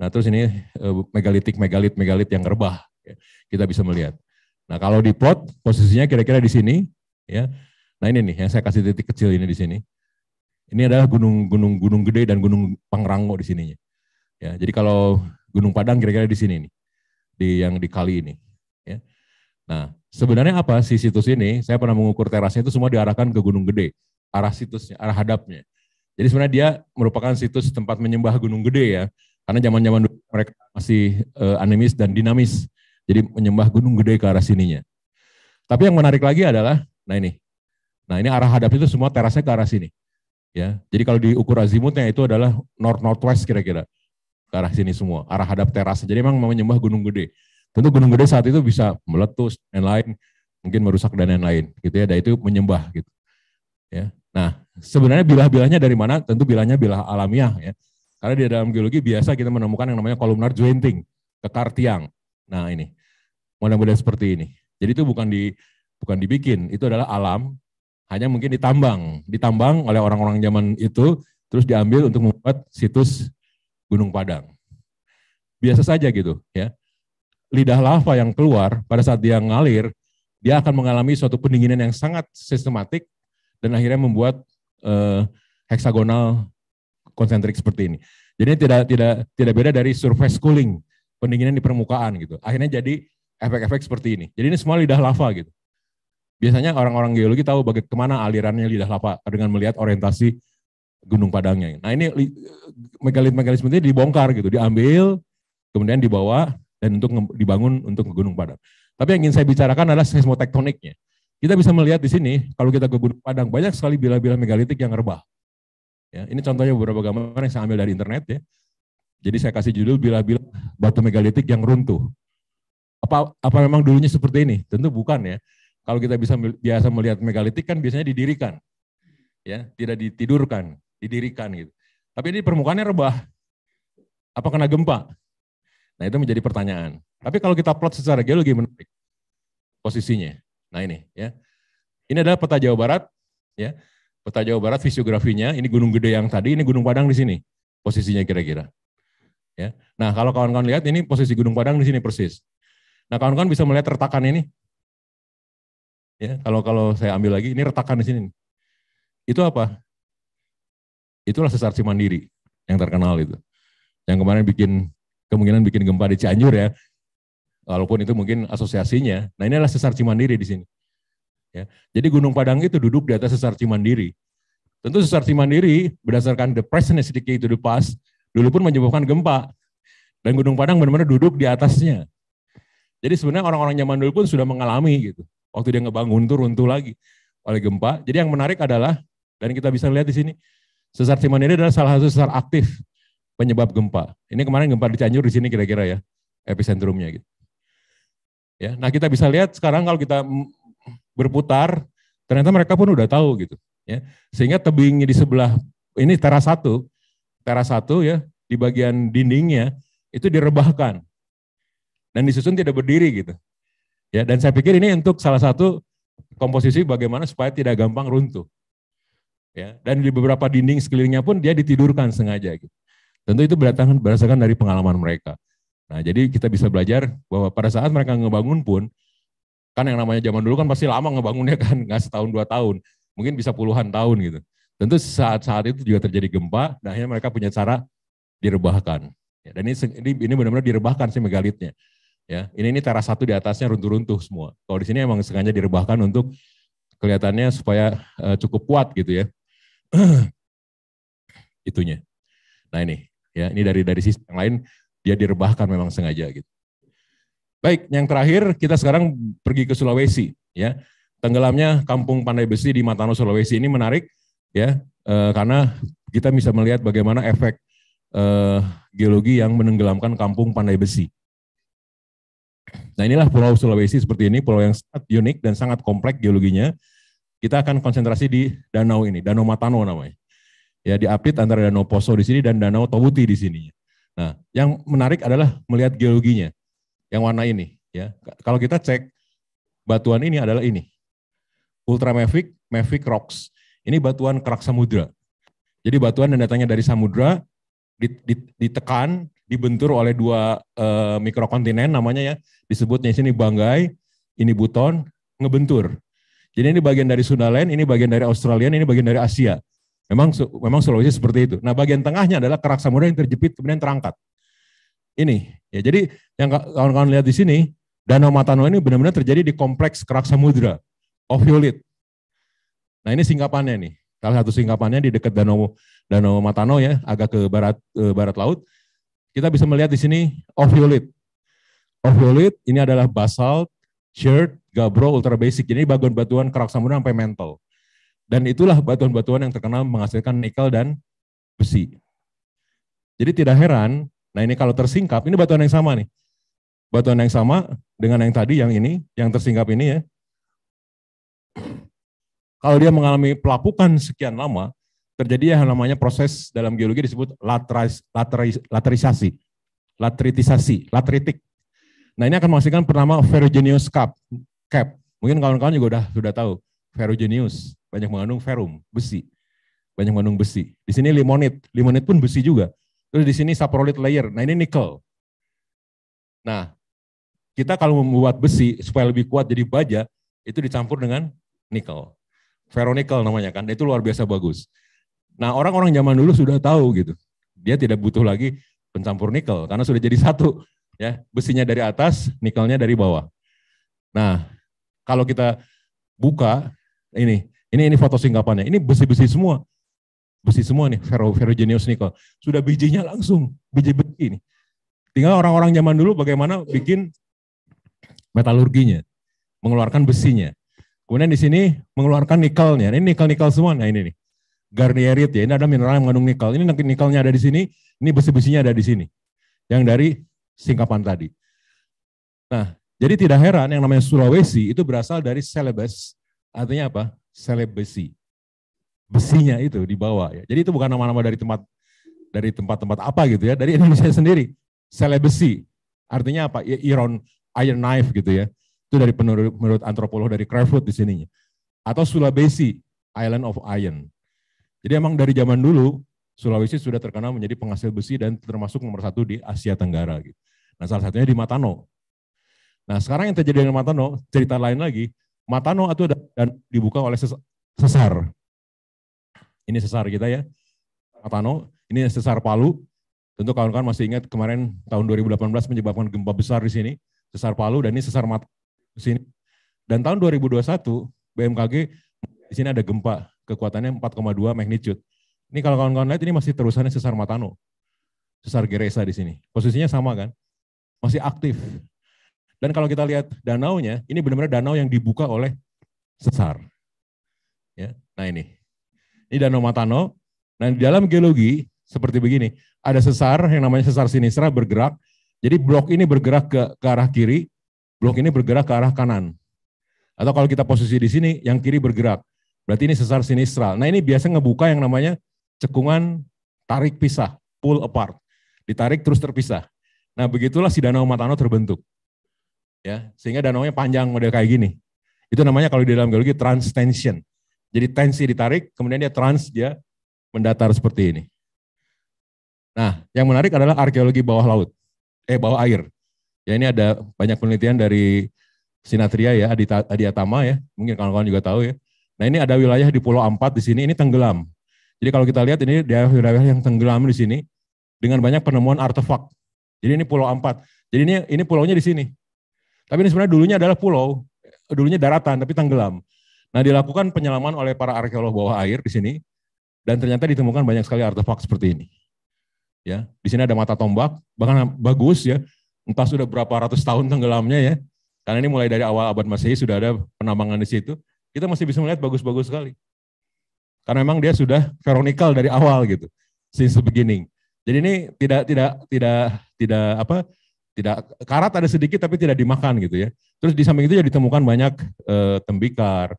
Nah terus ini eh, megalitik, megalit, megalit yang rebah ya. kita bisa melihat. Nah kalau di plot posisinya kira-kira di sini ya. Nah ini nih yang saya kasih titik kecil ini di sini. Ini adalah gunung-gunung gunung gede dan gunung Pangrango di sininya. Ya, jadi kalau Gunung Padang kira-kira di sini nih, di yang di kali ini. Ya. Nah, sebenarnya apa sih situs ini? Saya pernah mengukur terasnya itu semua diarahkan ke Gunung Gede, arah situsnya, arah hadapnya. Jadi sebenarnya dia merupakan situs tempat menyembah Gunung Gede ya karena zaman-zaman dulu mereka masih uh, animis dan dinamis. Jadi menyembah gunung gede ke arah sininya. Tapi yang menarik lagi adalah, nah ini. Nah ini arah hadap itu semua terasnya ke arah sini. Ya, jadi kalau diukur azimutnya itu adalah north northwest kira-kira ke arah sini semua, arah hadap teras. Jadi memang menyembah gunung gede. Tentu gunung gede saat itu bisa meletus dan lain, mungkin merusak dan lain-lain gitu ya. Dan itu menyembah gitu. Ya. Nah, sebenarnya bilah-bilahnya dari mana? Tentu bilahnya bilah alamiah ya. Karena di dalam geologi biasa kita menemukan yang namanya kolumnar jointing, kekar tiang. Nah ini, mudah-mudahan seperti ini. Jadi itu bukan di bukan dibikin, itu adalah alam, hanya mungkin ditambang, ditambang oleh orang-orang zaman itu, terus diambil untuk membuat situs Gunung Padang. Biasa saja gitu ya. Lidah lava yang keluar pada saat dia ngalir, dia akan mengalami suatu pendinginan yang sangat sistematik dan akhirnya membuat eh, heksagonal konsentrik seperti ini. Jadi tidak tidak tidak beda dari surface cooling, pendinginan di permukaan gitu. Akhirnya jadi efek-efek seperti ini. Jadi ini semua lidah lava gitu. Biasanya orang-orang geologi tahu bagaimana alirannya lidah lava dengan melihat orientasi gunung padangnya. Nah ini megalit-megalit seperti ini dibongkar gitu, diambil, kemudian dibawa dan untuk dibangun untuk ke Gunung Padang. Tapi yang ingin saya bicarakan adalah seismotektoniknya. Kita bisa melihat di sini, kalau kita ke Gunung Padang, banyak sekali bila-bila megalitik yang rebah. Ya, ini contohnya beberapa gambar yang saya ambil dari internet ya. Jadi saya kasih judul bila-bila batu megalitik yang runtuh. Apa apa memang dulunya seperti ini? Tentu bukan ya. Kalau kita bisa biasa melihat megalitik kan biasanya didirikan. Ya, tidak ditidurkan, didirikan gitu. Tapi ini permukaannya rebah. Apa kena gempa? Nah, itu menjadi pertanyaan. Tapi kalau kita plot secara geologi menarik posisinya. Nah, ini ya. Ini adalah peta Jawa Barat ya. Kota Jawa Barat fisiografinya, ini Gunung Gede yang tadi, ini Gunung Padang di sini posisinya kira-kira. Ya. Nah, kalau kawan-kawan lihat ini posisi Gunung Padang di sini persis. Nah, kawan-kawan bisa melihat retakan ini. Ya, kalau kalau saya ambil lagi ini retakan di sini. Itu apa? Itulah sesar Cimandiri yang terkenal itu. Yang kemarin bikin kemungkinan bikin gempa di Cianjur ya. Walaupun itu mungkin asosiasinya. Nah, ini adalah sesar Cimandiri di sini. Ya. Jadi Gunung Padang itu duduk di atas sesar Cimandiri. Tentu sesar Cimandiri berdasarkan the present sedikit itu the past dulu pun menyebabkan gempa dan Gunung Padang benar-benar duduk di atasnya. Jadi sebenarnya orang-orang zaman dulu pun sudah mengalami gitu. Waktu dia ngebangun tuh runtuh lagi oleh gempa. Jadi yang menarik adalah dan kita bisa lihat di sini sesar Cimandiri adalah salah satu sesar aktif penyebab gempa. Ini kemarin gempa di Cianjur di sini kira-kira ya epicentrumnya gitu. Ya, nah kita bisa lihat sekarang kalau kita berputar, ternyata mereka pun udah tahu gitu. Ya. Sehingga tebingnya di sebelah, ini teras satu, teras satu ya, di bagian dindingnya, itu direbahkan. Dan disusun tidak berdiri gitu. Ya, dan saya pikir ini untuk salah satu komposisi bagaimana supaya tidak gampang runtuh. Ya, dan di beberapa dinding sekelilingnya pun dia ditidurkan sengaja gitu. Tentu itu berdasarkan, berdasarkan dari pengalaman mereka. Nah, jadi kita bisa belajar bahwa pada saat mereka ngebangun pun Kan yang namanya zaman dulu kan pasti lama ngebangunnya kan, [laughs] nggak setahun dua tahun, mungkin bisa puluhan tahun gitu. Tentu saat-saat itu juga terjadi gempa, dan akhirnya mereka punya cara direbahkan. Ya, dan ini ini, benar-benar direbahkan sih megalitnya. Ya, ini ini teras satu di atasnya runtuh-runtuh semua. Kalau di sini emang sengaja direbahkan untuk kelihatannya supaya uh, cukup kuat gitu ya. [clears throat] Itunya. Nah ini ya ini dari dari sisi yang lain dia direbahkan memang sengaja gitu. Baik, yang terakhir kita sekarang pergi ke Sulawesi ya. Tenggelamnya Kampung Pandai Besi di Matano Sulawesi ini menarik ya e, karena kita bisa melihat bagaimana efek e, geologi yang menenggelamkan Kampung Pandai Besi. Nah, inilah Pulau Sulawesi seperti ini, pulau yang sangat unik dan sangat kompleks geologinya. Kita akan konsentrasi di danau ini, Danau Matano namanya. Ya, diapit antara Danau Poso di sini dan Danau Tobuti di sini. Nah, yang menarik adalah melihat geologinya yang warna ini ya. Kalau kita cek batuan ini adalah ini. Ultra Mavic, Mavic Rocks. Ini batuan kerak samudra. Jadi batuan yang datangnya dari samudra ditekan, dibentur oleh dua e, mikrokontinen namanya ya. Disebutnya sini Banggai, ini Buton, ngebentur. Jadi ini bagian dari Sundaland, ini bagian dari Australia, ini bagian dari Asia. Memang memang Sulawesi seperti itu. Nah, bagian tengahnya adalah kerak samudra yang terjepit kemudian terangkat ini. Ya, jadi yang kawan-kawan lihat di sini, Danau Matano ini benar-benar terjadi di kompleks kerak samudra, ofiolit. Nah ini singkapannya nih, salah satu singkapannya di dekat Danau Danau Matano ya, agak ke barat ke barat laut. Kita bisa melihat di sini ofiolit. Ofiolit ini adalah basalt, shirt, gabbro, ultra basic. Jadi batuan-batuan kerak samudra sampai mental. Dan itulah batuan-batuan yang terkenal menghasilkan nikel dan besi. Jadi tidak heran Nah ini kalau tersingkap, ini batuan yang sama nih. Batuan yang sama dengan yang tadi, yang ini, yang tersingkap ini ya. Kalau dia mengalami pelapukan sekian lama, terjadi yang namanya proses dalam geologi disebut lateris, lateris, laterisasi, latritisasi latritik Nah ini akan menghasilkan pertama ferrogenius cap. cap. Mungkin kawan-kawan juga udah sudah tahu. ferrogenius banyak mengandung ferum, besi. Banyak mengandung besi. Di sini limonit, limonit pun besi juga Terus di sini saprolit layer. Nah, ini nikel. Nah, kita kalau membuat besi supaya lebih kuat jadi baja, itu dicampur dengan nikel. Ferronikel namanya kan, itu luar biasa bagus. Nah, orang-orang zaman dulu sudah tahu gitu. Dia tidak butuh lagi pencampur nikel karena sudah jadi satu, ya. Besinya dari atas, nikelnya dari bawah. Nah, kalau kita buka ini, ini ini foto singkapannya. Ini besi-besi semua besi semua nih, ferro ferrogenius nikel. Sudah bijinya langsung, biji besi nih. Tinggal orang-orang zaman dulu bagaimana bikin metalurginya, mengeluarkan besinya. Kemudian di sini mengeluarkan nikelnya. Ini nikel-nikel semua. Nah ini nih. Garnierit ya. Ini ada mineral yang mengandung nikel. Ini nanti nikelnya ada di sini, ini besi-besinya ada di sini. Yang dari singkapan tadi. Nah, jadi tidak heran yang namanya Sulawesi itu berasal dari Celebes. Artinya apa? celebesi besinya itu dibawa ya. Jadi itu bukan nama-nama dari tempat dari tempat-tempat apa gitu ya, dari Indonesia sendiri. Selebesi Artinya apa? Ya, iron iron knife gitu ya. Itu dari menurut, menurut antropolog dari Crawford di sininya. Atau Sulawesi, Island of Iron. Jadi emang dari zaman dulu Sulawesi sudah terkenal menjadi penghasil besi dan termasuk nomor satu di Asia Tenggara. Gitu. Nah salah satunya di Matano. Nah sekarang yang terjadi dengan Matano, cerita lain lagi, Matano itu dan dibuka oleh sesar ini sesar kita ya. Atano, ini sesar Palu. Tentu kawan-kawan masih ingat kemarin tahun 2018 menyebabkan gempa besar di sini, sesar Palu dan ini sesar Mat di sini. Dan tahun 2021 BMKG di sini ada gempa kekuatannya 4,2 magnitude. Ini kalau kawan-kawan lihat ini masih terusannya sesar Matano. Sesar Geresa di sini. Posisinya sama kan? Masih aktif. Dan kalau kita lihat danau nya, ini benar-benar danau yang dibuka oleh sesar. Ya. Nah ini ini Danau Matano. Nah, di dalam geologi seperti begini, ada sesar yang namanya sesar sinistra bergerak. Jadi blok ini bergerak ke, ke arah kiri, blok ini bergerak ke arah kanan. Atau kalau kita posisi di sini, yang kiri bergerak. Berarti ini sesar sinistra. Nah, ini biasa ngebuka yang namanya cekungan tarik pisah, pull apart. Ditarik terus terpisah. Nah, begitulah si Danau Matano terbentuk. Ya, sehingga danaunya panjang model kayak gini. Itu namanya kalau di dalam geologi trans tension. Jadi tensi ditarik, kemudian dia trans, dia mendatar seperti ini. Nah, yang menarik adalah arkeologi bawah laut, eh bawah air. Ya ini ada banyak penelitian dari Sinatria ya, Adita, Adiatama ya, mungkin kawan-kawan juga tahu ya. Nah ini ada wilayah di Pulau Ampat di sini, ini tenggelam. Jadi kalau kita lihat ini daerah wilayah yang tenggelam di sini dengan banyak penemuan artefak. Jadi ini Pulau Ampat. Jadi ini ini pulaunya di sini. Tapi ini sebenarnya dulunya adalah pulau, dulunya daratan tapi tenggelam. Nah, dilakukan penyelaman oleh para arkeolog bawah air di sini dan ternyata ditemukan banyak sekali artefak seperti ini. Ya, di sini ada mata tombak, bahkan bagus ya. Entah sudah berapa ratus tahun tenggelamnya ya. Karena ini mulai dari awal abad Masehi sudah ada penambangan di situ. Kita masih bisa melihat bagus-bagus sekali. Karena memang dia sudah veronikal dari awal gitu. Since the beginning. Jadi ini tidak tidak tidak tidak apa? Tidak karat ada sedikit tapi tidak dimakan gitu ya. Terus di samping itu ya ditemukan banyak e, tembikar,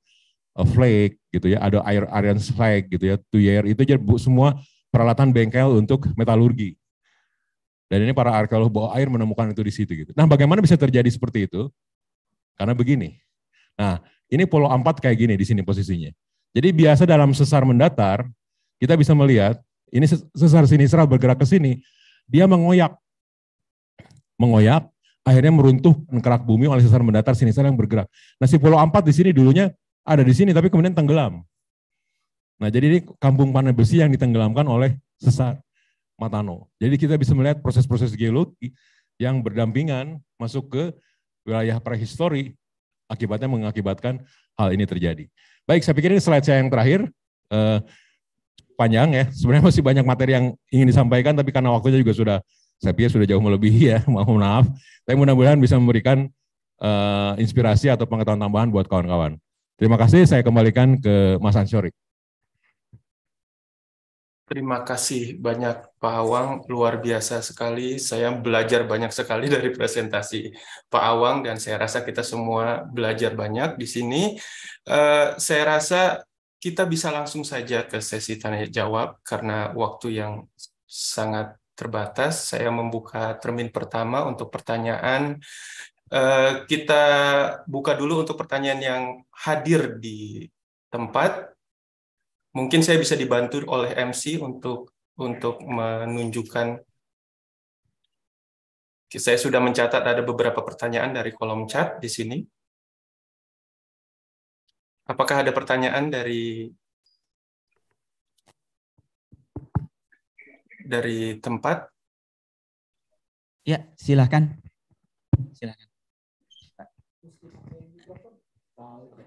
uh, flake gitu ya, ada air iron flake gitu ya, tuyer itu jadi semua peralatan bengkel untuk metalurgi. Dan ini para arkeolog bawa air menemukan itu di situ gitu. Nah, bagaimana bisa terjadi seperti itu? Karena begini. Nah, ini Pulau Ampat kayak gini di sini posisinya. Jadi biasa dalam sesar mendatar, kita bisa melihat ini sesar serah bergerak ke sini, dia mengoyak. Mengoyak, akhirnya meruntuh kerak bumi oleh sesar mendatar sinistra yang bergerak. Nah, si Pulau Ampat di sini dulunya ada di sini tapi kemudian tenggelam. Nah, jadi ini kampung panah besi yang ditenggelamkan oleh sesar Matano. Jadi kita bisa melihat proses-proses geologi yang berdampingan masuk ke wilayah prehistori akibatnya mengakibatkan hal ini terjadi. Baik, saya pikir ini slide saya yang terakhir. Eh, panjang ya. Sebenarnya masih banyak materi yang ingin disampaikan, tapi karena waktunya juga sudah, saya pikir sudah jauh melebihi ya, [laughs] mohon maaf. Tapi mudah-mudahan bisa memberikan eh, inspirasi atau pengetahuan tambahan buat kawan-kawan. Terima kasih, saya kembalikan ke Mas Ansori. Terima kasih banyak Pak Awang, luar biasa sekali. Saya belajar banyak sekali dari presentasi Pak Awang dan saya rasa kita semua belajar banyak di sini. Eh, saya rasa kita bisa langsung saja ke sesi tanya jawab karena waktu yang sangat terbatas. Saya membuka termin pertama untuk pertanyaan Eh, kita buka dulu untuk pertanyaan yang hadir di tempat. Mungkin saya bisa dibantu oleh MC untuk untuk menunjukkan. Saya sudah mencatat ada beberapa pertanyaan dari kolom chat di sini. Apakah ada pertanyaan dari dari tempat? Ya, silahkan. Silahkan.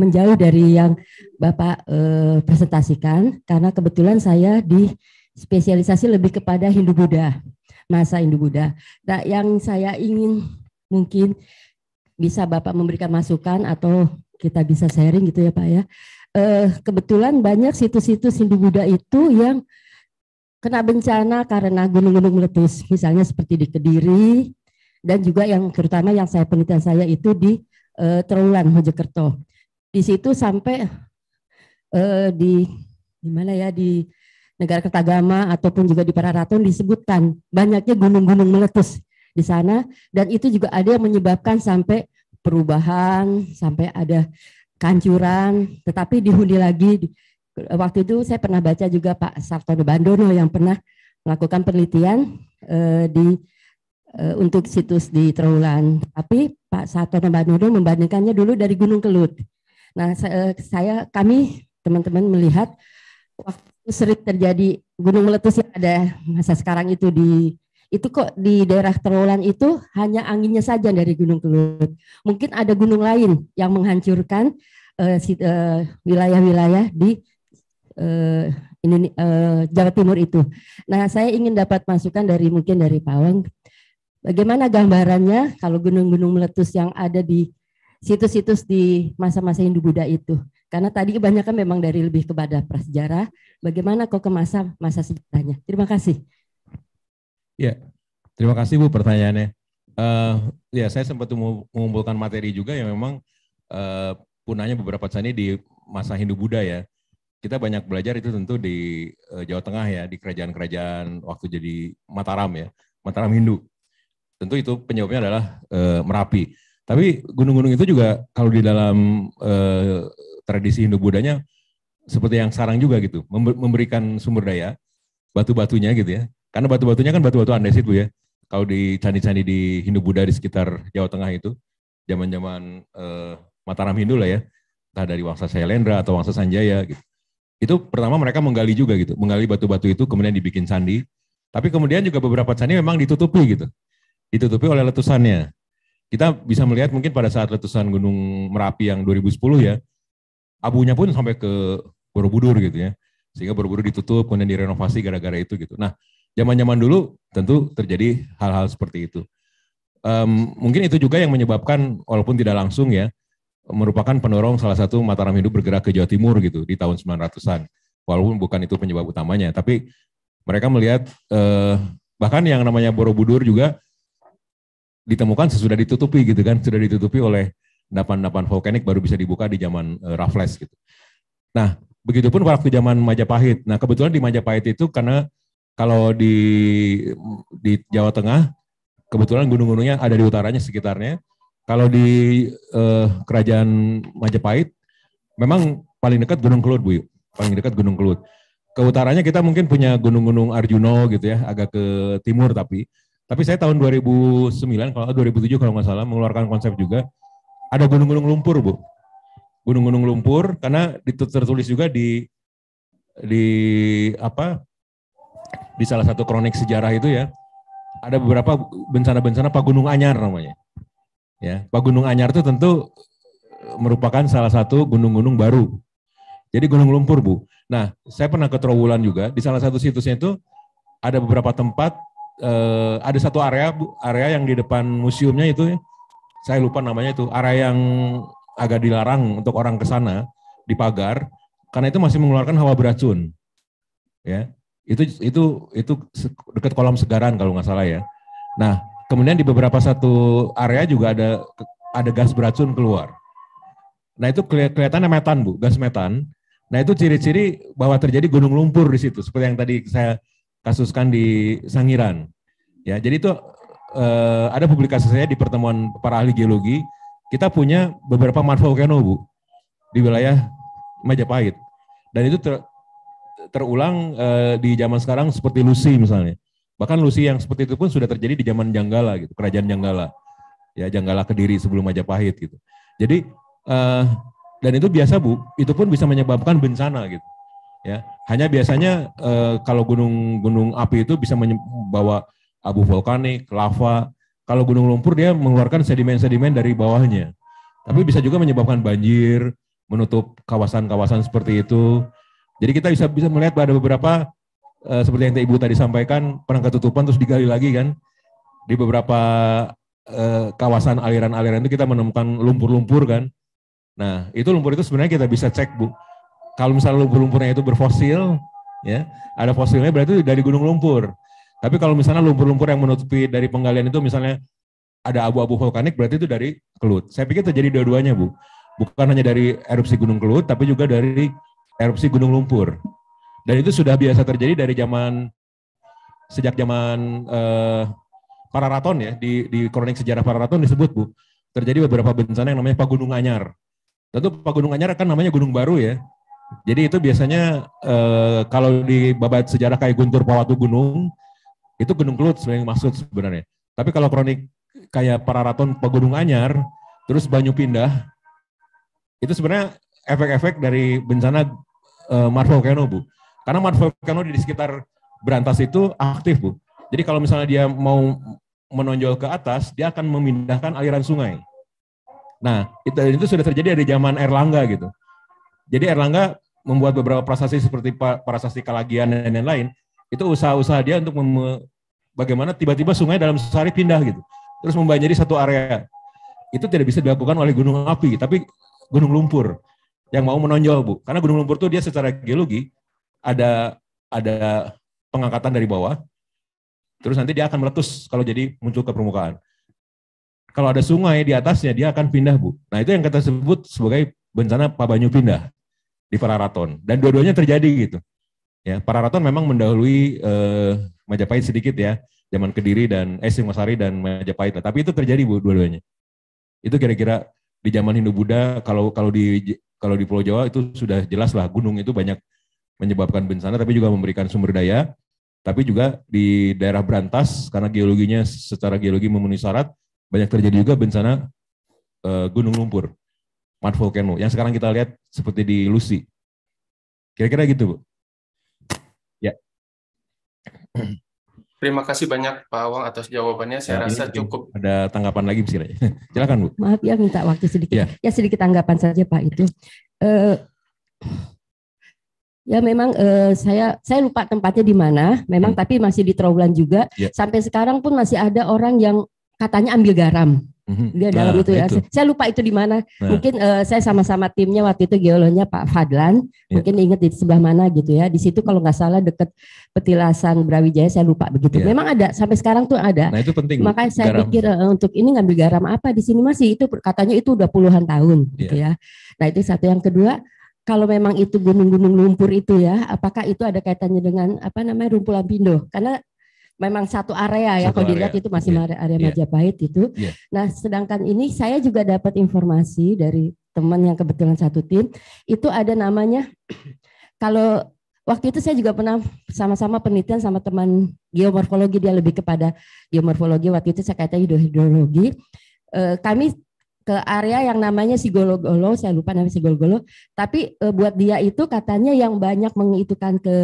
menjauh dari yang Bapak eh, presentasikan karena kebetulan saya di spesialisasi lebih kepada Hindu Buddha, masa Hindu Buddha. Nah, yang saya ingin mungkin bisa Bapak memberikan masukan atau kita bisa sharing gitu ya Pak ya. Eh, kebetulan banyak situs-situs Hindu Buddha itu yang kena bencana karena gunung-gunung meletus, misalnya seperti di Kediri dan juga yang terutama yang saya penelitian saya itu di terowongan eh, Trawulan Mojokerto di situ sampai eh, di di mana ya di negara Kertagama ataupun juga di Pararaton disebutkan banyaknya gunung-gunung meletus di sana dan itu juga ada yang menyebabkan sampai perubahan sampai ada kancuran tetapi dihuni lagi waktu itu saya pernah baca juga Pak Sartono Bandono yang pernah melakukan penelitian eh, di eh, untuk situs di Trawulan tapi Pak Sartono Bandono membandingkannya dulu dari Gunung Kelut Nah, eh, saya, kami teman-teman melihat waktu sering terjadi gunung meletus yang ada masa sekarang itu di itu kok di daerah terowongan itu hanya anginnya saja dari Gunung Kelut. Mungkin ada gunung lain yang menghancurkan eh, eh, wilayah-wilayah uh, di uh, ini, uh, Jawa Timur itu. Nah, saya ingin dapat masukan dari mungkin dari Pawang, bagaimana gambarannya kalau gunung-gunung meletus yang ada di situs-situs di masa-masa Hindu Buddha itu. Karena tadi kebanyakan memang dari lebih kepada prasejarah, bagaimana kok ke masa masa sejarahnya. Terima kasih. Ya, terima kasih Bu pertanyaannya. Uh, ya, saya sempat mengumpulkan materi juga yang memang uh, punanya beberapa candi di masa Hindu Buddha ya. Kita banyak belajar itu tentu di uh, Jawa Tengah ya, di kerajaan-kerajaan waktu jadi Mataram ya, Mataram Hindu. Tentu itu penyebabnya adalah uh, Merapi tapi gunung-gunung itu juga kalau di dalam eh, tradisi Hindu-Budanya seperti yang sarang juga gitu, memberikan sumber daya batu-batunya gitu ya. Karena batu-batunya kan batu-batu andesit Bu ya. Kalau di candi-candi di Hindu-Buddha di sekitar Jawa Tengah itu, zaman-zaman eh, Mataram Hindu lah ya, entah dari Wangsa Sailendra atau Wangsa Sanjaya gitu. Itu pertama mereka menggali juga gitu, menggali batu-batu itu kemudian dibikin candi. Tapi kemudian juga beberapa candi memang ditutupi gitu. Ditutupi oleh letusannya. Kita bisa melihat mungkin pada saat letusan Gunung Merapi yang 2010 ya, abunya pun sampai ke Borobudur gitu ya. Sehingga Borobudur ditutup, kemudian direnovasi gara-gara itu gitu. Nah, zaman-zaman dulu tentu terjadi hal-hal seperti itu. Um, mungkin itu juga yang menyebabkan, walaupun tidak langsung ya, merupakan pendorong salah satu Mataram Hindu bergerak ke Jawa Timur gitu di tahun 900-an. Walaupun bukan itu penyebab utamanya, tapi mereka melihat eh, bahkan yang namanya Borobudur juga ditemukan sesudah ditutupi gitu kan, sudah ditutupi oleh endapan-endapan vulkanik baru bisa dibuka di zaman uh, eh, Raffles gitu. Nah, begitupun waktu zaman Majapahit. Nah, kebetulan di Majapahit itu karena kalau di di Jawa Tengah kebetulan gunung-gunungnya ada di utaranya sekitarnya. Kalau di uh, kerajaan Majapahit memang paling dekat Gunung kelud Bu. Paling dekat Gunung kelud Ke utaranya kita mungkin punya gunung-gunung Arjuno gitu ya, agak ke timur tapi tapi saya tahun 2009 kalau 2007 kalau nggak salah mengeluarkan konsep juga ada gunung-gunung lumpur, Bu. Gunung-gunung lumpur karena tertulis juga di di apa? di salah satu kronik sejarah itu ya. Ada beberapa bencana-bencana Pak Gunung Anyar namanya. Ya, Pak Gunung Anyar itu tentu merupakan salah satu gunung-gunung baru. Jadi gunung lumpur, Bu. Nah, saya pernah ke Trowulan juga, di salah satu situsnya itu ada beberapa tempat uh, ada satu area bu, area yang di depan museumnya itu ya. saya lupa namanya itu area yang agak dilarang untuk orang ke sana di pagar karena itu masih mengeluarkan hawa beracun ya itu itu itu dekat kolam segaran kalau nggak salah ya nah kemudian di beberapa satu area juga ada ada gas beracun keluar nah itu kelihatannya metan bu gas metan nah itu ciri-ciri bahwa terjadi gunung lumpur di situ seperti yang tadi saya kasuskan di Sangiran. Ya, jadi itu eh, ada publikasi saya di pertemuan para ahli geologi, kita punya beberapa marfa Bu, di wilayah Majapahit. Dan itu ter, terulang eh, di zaman sekarang seperti Lucy misalnya. Bahkan Lucy yang seperti itu pun sudah terjadi di zaman Janggala gitu, kerajaan Janggala. Ya, Janggala Kediri sebelum Majapahit gitu. Jadi eh, dan itu biasa Bu, itu pun bisa menyebabkan bencana gitu ya hanya biasanya eh, kalau gunung-gunung api itu bisa membawa abu vulkanik, lava. Kalau gunung lumpur dia mengeluarkan sedimen-sedimen dari bawahnya. Tapi bisa juga menyebabkan banjir, menutup kawasan-kawasan seperti itu. Jadi kita bisa bisa melihat pada beberapa eh, seperti yang Ibu tadi sampaikan, pernah tutupan terus digali lagi kan. Di beberapa eh, kawasan aliran-aliran itu kita menemukan lumpur-lumpur kan. Nah, itu lumpur itu sebenarnya kita bisa cek, Bu kalau misalnya lumpur lumpurnya itu berfosil, ya ada fosilnya berarti dari gunung lumpur. Tapi kalau misalnya lumpur-lumpur yang menutupi dari penggalian itu misalnya ada abu-abu vulkanik berarti itu dari kelut. Saya pikir terjadi dua-duanya, Bu. Bukan hanya dari erupsi gunung kelut, tapi juga dari erupsi gunung lumpur. Dan itu sudah biasa terjadi dari zaman sejak zaman eh, para raton ya di di kronik sejarah para raton disebut Bu. Terjadi beberapa bencana yang namanya Pagunung Anyar. Tentu Pagunung Anyar kan namanya gunung baru ya. Jadi itu biasanya eh, kalau di babat sejarah kayak Guntur Pawatu Gunung, itu Gunung Kelut sebenarnya maksud sebenarnya. Tapi kalau kronik kayak Pararaton Pegunung Anyar, terus Banyu Pindah, itu sebenarnya efek-efek dari bencana eh, Mars Volcano, Bu. Karena Mars Volcano di sekitar Berantas itu aktif, Bu. Jadi kalau misalnya dia mau menonjol ke atas, dia akan memindahkan aliran sungai. Nah, itu, itu sudah terjadi dari zaman Erlangga gitu. Jadi Erlangga membuat beberapa prasasti seperti prasasti Kalagian dan lain-lain, itu usaha-usaha dia untuk bagaimana tiba-tiba sungai dalam sehari pindah gitu. Terus membanjiri satu area. Itu tidak bisa dilakukan oleh gunung api, tapi gunung lumpur yang mau menonjol, Bu. Karena gunung lumpur itu dia secara geologi ada ada pengangkatan dari bawah. Terus nanti dia akan meletus kalau jadi muncul ke permukaan. Kalau ada sungai di atasnya dia akan pindah, Bu. Nah, itu yang kita sebut sebagai bencana Pabanyu pindah di Pararaton dan dua-duanya terjadi gitu. Ya, Pararaton memang mendahului eh, Majapahit sedikit ya, zaman Kediri dan eh Singosari dan Majapahit. Tapi itu terjadi Bu dua-duanya. Itu kira-kira di zaman Hindu Buddha kalau kalau di kalau di Pulau Jawa itu sudah jelas lah gunung itu banyak menyebabkan bencana tapi juga memberikan sumber daya. Tapi juga di daerah Berantas karena geologinya secara geologi memenuhi syarat banyak terjadi juga bencana eh, gunung lumpur Mount Volcano yang sekarang kita lihat seperti di Lucy. Kira-kira gitu, Bu. Ya. Terima kasih banyak Pak Awang atas jawabannya. Saya ya, rasa cukup. Ada tanggapan lagi misalnya. Silakan Bu. Maaf ya minta waktu sedikit. Ya, ya sedikit tanggapan saja Pak itu. Uh, ya memang eh, saya saya lupa tempatnya di mana. Memang hmm. tapi masih di Trawulan juga. Yeah. Sampai sekarang pun masih ada orang yang katanya ambil garam dia dalam itu ya. Itu. Saya lupa itu di mana. Nah. Mungkin uh, saya sama-sama timnya waktu itu geolognya Pak Fadlan. Yeah. Mungkin ingat di sebelah mana gitu ya. Di situ kalau nggak salah deket petilasan Brawijaya saya lupa begitu. Yeah. Memang ada sampai sekarang tuh ada. Nah itu penting. Makanya saya pikir uh, untuk ini ngambil garam apa di sini masih itu katanya itu udah puluhan tahun yeah. gitu iya. ya. Nah itu satu yang kedua kalau memang itu gunung-gunung lumpur itu ya, apakah itu ada kaitannya dengan apa namanya rumput lampindo? Karena memang satu area ya kalau dilihat itu masih yeah. area iya. Majapahit yeah. itu. Yeah. Nah, sedangkan ini saya juga dapat informasi dari teman yang kebetulan satu tim, itu ada namanya kalau waktu itu saya juga pernah sama-sama penelitian sama teman geomorfologi dia lebih kepada geomorfologi waktu itu saya kaitannya hidrologi. E, kami ke area yang namanya Sigologolo, saya lupa namanya Sigologolo, tapi e, buat dia itu katanya yang banyak mengitukan ke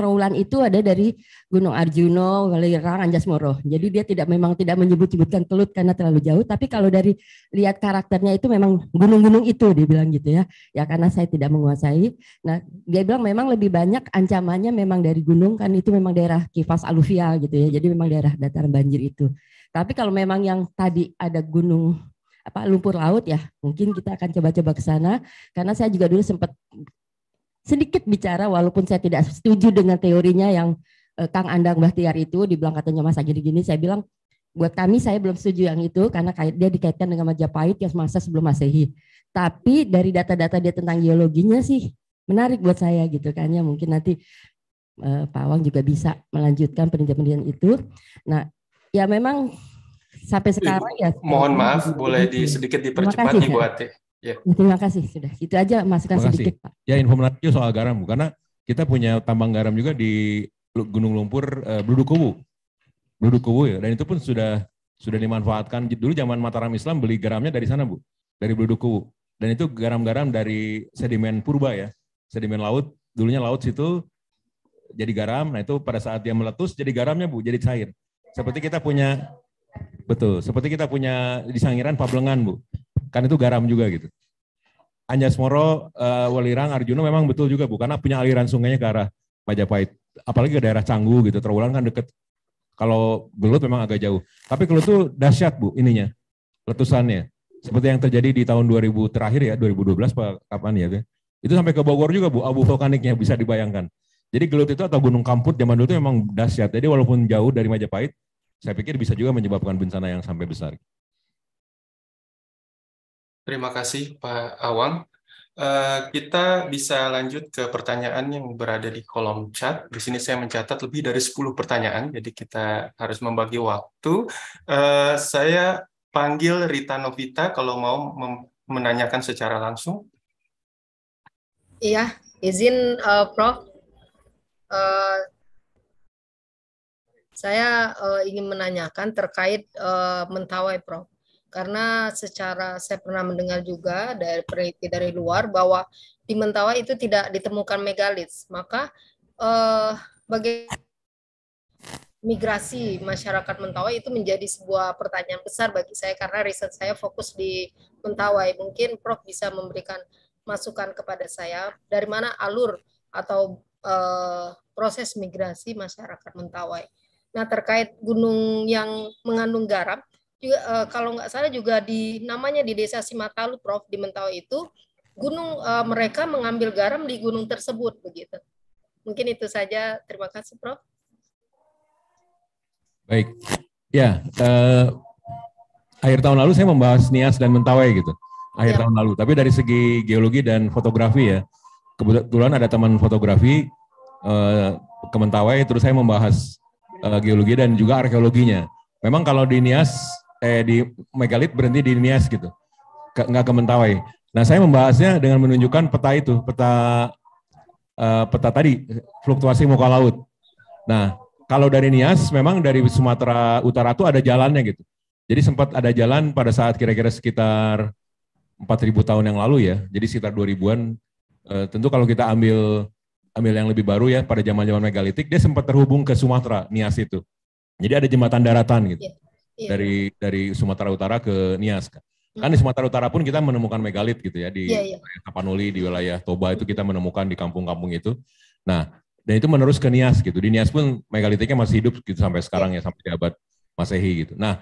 perowulan itu ada dari Gunung Arjuno, Welirang, Moro. Jadi dia tidak memang tidak menyebut-nyebutkan Kelut karena terlalu jauh, tapi kalau dari lihat karakternya itu memang gunung-gunung itu dia bilang gitu ya. Ya karena saya tidak menguasai. Nah, dia bilang memang lebih banyak ancamannya memang dari gunung kan itu memang daerah kifas aluvial gitu ya. Jadi memang daerah dataran banjir itu. Tapi kalau memang yang tadi ada gunung apa lumpur laut ya mungkin kita akan coba-coba ke sana karena saya juga dulu sempat sedikit bicara walaupun saya tidak setuju dengan teorinya yang eh, Kang Andang Bahtiar itu dibilang katanya masa gini-gini saya bilang buat kami saya belum setuju yang itu karena dia dikaitkan dengan Majapahit yang masa sebelum Masehi. Tapi dari data-data dia tentang geologinya sih menarik buat saya gitu kan ya mungkin nanti eh, Pak Wang juga bisa melanjutkan penelitian itu. Nah, ya memang sampai iya, sekarang ya. Mohon maaf, boleh di, sedikit dipercepat nih ya. Bu Ya. ya terima kasih sudah. Itu aja masukan sedikit Pak. Ya informasi soal garam karena kita punya tambang garam juga di Gunung Lumpur uh, eh, Bludukuwu. Bludukuwu ya dan itu pun sudah sudah dimanfaatkan dulu zaman Mataram Islam beli garamnya dari sana Bu, dari Bludukuwu. Dan itu garam-garam dari sedimen purba ya, sedimen laut. Dulunya laut situ jadi garam. Nah itu pada saat dia meletus jadi garamnya Bu, jadi cair. Seperti kita punya betul, seperti kita punya di Sangiran Pablengan Bu. Kan itu garam juga gitu. Anjasmoro, uh, eh, Welirang, Arjuna memang betul juga Bu, karena punya aliran sungainya ke arah Majapahit. Apalagi ke daerah Canggu gitu, Trawulan kan deket. Kalau Gelut memang agak jauh. Tapi Gelut tuh dahsyat Bu ininya, letusannya. Seperti yang terjadi di tahun 2000 terakhir ya, 2012 Pak, kapan ya? Itu sampai ke Bogor juga Bu, abu vulkaniknya bisa dibayangkan. Jadi gelut itu atau gunung kamput zaman dulu itu memang dahsyat. Jadi walaupun jauh dari Majapahit, saya pikir bisa juga menyebabkan bencana yang sampai besar. Terima kasih Pak Awang. Eh, kita bisa lanjut ke pertanyaan yang berada di kolom chat. Di sini saya mencatat lebih dari 10 pertanyaan, jadi kita harus membagi waktu. Eh, saya panggil Rita Novita kalau mau menanyakan secara langsung. Iya, izin uh, Prof. Uh, saya uh, ingin menanyakan terkait uh, mentawai, Prof karena secara saya pernah mendengar juga dari peneliti dari luar bahwa di Mentawai itu tidak ditemukan megalit, maka eh, bagi migrasi masyarakat Mentawai itu menjadi sebuah pertanyaan besar bagi saya karena riset saya fokus di Mentawai mungkin Prof bisa memberikan masukan kepada saya dari mana alur atau eh, proses migrasi masyarakat Mentawai nah terkait gunung yang mengandung garam juga uh, kalau nggak salah juga di namanya di desa Simatalu Prof di Mentawai itu gunung uh, mereka mengambil garam di gunung tersebut begitu. Mungkin itu saja. Terima kasih Prof. Baik. Ya, uh, akhir tahun lalu saya membahas Nias dan Mentawai gitu. Akhir ya. tahun lalu. Tapi dari segi geologi dan fotografi ya. Kebetulan ada teman fotografi uh, ke Mentawai terus saya membahas uh, geologi dan juga arkeologinya. Memang kalau di Nias eh, di megalit berhenti di Nias gitu, ke, nggak ke Mentawai. Nah saya membahasnya dengan menunjukkan peta itu, peta eh, peta tadi fluktuasi muka laut. Nah kalau dari Nias memang dari Sumatera Utara itu ada jalannya gitu. Jadi sempat ada jalan pada saat kira-kira sekitar 4.000 tahun yang lalu ya, jadi sekitar 2000-an. eh, tentu kalau kita ambil ambil yang lebih baru ya pada zaman-zaman megalitik, dia sempat terhubung ke Sumatera, Nias itu. Jadi ada jembatan daratan gitu. Iya yeah. dari iya. dari Sumatera Utara ke Nias kan. Hmm. di Sumatera Utara pun kita menemukan megalit gitu ya di yeah, iya, iya. yeah. Tapanuli di wilayah Toba itu kita menemukan di kampung-kampung itu. Nah, dan itu menerus ke Nias gitu. Di Nias pun megalitiknya masih hidup gitu sampai sekarang yeah. ya sampai di abad Masehi gitu. Nah,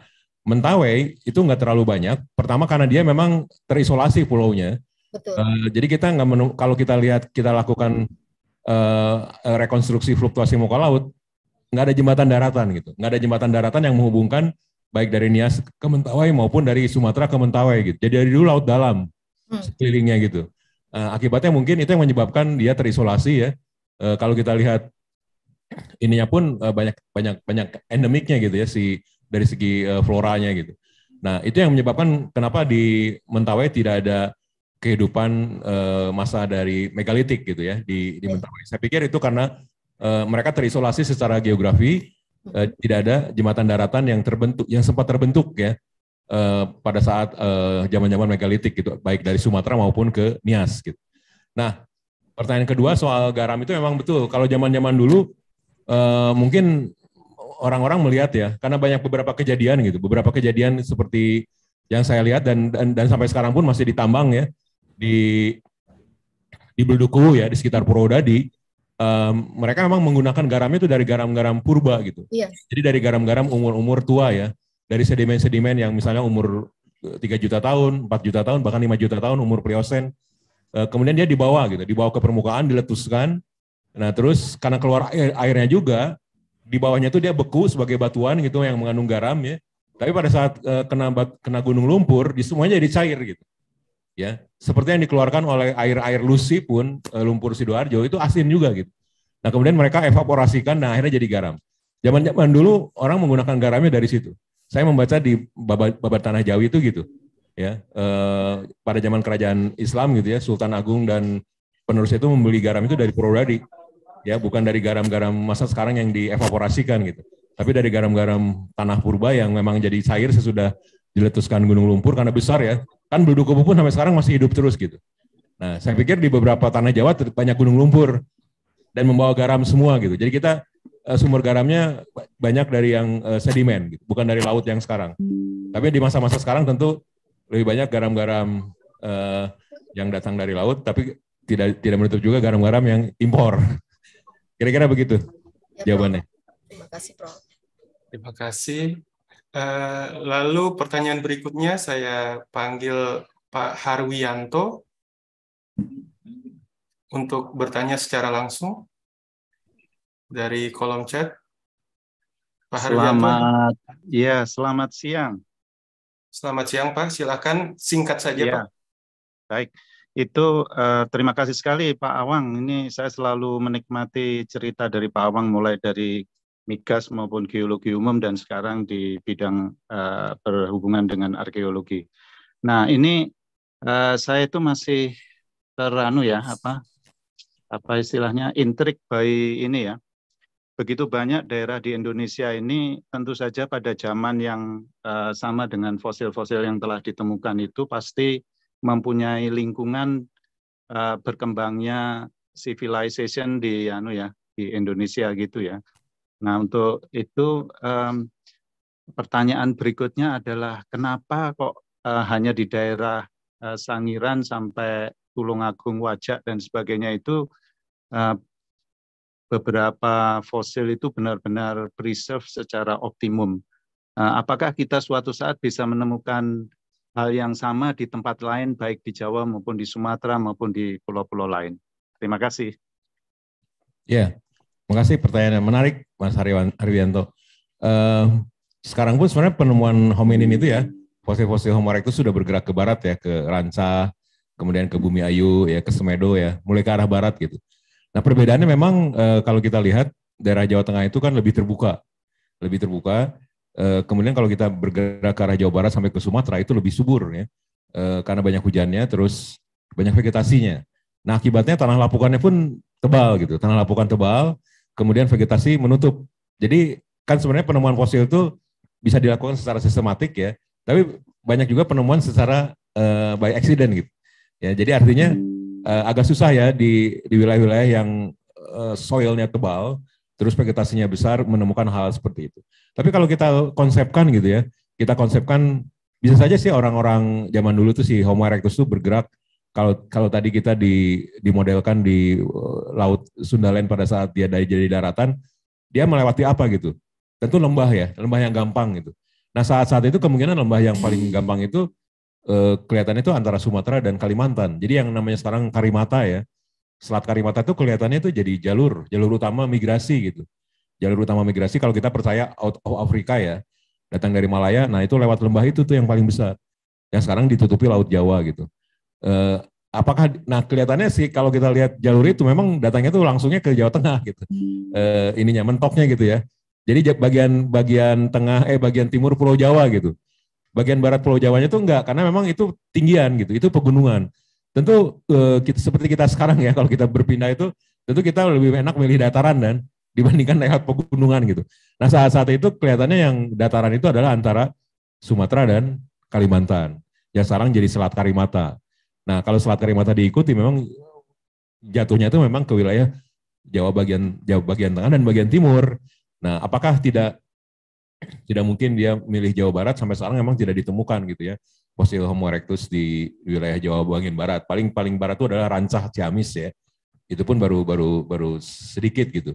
Mentawai itu nggak terlalu banyak. Pertama karena dia memang terisolasi pulaunya. Betul. Uh, jadi kita nggak menung kalau kita lihat kita lakukan uh, rekonstruksi fluktuasi muka laut nggak ada jembatan daratan gitu. Nggak ada jembatan daratan yang menghubungkan baik dari Nias ke Mentawai maupun dari Sumatera ke Mentawai gitu. Jadi dari dulu laut dalam hmm. sekelilingnya gitu. Uh, akibatnya mungkin itu yang menyebabkan dia terisolasi ya. Uh, kalau kita lihat ininya pun uh, banyak banyak banyak endemiknya gitu ya si dari segi uh, floranya gitu. Nah itu yang menyebabkan kenapa di Mentawai tidak ada kehidupan uh, masa dari megalitik gitu ya di, di Mentawai. Saya pikir itu karena uh, mereka terisolasi secara geografi Eh, tidak ada jembatan daratan yang terbentuk yang sempat terbentuk ya eh, pada saat eh, zaman-zaman megalitik gitu baik dari Sumatera maupun ke Nias gitu. Nah, pertanyaan kedua soal garam itu memang betul kalau zaman-zaman dulu mungkin orang-orang melihat ya karena banyak beberapa kejadian gitu, beberapa kejadian seperti yang saya lihat dan dan, dan sampai sekarang pun masih ditambang ya di di Belduku ya di sekitar Purwodadi um, mereka memang menggunakan garam itu dari garam-garam purba gitu. Yes. Iya. Jadi dari garam-garam umur-umur tua ya, dari sedimen-sedimen yang misalnya umur 3 eh, juta tahun, 4 juta tahun, bahkan 5 juta tahun umur Pliosen. Eh, kemudian dia dibawa gitu, dibawa ke permukaan, diletuskan. Nah terus karena keluar air, airnya juga, di bawahnya itu dia beku sebagai batuan gitu yang mengandung garam ya. Tapi pada saat uh, kena kena gunung lumpur, di semuanya jadi cair gitu. Ya seperti yang dikeluarkan oleh air-air lusi pun eh, lumpur Sidoarjo itu asin juga gitu. Nah kemudian mereka evaporasikan, nah akhirnya jadi garam. Zaman-zaman dulu orang menggunakan garamnya dari situ. Saya membaca di babat, babat tanah Jawi itu gitu, ya eh, pada zaman kerajaan Islam gitu ya Sultan Agung dan penerus itu membeli garam itu dari Purwodadi, ya bukan dari garam-garam masa sekarang yang dievaporasikan gitu, tapi dari garam-garam tanah purba yang memang jadi cair sesudah diletuskan gunung lumpur karena besar ya. Kan Beludukubu pun sampai sekarang masih hidup terus gitu. Nah, saya pikir di beberapa tanah Jawa banyak gunung lumpur dan membawa garam semua gitu. Jadi kita eh, sumber garamnya banyak dari yang eh, sedimen, gitu. bukan dari laut yang sekarang. Tapi di masa-masa sekarang tentu lebih banyak garam-garam eh, yang datang dari laut, tapi tidak tidak menutup juga garam-garam yang impor. [laughs] Kira-kira begitu ya, jawabannya. Terima kasih, Prof. Terima kasih. Eh, lalu pertanyaan berikutnya saya panggil Pak Harwianto untuk bertanya secara langsung dari kolom chat. Pak selamat, Selamat, ya selamat siang. Selamat siang Pak, silakan singkat saja ya. Pak. Baik, itu uh, terima kasih sekali Pak Awang. Ini saya selalu menikmati cerita dari Pak Awang mulai dari migas maupun geologi umum dan sekarang di bidang uh, berhubungan dengan arkeologi. Nah ini uh, saya itu masih teranu ya apa apa istilahnya intrik by ini ya. Begitu banyak daerah di Indonesia ini tentu saja pada zaman yang uh, sama dengan fosil-fosil yang telah ditemukan itu pasti mempunyai lingkungan uh, berkembangnya civilization di anu ya di Indonesia gitu ya. Nah, untuk itu um, pertanyaan berikutnya adalah kenapa kok uh, hanya di daerah uh, Sangiran sampai Tulungagung, Wajak dan sebagainya itu uh, beberapa fosil itu benar-benar preserve secara optimum. Uh, apakah kita suatu saat bisa menemukan hal yang sama di tempat lain baik di Jawa maupun di Sumatera maupun di pulau-pulau lain? Terima kasih. Ya, yeah makasih kasih pertanyaan yang menarik, Mas Haryanto. Uh, sekarang pun sebenarnya penemuan hominin itu ya, fosil-fosil Homo erectus sudah bergerak ke barat ya, ke Ranca, kemudian ke Bumi Ayu, ya ke Semedo ya, mulai ke arah barat gitu. Nah perbedaannya memang uh, kalau kita lihat daerah Jawa Tengah itu kan lebih terbuka, lebih terbuka. Uh, kemudian kalau kita bergerak ke arah Jawa Barat sampai ke Sumatera itu lebih subur ya, uh, karena banyak hujannya, terus banyak vegetasinya. Nah akibatnya tanah lapukannya pun tebal gitu, tanah lapukan tebal, kemudian vegetasi menutup. Jadi kan sebenarnya penemuan fosil itu bisa dilakukan secara sistematik ya, tapi banyak juga penemuan secara uh, by accident gitu. Ya, jadi artinya uh, agak susah ya di di wilayah-wilayah yang uh, soilnya tebal, terus vegetasinya besar menemukan hal seperti itu. Tapi kalau kita konsepkan gitu ya, kita konsepkan bisa saja sih orang-orang zaman dulu tuh si Homo erectus tuh bergerak kalau kalau tadi kita di dimodelkan di eh, laut Sundalen pada saat dia dari jadi daratan, dia melewati apa gitu? Tentu lembah ya, lembah yang gampang gitu. Nah saat-saat itu kemungkinan lembah yang paling gampang itu eh, kelihatannya itu antara Sumatera dan Kalimantan. Jadi yang namanya sekarang Karimata ya, Selat Karimata itu kelihatannya itu jadi jalur, jalur utama migrasi gitu. Jalur utama migrasi kalau kita percaya out of Afrika ya, datang dari Malaya, nah itu lewat lembah itu tuh yang paling besar. Yang sekarang ditutupi Laut Jawa gitu eh, apakah nah kelihatannya sih kalau kita lihat jalur itu memang datangnya tuh langsungnya ke Jawa Tengah gitu eh, ininya mentoknya gitu ya jadi bagian bagian tengah eh bagian timur Pulau Jawa gitu bagian barat Pulau Jawanya tuh enggak karena memang itu tinggian gitu itu pegunungan tentu eh, kita seperti kita sekarang ya [laughs] kalau kita berpindah itu tentu kita lebih enak milih dataran dan [laughs] dibandingkan lewat pegunungan gitu nah saat-saat itu kelihatannya yang dataran itu adalah antara Sumatera dan Kalimantan yang sekarang jadi Selat Karimata Nah, kalau Selat Karimata diikuti memang jatuhnya itu memang ke wilayah Jawa bagian Jawa bagian tengah dan bagian timur. Nah, apakah tidak tidak mungkin dia milih Jawa Barat sampai sekarang memang tidak ditemukan gitu ya fosil Homo erectus di wilayah Jawa bagian barat. Paling paling barat itu adalah Rancah Ciamis ya. Itu pun baru baru baru sedikit gitu.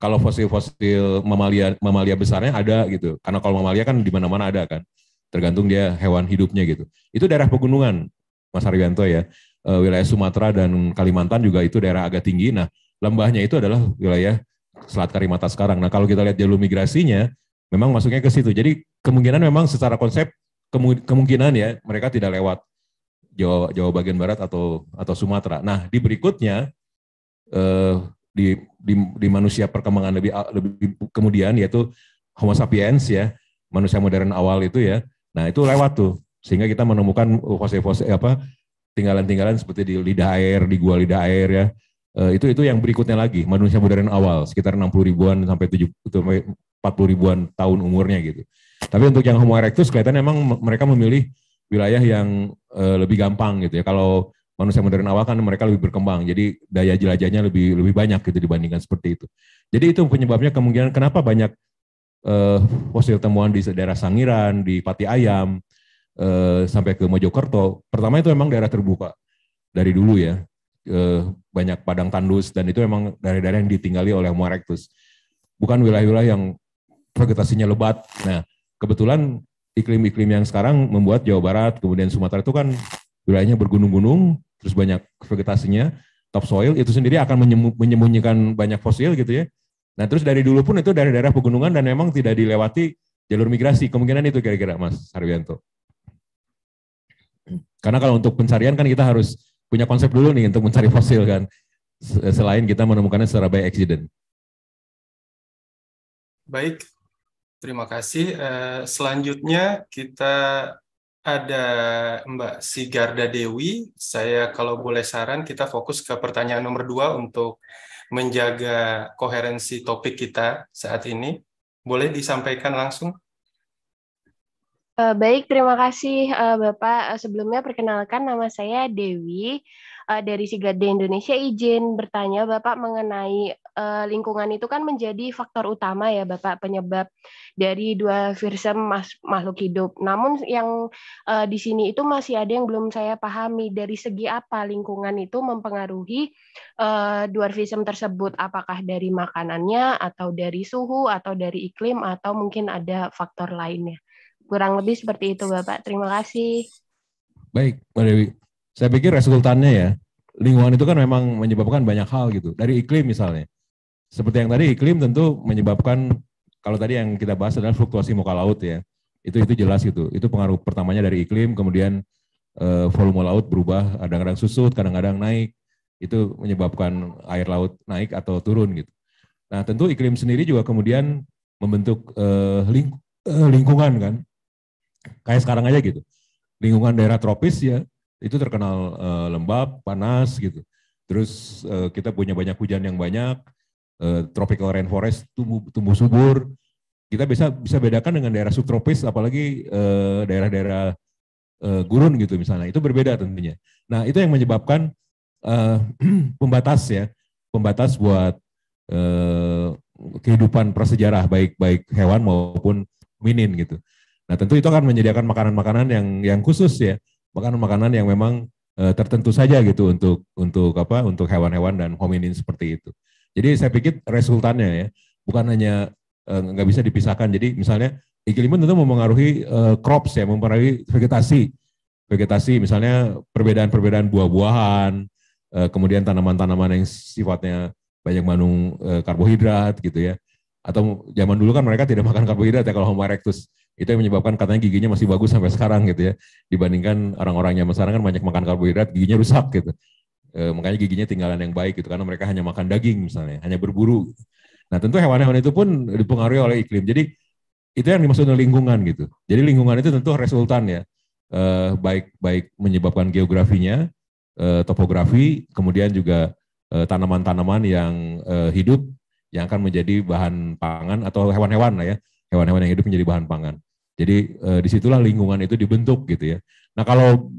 Kalau fosil-fosil mamalia mamalia besarnya ada gitu. Karena kalau mamalia kan di mana-mana ada kan tergantung dia hewan hidupnya gitu. Itu daerah pegunungan. Mas Haryanto ya, uh, wilayah Sumatera dan Kalimantan juga itu daerah agak tinggi. Nah, lembahnya itu adalah wilayah Selat Karimata sekarang. Nah, kalau kita lihat jalur migrasinya, memang masuknya ke situ. Jadi kemungkinan memang secara konsep kemungkinan ya mereka tidak lewat Jawa, Jawa bagian barat atau atau Sumatera. Nah, di berikutnya uh, di, di di manusia perkembangan lebih lebih kemudian yaitu Homo sapiens ya, manusia modern awal itu ya. Nah, itu lewat tuh sehingga kita menemukan fosil-fosil eh, apa tinggalan-tinggalan seperti di lidah air, di gua lidah air ya. E, itu itu yang berikutnya lagi manusia modern awal sekitar 60 ribuan sampai 70 40 ribuan tahun umurnya gitu. Tapi untuk yang Homo erectus kelihatannya memang mereka memilih wilayah yang e, lebih gampang gitu ya. Kalau manusia modern awal kan mereka lebih berkembang, jadi daya jelajahnya lebih lebih banyak gitu dibandingkan seperti itu. Jadi itu penyebabnya kemungkinan kenapa banyak uh, fosil temuan di daerah Sangiran, di Pati Ayam, Eh, sampai ke Mojokerto, pertama itu memang daerah terbuka dari dulu ya, uh, banyak padang tandus dan itu memang daerah-daerah yang ditinggali oleh Homo Erectus. Bukan wilayah-wilayah yang vegetasinya lebat. Nah, kebetulan iklim-iklim yang sekarang membuat Jawa Barat, kemudian Sumatera itu kan wilayahnya bergunung-gunung, terus banyak vegetasinya, topsoil itu sendiri akan menyembunyikan banyak fosil gitu ya. Nah terus dari dulu pun itu daerah-daerah pegunungan dan memang tidak dilewati jalur migrasi. Kemungkinan itu kira-kira Mas Harwianto. Karena kalau untuk pencarian kan kita harus punya konsep dulu nih untuk mencari fosil kan. Selain kita menemukannya secara by accident. Baik, terima kasih. Eh, selanjutnya kita ada Mbak Sigarda Dewi. Saya kalau boleh saran kita fokus ke pertanyaan nomor dua untuk menjaga koherensi topik kita saat ini. Boleh disampaikan langsung? Eh, baik, terima kasih eh, Bapak. Eh, sebelumnya perkenalkan nama saya Dewi uh, dari Sigade Indonesia. Izin bertanya Bapak mengenai lingkungan itu kan menjadi faktor utama ya Bapak penyebab dari dua virus makhluk hidup. Namun yang di sini itu masih ada yang belum saya pahami dari segi apa lingkungan itu mempengaruhi dua virus tersebut. Apakah dari makanannya atau dari suhu atau dari iklim atau mungkin ada faktor lainnya? Kurang lebih seperti itu Bapak. Terima kasih. Baik, Mbak Dewi. Saya pikir resultannya ya, lingkungan itu kan memang menyebabkan banyak hal gitu. Dari iklim misalnya. Seperti yang tadi iklim tentu menyebabkan kalau tadi yang kita bahas adalah fluktuasi muka laut ya. Itu itu jelas gitu. Itu pengaruh pertamanya dari iklim, kemudian eh, volume laut berubah, kadang-kadang susut, kadang-kadang naik. Itu menyebabkan air laut naik atau turun gitu. Nah, tentu iklim sendiri juga kemudian membentuk eh, ling eh, lingkungan kan. Kayak sekarang aja gitu. Lingkungan daerah tropis ya, itu terkenal uh, lembab, panas gitu. Terus uh, kita punya banyak hujan yang banyak, uh, tropical rainforest tumbuh tumbuh subur. Kita bisa bisa bedakan dengan daerah subtropis apalagi daerah-daerah gurun gitu misalnya. Itu berbeda tentunya. Nah, itu yang menyebabkan uh, [clears throat] pembatas ya, pembatas buat uh, kehidupan prasejarah baik baik hewan maupun minin gitu. Nah tentu itu akan menyediakan makanan-makanan yang yang khusus ya, makanan-makanan yang memang e, tertentu saja gitu untuk untuk apa untuk hewan-hewan dan hominin seperti itu. Jadi saya pikir resultannya ya bukan hanya eh, nggak e, bisa dipisahkan. Jadi misalnya iklim tentu mempengaruhi e, eh, crops ya, mempengaruhi vegetasi, vegetasi misalnya perbedaan-perbedaan buah-buahan, kemudian tanaman-tanaman yang sifatnya banyak mengandung karbohidrat gitu ya. Atau zaman dulu kan mereka tidak [laughs] makan karbohidrat ya kalau Homo erectus itu yang menyebabkan katanya giginya masih bagus sampai sekarang gitu ya dibandingkan orang-orang yang sekarang kan banyak makan karbohidrat giginya rusak gitu e, makanya giginya tinggalan yang baik gitu karena mereka hanya makan daging misalnya hanya berburu nah tentu hewan-hewan itu pun dipengaruhi oleh iklim jadi itu yang dimaksud lingkungan gitu jadi lingkungan itu tentu resultan ya e, baik baik menyebabkan geografinya e, topografi kemudian juga tanaman e, tanaman-tanaman yang e, hidup yang akan menjadi bahan pangan atau hewan-hewan lah ya hewan-hewan yang hidup menjadi bahan pangan jadi eh, disitulah lingkungan itu dibentuk gitu ya. Nah kalau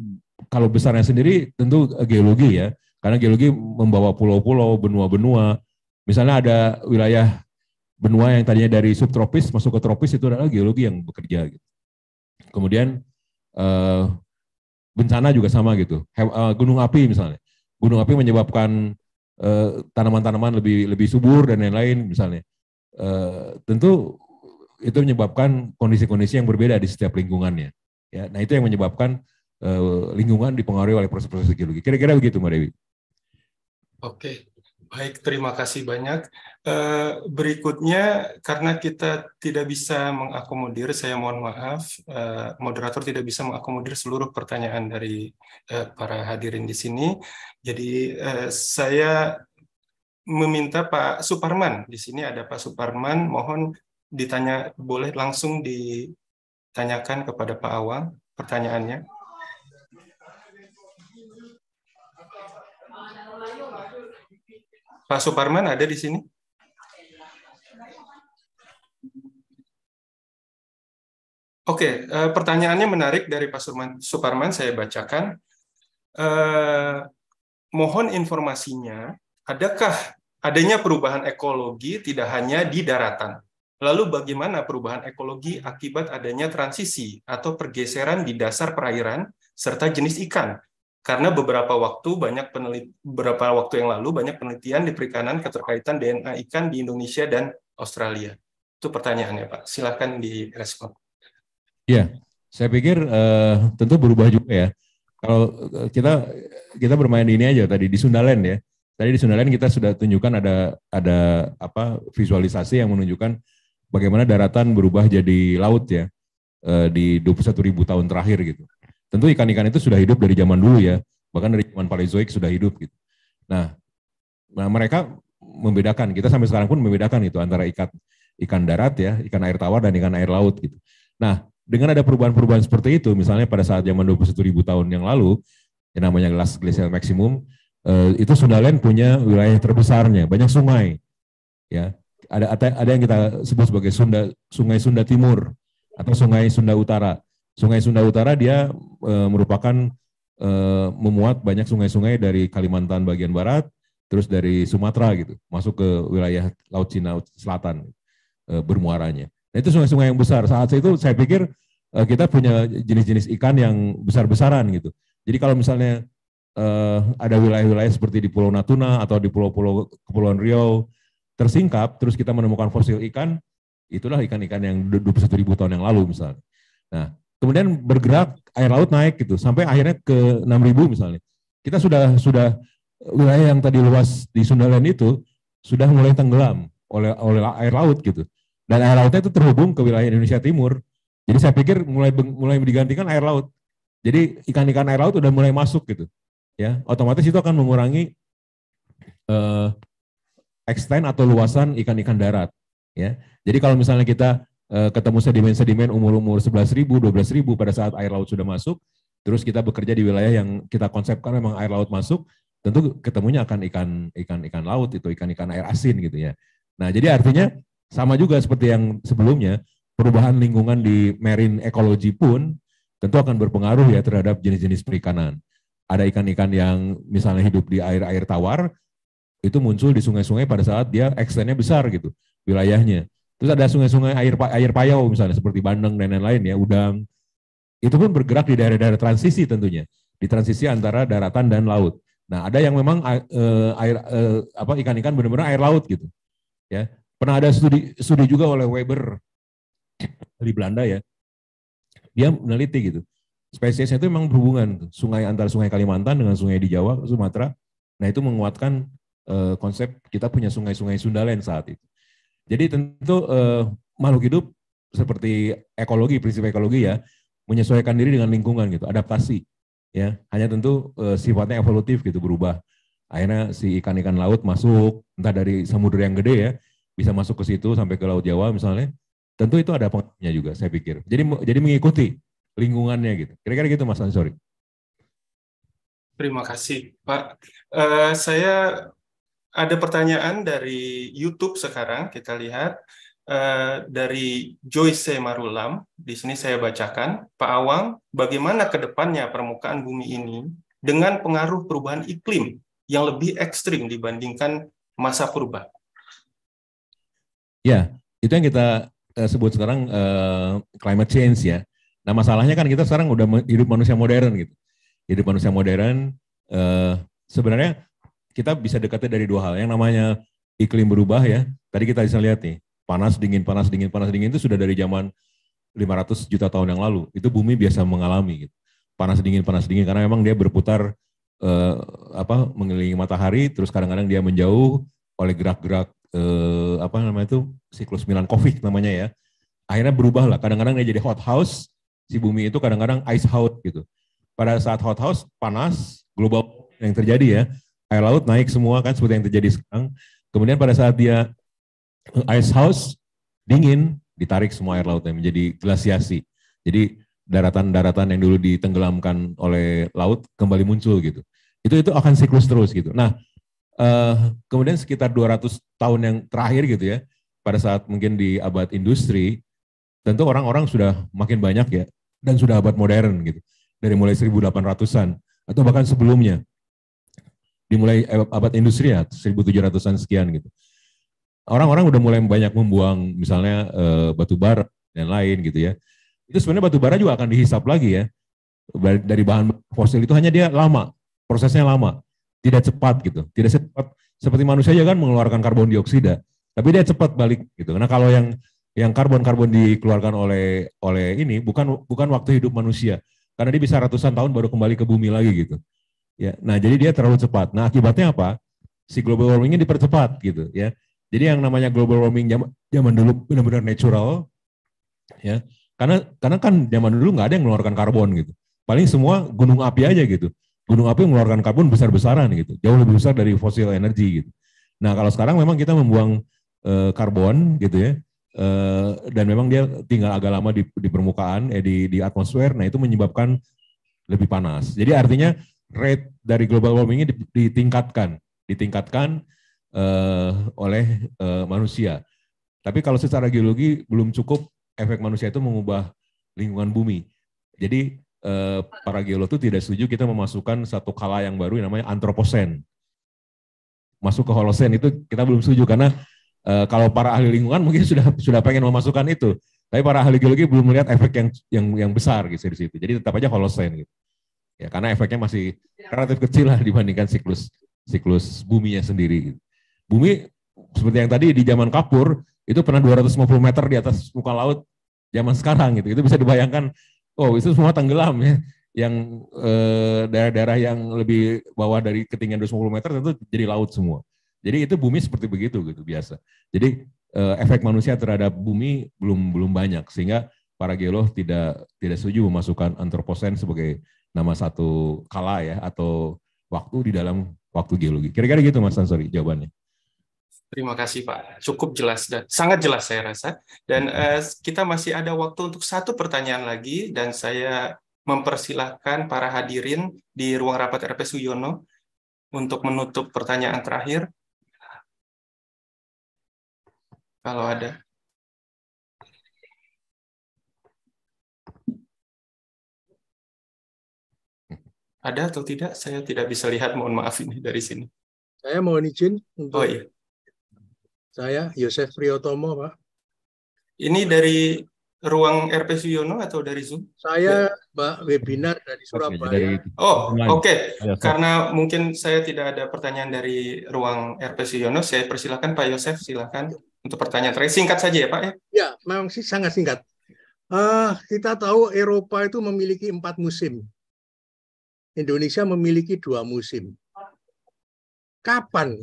kalau besarnya sendiri tentu eh, geologi ya, karena geologi membawa pulau-pulau, benua-benua. Misalnya ada wilayah benua yang tadinya dari subtropis masuk ke tropis itu adalah geologi yang bekerja. Gitu. Kemudian eh, bencana juga sama gitu. He, eh, gunung api misalnya, gunung api menyebabkan tanaman-tanaman lebih lebih subur dan lain-lain misalnya. tentu itu menyebabkan kondisi-kondisi yang berbeda di setiap lingkungannya. Ya, nah itu yang menyebabkan uh, lingkungan dipengaruhi oleh proses-proses geologi. Kira-kira begitu, Mbak Dewi. Oke, baik. Terima kasih banyak. Uh, berikutnya, karena kita tidak bisa mengakomodir, saya mohon maaf, uh, moderator tidak bisa mengakomodir seluruh pertanyaan dari uh, para hadirin di sini. Jadi uh, saya meminta Pak Suparman. Di sini ada Pak Suparman, mohon ditanya boleh langsung ditanyakan kepada Pak Awang pertanyaannya. Pak Suparman ada di sini? Oke, okay, eh, pertanyaannya menarik dari Pak Suparman. Saya bacakan. Eh, mohon informasinya, adakah adanya perubahan ekologi tidak hanya di daratan, Lalu bagaimana perubahan ekologi akibat adanya transisi atau pergeseran di dasar perairan serta jenis ikan? Karena beberapa waktu banyak penelit beberapa waktu yang lalu banyak penelitian di perikanan keterkaitan DNA ikan di Indonesia dan Australia. Itu pertanyaannya, Pak. Silahkan direspon. Ya, saya pikir uh, tentu berubah juga ya. Kalau eh, kita kita bermain ini aja tadi di Sundaland ya. Tadi di Sundaland kita sudah tunjukkan ada ada apa visualisasi yang menunjukkan bagaimana daratan berubah jadi laut ya eh, dua di 21 ribu tahun terakhir gitu. Tentu ikan-ikan itu sudah hidup dari zaman dulu ya, bahkan dari zaman Paleozoik sudah hidup gitu. Nah, nah mereka membedakan, kita sampai sekarang pun membedakan itu antara ikan ikan darat ya, ikan air tawar dan ikan air laut gitu. Nah, dengan ada perubahan-perubahan seperti itu, misalnya pada saat zaman ribu tahun yang lalu, yang namanya glass glacial maximum, eh, itu Sundaland punya wilayah terbesarnya, banyak sungai. Ya, ada ada yang kita sebut sebagai Sunda Sungai Sunda Timur atau Sungai Sunda Utara. Sungai Sunda Utara dia e, merupakan e, memuat banyak sungai-sungai dari Kalimantan bagian barat, terus dari Sumatera gitu, masuk ke wilayah Laut Cina Selatan e, bermuaranya. Nah, itu sungai-sungai yang besar. Saat itu saya pikir e, kita punya jenis-jenis ikan yang besar-besaran gitu. Jadi kalau misalnya e, ada wilayah-wilayah seperti di Pulau Natuna atau di pulau-pulau Kepulauan Riau tersingkap, terus kita menemukan fosil ikan, itulah ikan-ikan yang 21 ribu tahun yang lalu misalnya. Nah, kemudian bergerak air laut naik gitu sampai akhirnya ke 6 ribu misalnya. Kita sudah sudah wilayah yang tadi luas di Sundaland itu sudah mulai tenggelam oleh oleh air laut gitu. Dan air lautnya itu terhubung ke wilayah Indonesia Timur. Jadi saya pikir mulai mulai digantikan air laut. Jadi ikan-ikan air laut udah mulai masuk gitu. Ya, otomatis itu akan mengurangi uh, extend atau luasan ikan-ikan darat. Ya. Jadi kalau misalnya kita eh, ketemu sedimen-sedimen umur-umur 11.000, 12.000 pada saat air laut sudah masuk, terus kita bekerja di wilayah yang kita konsepkan memang air laut masuk, tentu ketemunya akan ikan ikan ikan laut itu ikan-ikan air asin gitu ya. Nah, jadi artinya sama juga seperti yang sebelumnya, perubahan lingkungan di marine ekologi pun tentu akan berpengaruh ya terhadap jenis-jenis perikanan. Ada ikan-ikan yang misalnya hidup di air-air tawar, itu muncul di sungai-sungai pada saat dia ekstensinya besar gitu wilayahnya. Terus ada sungai-sungai air air payau misalnya seperti Bandeng dan lain-lain ya, udang. Itu pun bergerak di daerah-daerah transisi tentunya, di transisi antara daratan dan laut. Nah, ada yang memang uh, air uh, apa ikan-ikan benar-benar air laut gitu. Ya. Pernah ada studi studi juga oleh Weber di Belanda ya. Dia meneliti gitu. Spesiesnya itu memang berhubungan sungai antara sungai Kalimantan dengan sungai di Jawa, Sumatera. Nah, itu menguatkan Eh, konsep kita punya sungai-sungai Sundaland saat itu. Jadi tentu eh, makhluk hidup seperti ekologi, prinsip ekologi ya, menyesuaikan diri dengan lingkungan gitu, adaptasi ya. Hanya tentu eh, sifatnya evolutif gitu berubah. Akhirnya si ikan-ikan laut masuk entah dari samudera yang gede ya, bisa masuk ke situ sampai ke laut Jawa misalnya. Tentu itu ada pengaruhnya juga saya pikir. Jadi jadi mengikuti lingkungannya gitu. Kira-kira gitu Mas Ansori. Terima kasih Pak. Uh, saya ada pertanyaan dari YouTube sekarang kita lihat uh, dari Joyce Marulam. Di sini saya bacakan, Pak Awang, bagaimana kedepannya permukaan bumi ini dengan pengaruh perubahan iklim yang lebih ekstrim dibandingkan masa purba? Ya, itu yang kita uh, sebut sekarang uh, climate change ya. Nah masalahnya kan kita sekarang udah hidup manusia modern gitu. Hidup manusia modern uh, sebenarnya kita bisa dekatnya dari dua hal. Yang namanya iklim berubah ya. Tadi kita bisa lihat nih, panas dingin panas dingin panas dingin itu sudah dari zaman 500 juta tahun yang lalu. Itu bumi biasa mengalami gitu. Panas dingin panas dingin karena memang dia berputar eh, apa mengelilingi matahari terus kadang-kadang dia menjauh oleh gerak-gerak eh, apa namanya itu siklus Milankovic namanya ya. Akhirnya berubah lah. Kadang-kadang dia jadi hot house, si bumi itu kadang-kadang ice house gitu. Pada saat hot house panas global yang terjadi ya air laut naik semua kan seperti yang terjadi sekarang. Kemudian pada saat dia uh, ice house dingin, ditarik semua air lautnya menjadi glasiasi. Jadi daratan-daratan yang dulu ditenggelamkan oleh laut kembali muncul gitu. Itu itu akan siklus terus gitu. Nah, eh, kemudian sekitar 200 tahun yang terakhir gitu ya, pada saat mungkin di abad industri, tentu orang-orang sudah makin banyak ya dan sudah abad modern gitu. Dari mulai 1800-an atau bahkan sebelumnya dimulai eh, abad industri ya 1700-an sekian gitu. Orang-orang udah mulai banyak membuang misalnya e, batu bara dan lain gitu ya. Itu sebenarnya batu bara juga akan dihisap lagi ya. Dari bahan fosil itu hanya dia lama, prosesnya lama, tidak cepat gitu. Tidak cepat seperti manusia aja kan mengeluarkan karbon dioksida, tapi dia cepat balik gitu. Karena kalau yang yang karbon-karbon dikeluarkan oleh oleh ini bukan bukan waktu hidup manusia. Karena dia bisa ratusan tahun baru kembali ke bumi lagi gitu. Ya, nah jadi dia terlalu cepat. Nah akibatnya apa? Si global warming warmingnya dipercepat gitu ya. Jadi yang namanya global warming zaman, zaman dulu benar-benar natural, ya. Karena karena kan zaman dulu nggak ada yang mengeluarkan karbon gitu. Paling semua gunung api aja gitu. Gunung api mengeluarkan karbon besar-besaran gitu, jauh lebih besar dari fosil energi gitu. Nah kalau sekarang memang kita membuang e, karbon gitu ya, Uh, dan memang dia tinggal agak lama di, di permukaan, eh, di, di atmosfer. Nah itu menyebabkan lebih panas. Jadi artinya rate dari global warming ini ditingkatkan, ditingkatkan uh, oleh uh, manusia. Tapi kalau secara geologi belum cukup efek manusia itu mengubah lingkungan bumi. Jadi uh, para geolog itu tidak setuju kita memasukkan satu kala yang baru yang namanya antroposen. Masuk ke holosen itu kita belum setuju karena uh, kalau para ahli lingkungan mungkin sudah sudah pengen memasukkan itu. Tapi para ahli geologi belum melihat efek yang yang yang besar gitu di situ. Jadi tetap aja holosen gitu. Ya, karena efeknya masih relatif kecil lah dibandingkan siklus siklus buminya sendiri. Bumi seperti yang tadi di zaman Kapur itu pernah 250 meter di atas muka laut zaman sekarang gitu. Itu bisa dibayangkan oh itu semua tenggelam ya. Yang eh, daerah-daerah yang lebih bawah dari ketinggian 250 meter itu jadi laut semua. Jadi itu bumi seperti begitu gitu biasa. Jadi eh, efek manusia terhadap bumi belum belum banyak sehingga para geolog tidak tidak setuju memasukkan antroposen sebagai nama satu kala ya atau waktu di dalam waktu geologi. Kira-kira gitu Mas Ansori jawabannya. Terima kasih Pak. Cukup jelas dan sangat jelas saya rasa. Dan eh, kita masih ada waktu untuk satu pertanyaan lagi dan saya mempersilahkan para hadirin di ruang rapat RP Suyono untuk menutup pertanyaan terakhir. Kalau ada. Ada atau tidak? Saya tidak bisa lihat. Mohon maaf ini dari sini. Saya mohon izin untuk oh, iya. saya Yosef Priyotomo, Pak. Ini dari ruang RP Suyono atau dari Zoom? Saya ya. pak webinar dari Surabaya. dari... Oh, oke. Okay. Ya, Karena mungkin saya tidak ada pertanyaan dari ruang RP Suyono, saya persilakan Pak Yosef silakan untuk pertanyaan terakhir. Singkat saja ya, Pak ya. Ya, memang sih sangat singkat. Uh, kita tahu Eropa itu memiliki empat musim. Indonesia memiliki dua musim. Kapan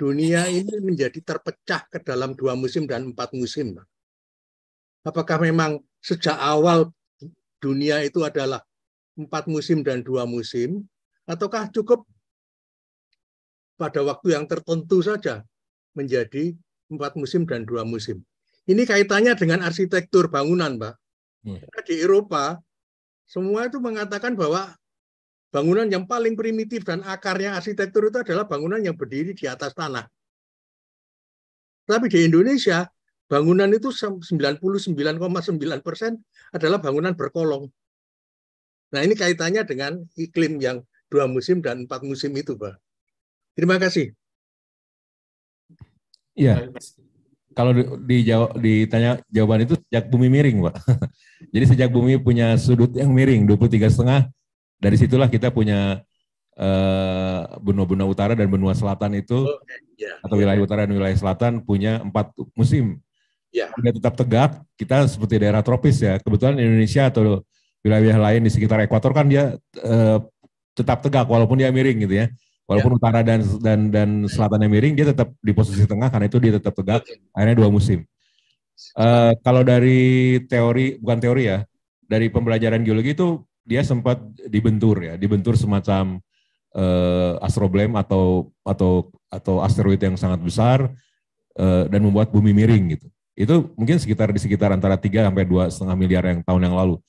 dunia ini menjadi terpecah ke dalam dua musim dan empat musim? Apakah memang sejak awal dunia itu adalah empat musim dan dua musim, ataukah cukup pada waktu yang tertentu saja menjadi empat musim dan dua musim? Ini kaitannya dengan arsitektur bangunan, Pak. Hmm. di Eropa semua itu mengatakan bahwa bangunan yang paling primitif dan akarnya arsitektur itu adalah bangunan yang berdiri di atas tanah. Tapi di Indonesia, bangunan itu 99,9 persen adalah bangunan berkolong. Nah ini kaitannya dengan iklim yang dua musim dan empat musim itu, Pak. Terima kasih. Iya. Kalau di, dijawab ditanya jawaban itu sejak bumi miring, Pak. [laughs] Jadi sejak bumi punya sudut yang miring 23 setengah dari situlah kita punya eh, benua-benua uh, utara dan benua selatan itu okay, oh, yeah, atau wilayah yeah. utara dan wilayah selatan punya empat musim. Yeah. Kita tetap tegak. Kita seperti daerah tropis ya. Kebetulan Indonesia atau wilayah lain di sekitar ekuator kan dia uh, tetap tegak walaupun dia miring gitu ya. Walaupun yeah. utara dan dan dan selatannya miring dia tetap di posisi tengah karena itu dia tetap tegak. Okay. Akhirnya dua musim. Uh, kalau dari teori bukan teori ya dari pembelajaran geologi itu dia sempat dibentur ya, dibentur semacam uh, astroblem atau atau atau asteroid yang sangat besar uh, dan membuat bumi miring gitu. Itu mungkin sekitar di sekitar antara 3 sampai dua setengah miliar yang tahun yang lalu.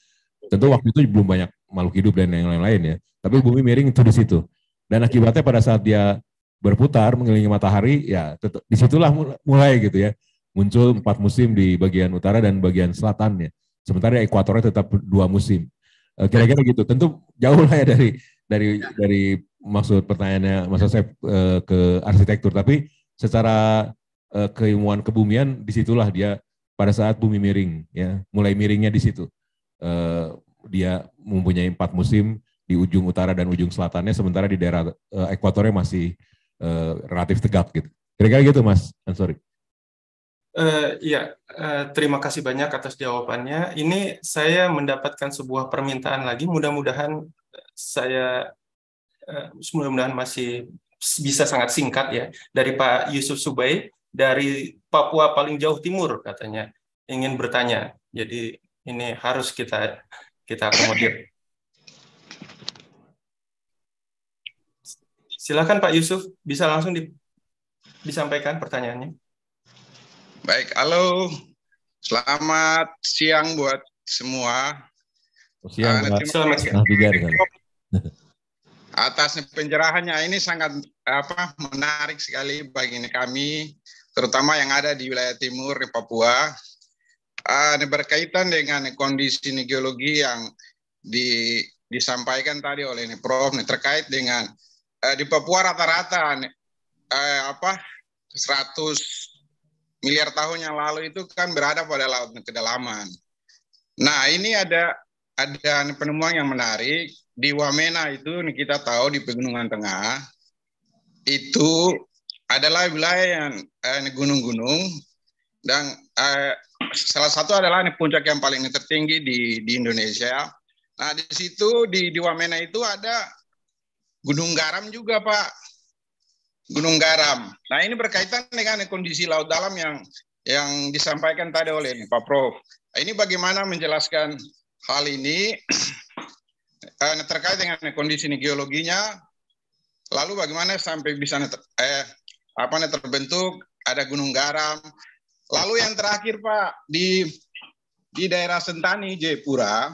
Tentu waktu itu belum banyak makhluk hidup dan yang lain-lain ya. Tapi bumi miring itu di situ. Dan akibatnya pada saat dia berputar mengelilingi matahari, ya disitulah mulai gitu ya muncul empat musim di bagian utara dan bagian selatannya. Sementara ekuatornya tetap dua musim. Eh, kira-kira gitu tentu jauh lah ya dari dari ya. dari maksud pertanyaannya maksud saya uh, ke arsitektur tapi secara uh, keilmuan kebumian disitulah dia pada saat bumi miring ya mulai miringnya di situ uh, dia mempunyai empat musim di ujung utara dan ujung selatannya sementara di daerah uh, ekuatornya masih uh, relatif tegak gitu kira-kira gitu mas I'm sorry uh, ya Eh, terima kasih banyak atas jawabannya. Ini saya mendapatkan sebuah permintaan lagi. Mudah-mudahan eh, saya eh, mudah-mudahan masih bisa sangat singkat ya dari Pak Yusuf Subai dari Papua paling jauh timur katanya ingin bertanya. Jadi ini harus kita kita akomodir. Silakan Pak Yusuf bisa langsung di, disampaikan pertanyaannya. Baik, halo. Selamat siang buat semua. Siang, uh, terima kasih [laughs] atas pencerahannya. Ini sangat apa menarik sekali bagi kami, terutama yang ada di wilayah timur di Papua. Uh, berkaitan dengan kondisi geologi yang di, disampaikan tadi oleh ini Prof Ini terkait dengan uh, di Papua rata-rata uh, apa 100 miliar tahun yang lalu itu kan berada pada laut kedalaman. Nah, ini ada ada penemuan yang menarik di Wamena itu kita tahu di Pegunungan Tengah itu adalah wilayah yang gunung eh, gunung-gunung dan eh, salah satu adalah puncak yang paling tertinggi di di Indonesia. Nah di situ di di Wamena itu ada gunung garam juga pak. Gunung Garam. Nah ini berkaitan dengan kondisi laut dalam yang yang disampaikan tadi oleh Pak Prof. Nah, ini bagaimana menjelaskan hal ini [clears throat] eh, terkait dengan kondisi geologinya, lalu bagaimana sampai bisa eh, apa terbentuk ada gunung garam. Lalu yang terakhir Pak di di daerah Sentani Jayapura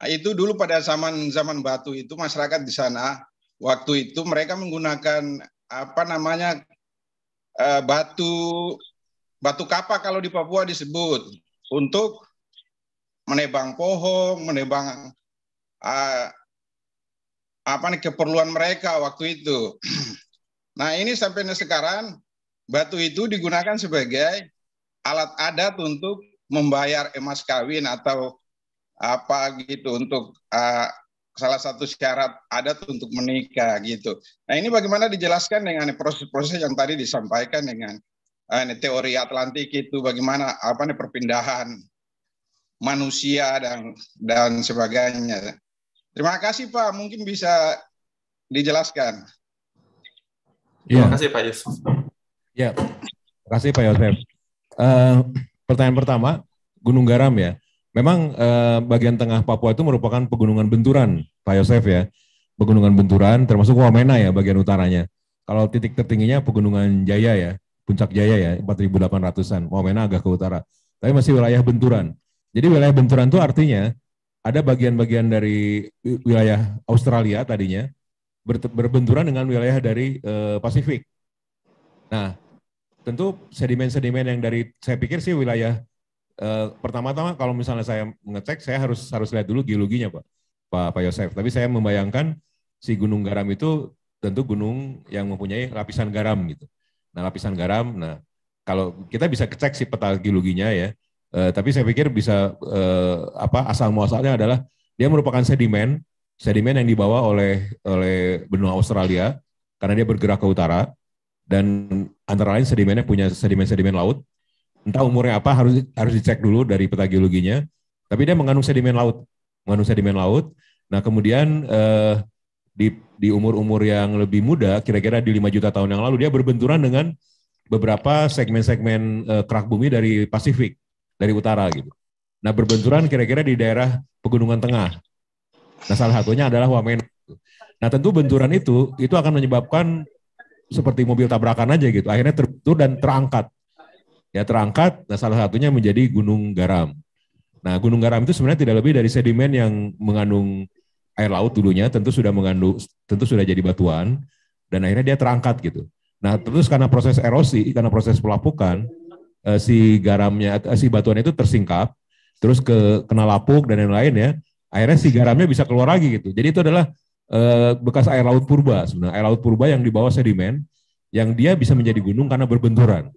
nah, itu dulu pada zaman zaman batu itu masyarakat di sana waktu itu mereka menggunakan apa namanya uh, batu batu kapal kalau di Papua disebut untuk menebang pohon, menebang uh, apa nih keperluan mereka waktu itu. [clears throat] Nah ini sampai sekarang batu itu digunakan sebagai alat adat untuk membayar emas kawin atau apa gitu untuk uh, salah satu syarat adat untuk menikah gitu. Nah ini bagaimana dijelaskan dengan proses-proses yang tadi disampaikan dengan uh, teori Atlantik itu bagaimana apa nih perpindahan manusia dan dan sebagainya. Terima kasih Pak, mungkin bisa dijelaskan. Ya. Terima kasih Pak Yusuf. Ya, terima kasih Pak Yosef. Uh, pertanyaan pertama, Gunung Garam ya. Memang eh, bagian tengah Papua itu merupakan pegunungan benturan, Pak Yosef ya. Pegunungan benturan termasuk Wamena ya bagian utaranya. Kalau titik tertingginya pegunungan Jaya ya, Puncak Jaya ya, 4.800-an. Wamena agak ke utara. Tapi masih wilayah benturan. Jadi wilayah benturan itu artinya ada bagian-bagian dari wilayah Australia tadinya ber berbenturan dengan wilayah dari eh, Pasifik. Nah, tentu sedimen-sedimen yang dari saya pikir sih wilayah Eh, pertama-tama kalau misalnya saya mengecek, saya harus harus lihat dulu geologinya, Pak. Pak, Pak Yosef. Tapi saya membayangkan si gunung garam itu tentu gunung yang mempunyai lapisan garam gitu. Nah, lapisan garam, nah kalau kita bisa cek si peta geologinya ya. Uh, tapi saya pikir bisa uh, apa asal muasalnya adalah dia merupakan sedimen, sedimen yang dibawa oleh oleh benua Australia karena dia bergerak ke utara dan antara lain sedimennya punya sedimen-sedimen laut entah umurnya apa harus harus dicek dulu dari peta geologinya. Tapi dia mengandung sedimen laut, mengandung sedimen laut. Nah kemudian eh, di di umur-umur yang lebih muda, kira-kira di 5 juta tahun yang lalu dia berbenturan dengan beberapa segmen-segmen eh, kerak bumi dari Pasifik, dari utara gitu. Nah berbenturan kira-kira di daerah pegunungan tengah. Nah salah satunya adalah Wamena. Nah tentu benturan itu itu akan menyebabkan seperti mobil tabrakan aja gitu. Akhirnya terbentur dan terangkat ya terangkat nah salah satunya menjadi gunung garam nah gunung garam itu sebenarnya tidak lebih dari sedimen yang mengandung air laut dulunya tentu sudah mengandung tentu sudah jadi batuan dan akhirnya dia terangkat gitu nah terus karena proses erosi karena proses pelapukan eh, si garamnya eh, si batuan itu tersingkap terus ke kena lapuk dan lain-lain ya akhirnya si garamnya bisa keluar lagi gitu jadi itu adalah eh, bekas air laut purba sebenarnya air laut purba yang dibawa sedimen yang dia bisa menjadi gunung karena berbenturan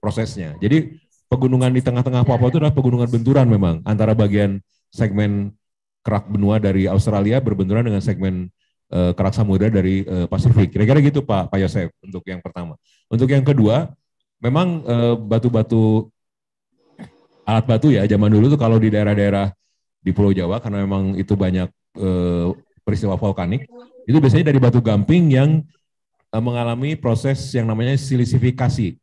prosesnya. Jadi pegunungan di tengah-tengah Papua itu adalah pegunungan benturan memang antara bagian segmen kerak benua dari Australia berbenturan dengan segmen uh, kerak samudra dari uh, Pasifik. Kira-kira gitu Pak Pak Yosef untuk yang pertama. Untuk yang kedua, memang eh, batu-batu uh, alat batu ya zaman dulu tuh kalau di daerah-daerah di Pulau Jawa karena memang itu banyak peristiwa vulkanik, itu biasanya dari batu gamping yang mengalami proses yang namanya silisifikasi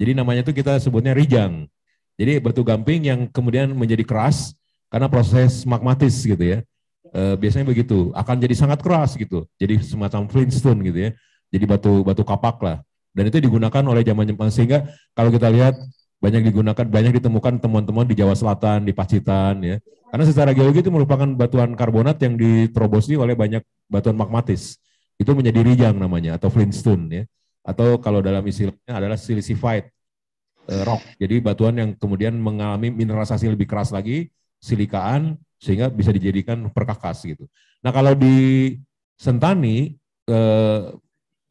jadi namanya itu kita sebutnya rijang. Jadi batu gamping yang kemudian menjadi keras karena proses magmatis gitu ya. E, biasanya begitu, akan jadi sangat keras gitu. Jadi semacam flintstone gitu ya. Jadi batu batu kapak lah. Dan itu digunakan oleh zaman Jepang sehingga kalau kita lihat banyak digunakan, banyak ditemukan teman-teman di Jawa Selatan, di Pacitan ya. Karena secara geologi itu merupakan batuan karbonat yang diterobosi oleh banyak batuan magmatis. Itu menjadi rijang namanya atau flintstone ya atau kalau dalam istilahnya adalah silicified uh, rock. Jadi batuan yang kemudian mengalami mineralisasi lebih keras lagi, silikaan sehingga bisa dijadikan perkakas gitu. Nah, kalau di Sentani eh,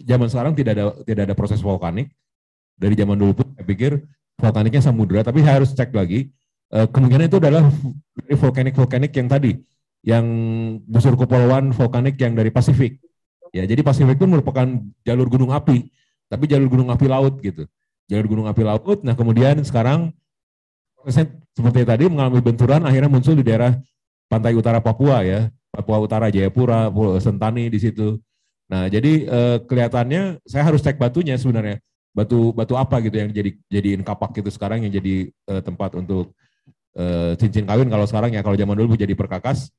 zaman sekarang tidak ada tidak ada proses vulkanik. Dari zaman dulu pun saya pikir vulkaniknya samudera tapi saya harus cek lagi. Eh, kemungkinan itu adalah dari vulkanik-vulkanik yang tadi, yang busur kepulauan vulkanik yang dari Pasifik. Ya, jadi Pasifik itu merupakan jalur gunung api tapi jalur gunung api laut gitu. Jalur gunung api laut, nah kemudian sekarang seperti tadi mengalami benturan akhirnya muncul di daerah pantai utara Papua ya, Papua Utara, Jayapura, Sentani di situ. Nah, jadi eh, kelihatannya saya harus cek batunya sebenarnya. Batu batu apa gitu yang jadi jadiin kapak gitu sekarang yang jadi eh, tempat untuk eh, cincin kawin kalau sekarang ya kalau zaman dulu jadi perkakas.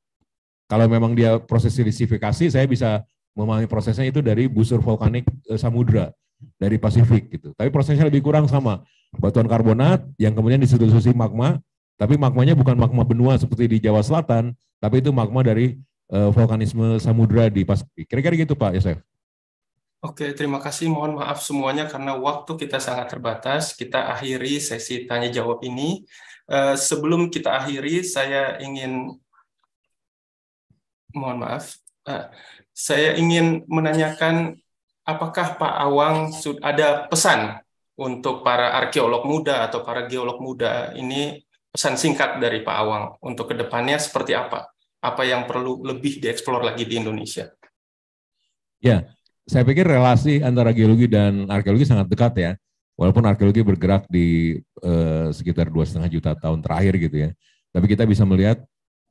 Kalau memang dia proses silisifikasi saya bisa memahami prosesnya itu dari busur vulkanik eh, samudra dari Pasifik gitu. Tapi prosesnya lebih kurang sama. Batuan karbonat yang kemudian disusun-susun magma, tapi magmanya bukan magma benua seperti di Jawa Selatan, tapi itu magma dari uh, vulkanisme samudra di Pasifik. Kira-kira gitu Pak Yosef. Oke, terima kasih. Mohon maaf semuanya karena waktu kita sangat terbatas. Kita akhiri sesi tanya jawab ini. Eh, sebelum kita akhiri, saya ingin mohon maaf. Eh, saya ingin menanyakan apakah Pak Awang ada pesan untuk para arkeolog muda atau para geolog muda ini pesan singkat dari Pak Awang untuk kedepannya seperti apa? Apa yang perlu lebih dieksplor lagi di Indonesia? Ya, saya pikir relasi antara geologi dan arkeologi sangat dekat ya. Walaupun arkeologi bergerak di eh, sekitar dua setengah juta tahun terakhir gitu ya, tapi kita bisa melihat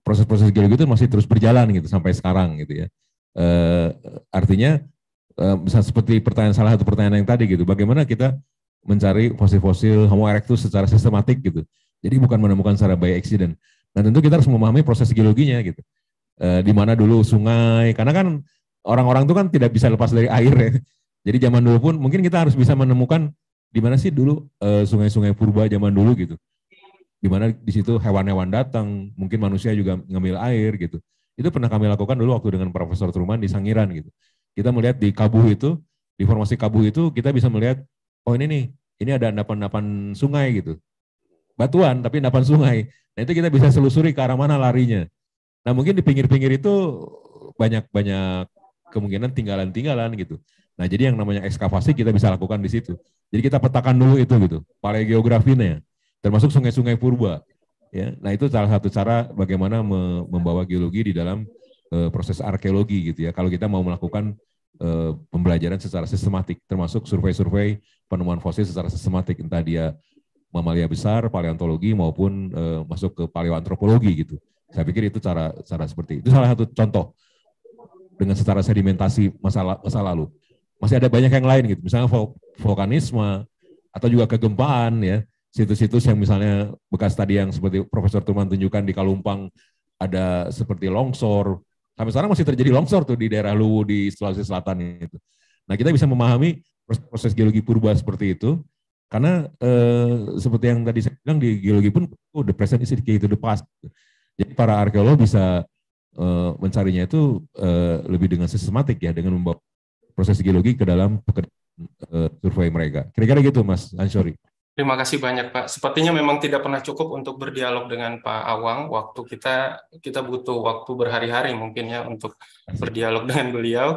proses-proses geologi itu masih terus berjalan gitu sampai sekarang gitu ya. Eh, artinya bisa eh, seperti pertanyaan salah satu pertanyaan yang tadi gitu. Bagaimana kita mencari fosil-fosil Homo erectus secara sistematik gitu. Jadi bukan menemukan secara by accident. Dan nah, tentu kita harus memahami proses geologinya gitu. E, di mana dulu sungai, karena kan orang-orang itu kan tidak bisa lepas dari air ya. Jadi zaman dulu pun mungkin kita harus bisa menemukan di mana sih dulu sungai eh, sungai-sungai purba zaman dulu gitu. Di mana di situ hewan-hewan datang, mungkin manusia juga ngambil air gitu. Itu pernah kami lakukan dulu waktu dengan Profesor Truman di Sangiran gitu. Kita melihat di Kabuh itu, di formasi Kabuh itu kita bisa melihat, oh ini nih, ini ada endapan-endapan sungai gitu. Batuan, tapi endapan sungai. Nah itu kita bisa selusuri ke arah mana larinya. Nah mungkin di pinggir-pinggir itu banyak-banyak kemungkinan tinggalan-tinggalan gitu. Nah jadi yang namanya ekskavasi kita bisa lakukan di situ. Jadi kita petakan dulu itu gitu, paleogeografinya, termasuk sungai-sungai purba. Ya, nah itu salah satu cara bagaimana membawa geologi di dalam Eh, proses arkeologi gitu ya. Kalau kita mau melakukan uh, pembelajaran secara sistematik, termasuk survei-survei penemuan fosil secara sistematik, entah dia mamalia besar, paleontologi maupun uh, masuk ke paleoantropologi gitu. Saya pikir itu cara cara seperti itu salah satu contoh dengan secara sedimentasi masa, masa lalu. Masih ada banyak yang lain gitu, misalnya vulkanisme atau juga kegempaan ya, situs-situs yang misalnya bekas tadi yang seperti Profesor Turman tunjukkan di Kalumpang ada seperti longsor, Sampai sekarang masih terjadi longsor tuh di daerah Luwu di Sulawesi Selatan itu. Nah kita bisa memahami proses, geologi purba seperti itu karena eh, seperti yang tadi saya bilang di geologi pun oh, the present is key to gitu, the past. Jadi para arkeolog bisa eh, mencarinya itu eh, lebih dengan sistematik ya dengan membawa proses geologi ke dalam pekerjaan eh, survei mereka. Kira-kira gitu Mas Ansori. Terima kasih banyak Pak. Sepertinya memang tidak pernah cukup untuk berdialog dengan Pak Awang. Waktu kita kita butuh waktu berhari-hari mungkin ya untuk berdialog [laughs] dengan beliau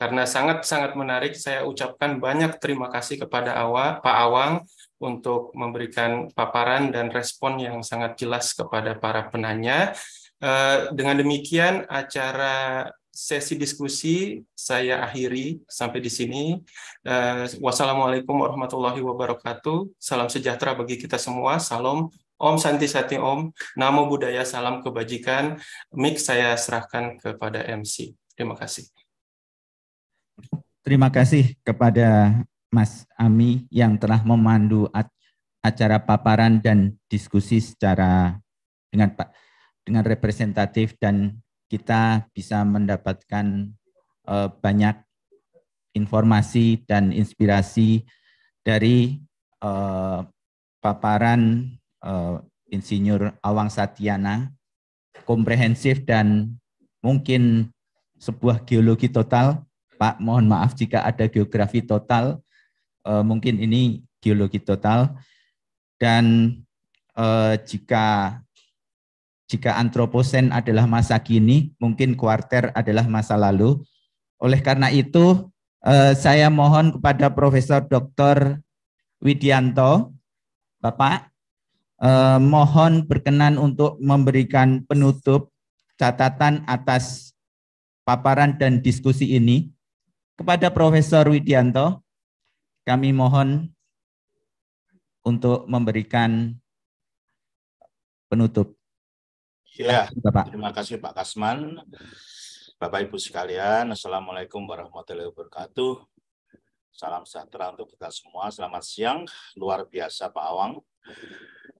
karena sangat-sangat menarik. Saya ucapkan banyak terima kasih kepada Awa, Pak Awang untuk memberikan paparan dan respon yang sangat jelas kepada para penanya. Eh, dengan demikian acara sesi diskusi saya akhiri sampai di sini. Uh, wassalamualaikum warahmatullahi wabarakatuh. Salam sejahtera bagi kita semua. Salam Om Santi Sati Om. Namo Buddhaya. Salam kebajikan. Mik saya serahkan kepada MC. Terima kasih. Terima kasih kepada Mas Ami yang telah memandu acara paparan dan diskusi secara dengan pak dengan representatif dan kita bisa mendapatkan uh, banyak informasi dan inspirasi dari uh, paparan uh, Insinyur Awang Satyana, komprehensif dan mungkin sebuah geologi total. Pak, mohon maaf jika ada geografi total, uh, mungkin ini geologi total. Dan uh, jika jika antroposen adalah masa kini, mungkin kuarter adalah masa lalu. Oleh karena itu, eh, saya mohon kepada Profesor Dr. Widianto, Bapak, eh, mohon berkenan untuk memberikan penutup catatan atas paparan dan diskusi ini. Kepada Profesor Widianto, kami mohon untuk memberikan penutup. Ya, ya terima kasih Pak Kasman. Bapak Ibu sekalian, Assalamualaikum warahmatullahi wabarakatuh. Salam sejahtera untuk kita semua. Selamat siang. Luar biasa Pak Awang.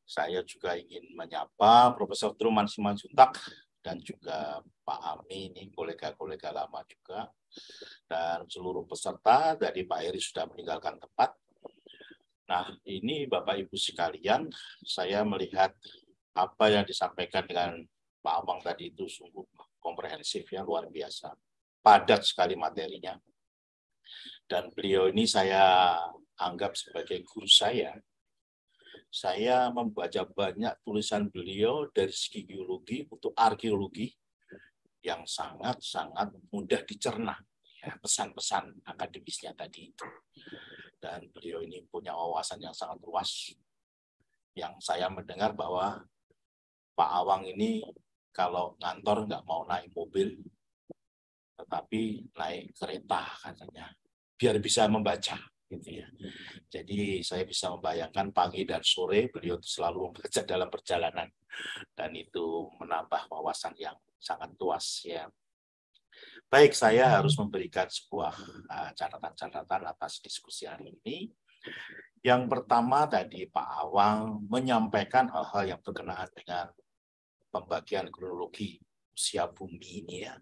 Saya juga ingin menyapa Profesor Truman Simanjuntak dan juga Pak Ami ini kolega-kolega lama juga dan seluruh peserta dari Pak Eri sudah meninggalkan tempat. Nah, ini Bapak Ibu sekalian, saya melihat apa yang disampaikan dengan Pak Amang tadi itu sungguh komprehensif ya luar biasa. Padat sekali materinya. Dan beliau ini saya anggap sebagai guru saya. Saya membaca banyak tulisan beliau dari segi geologi untuk arkeologi yang sangat-sangat mudah dicerna ya, pesan-pesan ya, akademisnya tadi itu. Dan beliau ini punya wawasan yang sangat luas yang saya mendengar bahwa Pak Awang ini kalau ngantor nggak mau naik mobil, tetapi naik kereta katanya, biar bisa membaca. Gitu ya. Jadi saya bisa membayangkan pagi dan sore beliau selalu membaca [laughs] dalam perjalanan dan itu menambah wawasan yang sangat luas ya. Baik, saya harus memberikan sebuah eh, catatan-catatan uh, atas diskusi hari ini. Yang pertama tadi Pak Awang menyampaikan hal-hal yang berkenaan dengan pembagian kronologi usia bumi ini ya.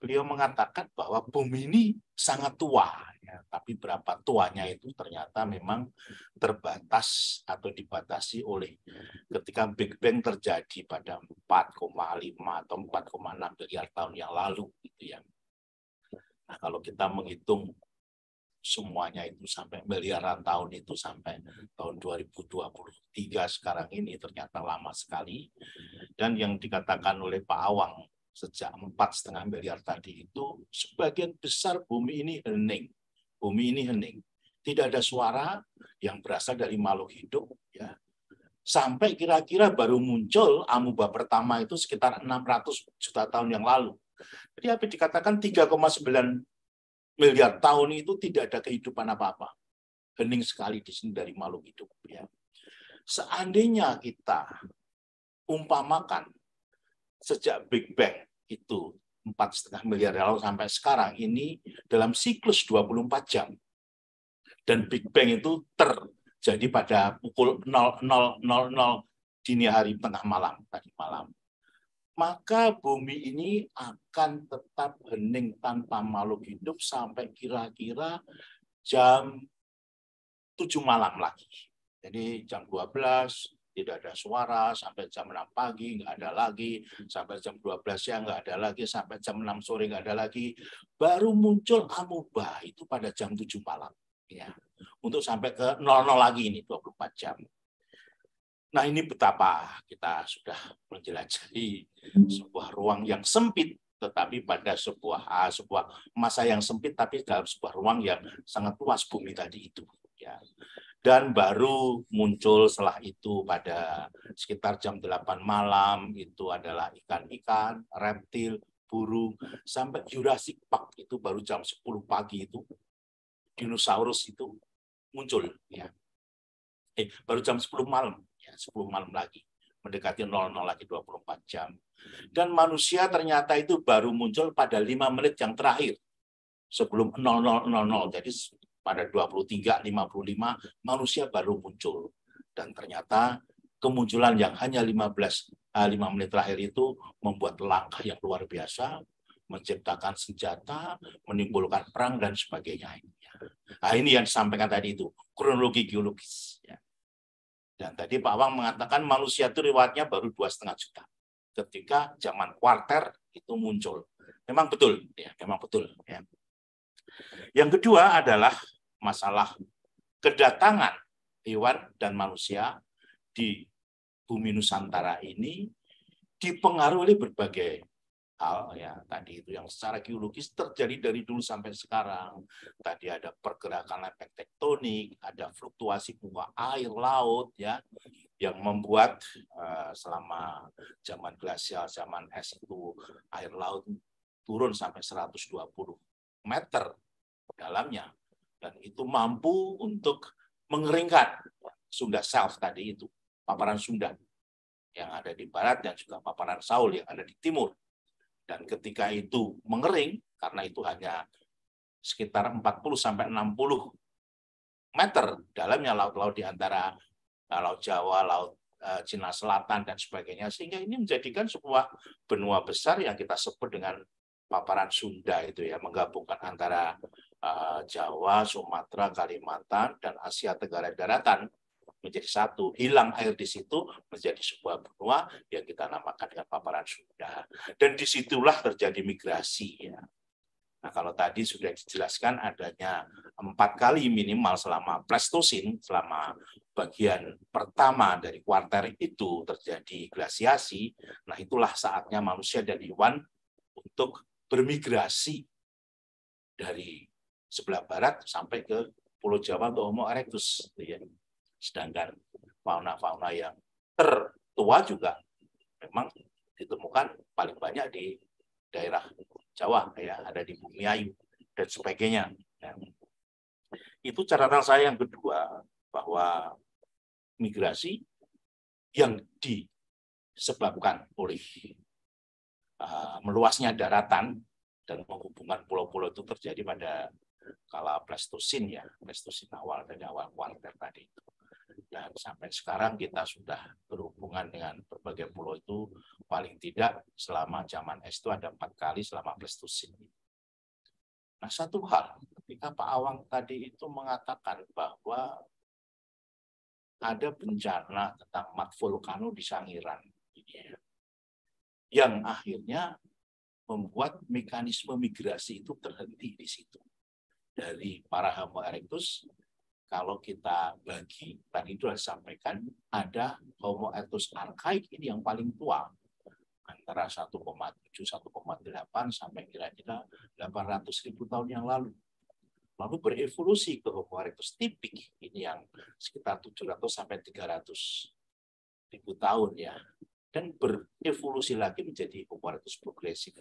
Beliau mengatakan bahwa bumi ini sangat tua, ya. tapi berapa tuanya itu ternyata memang terbatas atau dibatasi oleh ketika Big Bang terjadi pada 4,5 atau 4,6 miliar tahun yang lalu gitu ya. Nah, kalau kita menghitung semuanya itu sampai miliaran tahun itu sampai tahun 2023 sekarang ini ternyata lama sekali. Dan yang dikatakan oleh Pak Awang sejak empat setengah miliar tadi itu sebagian besar bumi ini hening. Bumi ini hening. Tidak ada suara yang berasal dari makhluk hidup ya. Sampai kira-kira baru muncul amuba pertama itu sekitar 600 juta tahun yang lalu. Jadi apa dikatakan 3,9 miliar tahun itu tidak ada kehidupan apa-apa. Hening sekali di sini dari makhluk hidup. Ya. Seandainya kita umpamakan sejak Big Bang itu empat setengah miliar tahun sampai sekarang ini dalam siklus 24 jam dan Big Bang itu terjadi pada pukul 00.00 dini hari tengah malam tadi malam maka bumi ini akan tetap hening tanpa makhluk hidup sampai kira-kira jam 7 malam lagi. Jadi jam 12 tidak ada suara sampai jam 6 pagi nggak ada lagi sampai jam 12 siang nggak ada lagi sampai jam 6 sore nggak ada lagi baru muncul amuba itu pada jam 7 malam ya untuk sampai ke 00 lagi ini 24 jam Nah ini betapa kita sudah menjelajahi hmm. sebuah ruang yang sempit, tetapi pada sebuah ah, sebuah masa yang sempit, tapi dalam sebuah ruang yang sangat luas bumi tadi itu. Ya. Dan baru muncul setelah itu pada sekitar jam 8 malam, itu adalah ikan-ikan, reptil, burung, sampai Jurassic Park itu baru jam 10 pagi itu, dinosaurus itu muncul. ya eh, Baru jam 10 malam ya, 10 malam lagi, mendekati 00 lagi 24 jam. Dan manusia ternyata itu baru muncul pada 5 menit yang terakhir sebelum 0000. Jadi pada 23.55 manusia baru muncul dan ternyata kemunculan yang hanya 15 5 eh, menit terakhir itu membuat langkah yang luar biasa menciptakan senjata, menimbulkan perang dan sebagainya. Nah, ini yang disampaikan tadi itu kronologi geologis. Ya. Dan tadi Pak Wang mengatakan manusia itu riwayatnya baru dua setengah juta. Ketika zaman kuarter itu muncul. Memang betul, ya, memang betul. Ya. Yang kedua adalah masalah kedatangan hewan dan manusia di bumi Nusantara ini dipengaruhi berbagai hal ya tadi itu yang secara geologis terjadi dari dulu sampai sekarang. Tadi ada pergerakan lempeng tektonik, ada fluktuasi muka air laut ya yang membuat uh, selama zaman glasial, zaman es itu air laut turun sampai 120 meter dalamnya dan itu mampu untuk mengeringkan Sunda self tadi itu paparan Sunda yang ada di barat dan juga paparan Saul yang ada di timur dan ketika itu mengering, karena itu hanya sekitar 40 sampai 60 meter dalamnya laut-laut di antara eh, laut Jawa, laut eh, Cina Selatan dan sebagainya sehingga ini menjadikan sebuah benua besar yang kita sebut dengan paparan Sunda itu ya menggabungkan antara eh, Jawa, Sumatera, Kalimantan dan Asia Tenggara daratan menjadi satu. Hilang air di situ menjadi sebuah benua yang kita namakan dengan paparan Sunda. Dan disitulah terjadi migrasi. Ya. Nah, kalau tadi sudah dijelaskan adanya empat kali minimal selama Pleistosin, selama bagian pertama dari kuarter itu terjadi glasiasi, nah itulah saatnya manusia dan hewan untuk bermigrasi dari sebelah barat sampai ke Pulau Jawa atau Homo erectus. Gitu ya. Sedangkan fauna-fauna yang tertua juga memang ditemukan paling banyak di daerah Jawa, ya, ada di Bumi Ayu, dan sebagainya. Ya. Itu catatan saya yang kedua, bahwa migrasi yang disebabkan oleh uh, meluasnya daratan dan menghubungkan pulau-pulau itu terjadi pada kala Plastosin ya, Plastosin awal dan awal kuarter tadi itu dan sampai sekarang kita sudah berhubungan dengan berbagai pulau itu paling tidak selama zaman S itu ada empat kali selama ini. Nah satu hal ketika Pak Awang tadi itu mengatakan bahwa ada bencana tentang mat vulkano di Sangiran yang akhirnya membuat mekanisme migrasi itu terhenti di situ dari para Homo erectus kalau kita bagi, tadi itu sudah disampaikan, ada Homo erectus archaik ini yang paling tua, antara 1,7, 1,8 sampai kira-kira 800 ribu tahun yang lalu. Lalu berevolusi ke Homo erectus tipik, ini yang sekitar 700 sampai 300 ribu tahun ya. Dan berevolusi lagi menjadi Homo erectus progresif.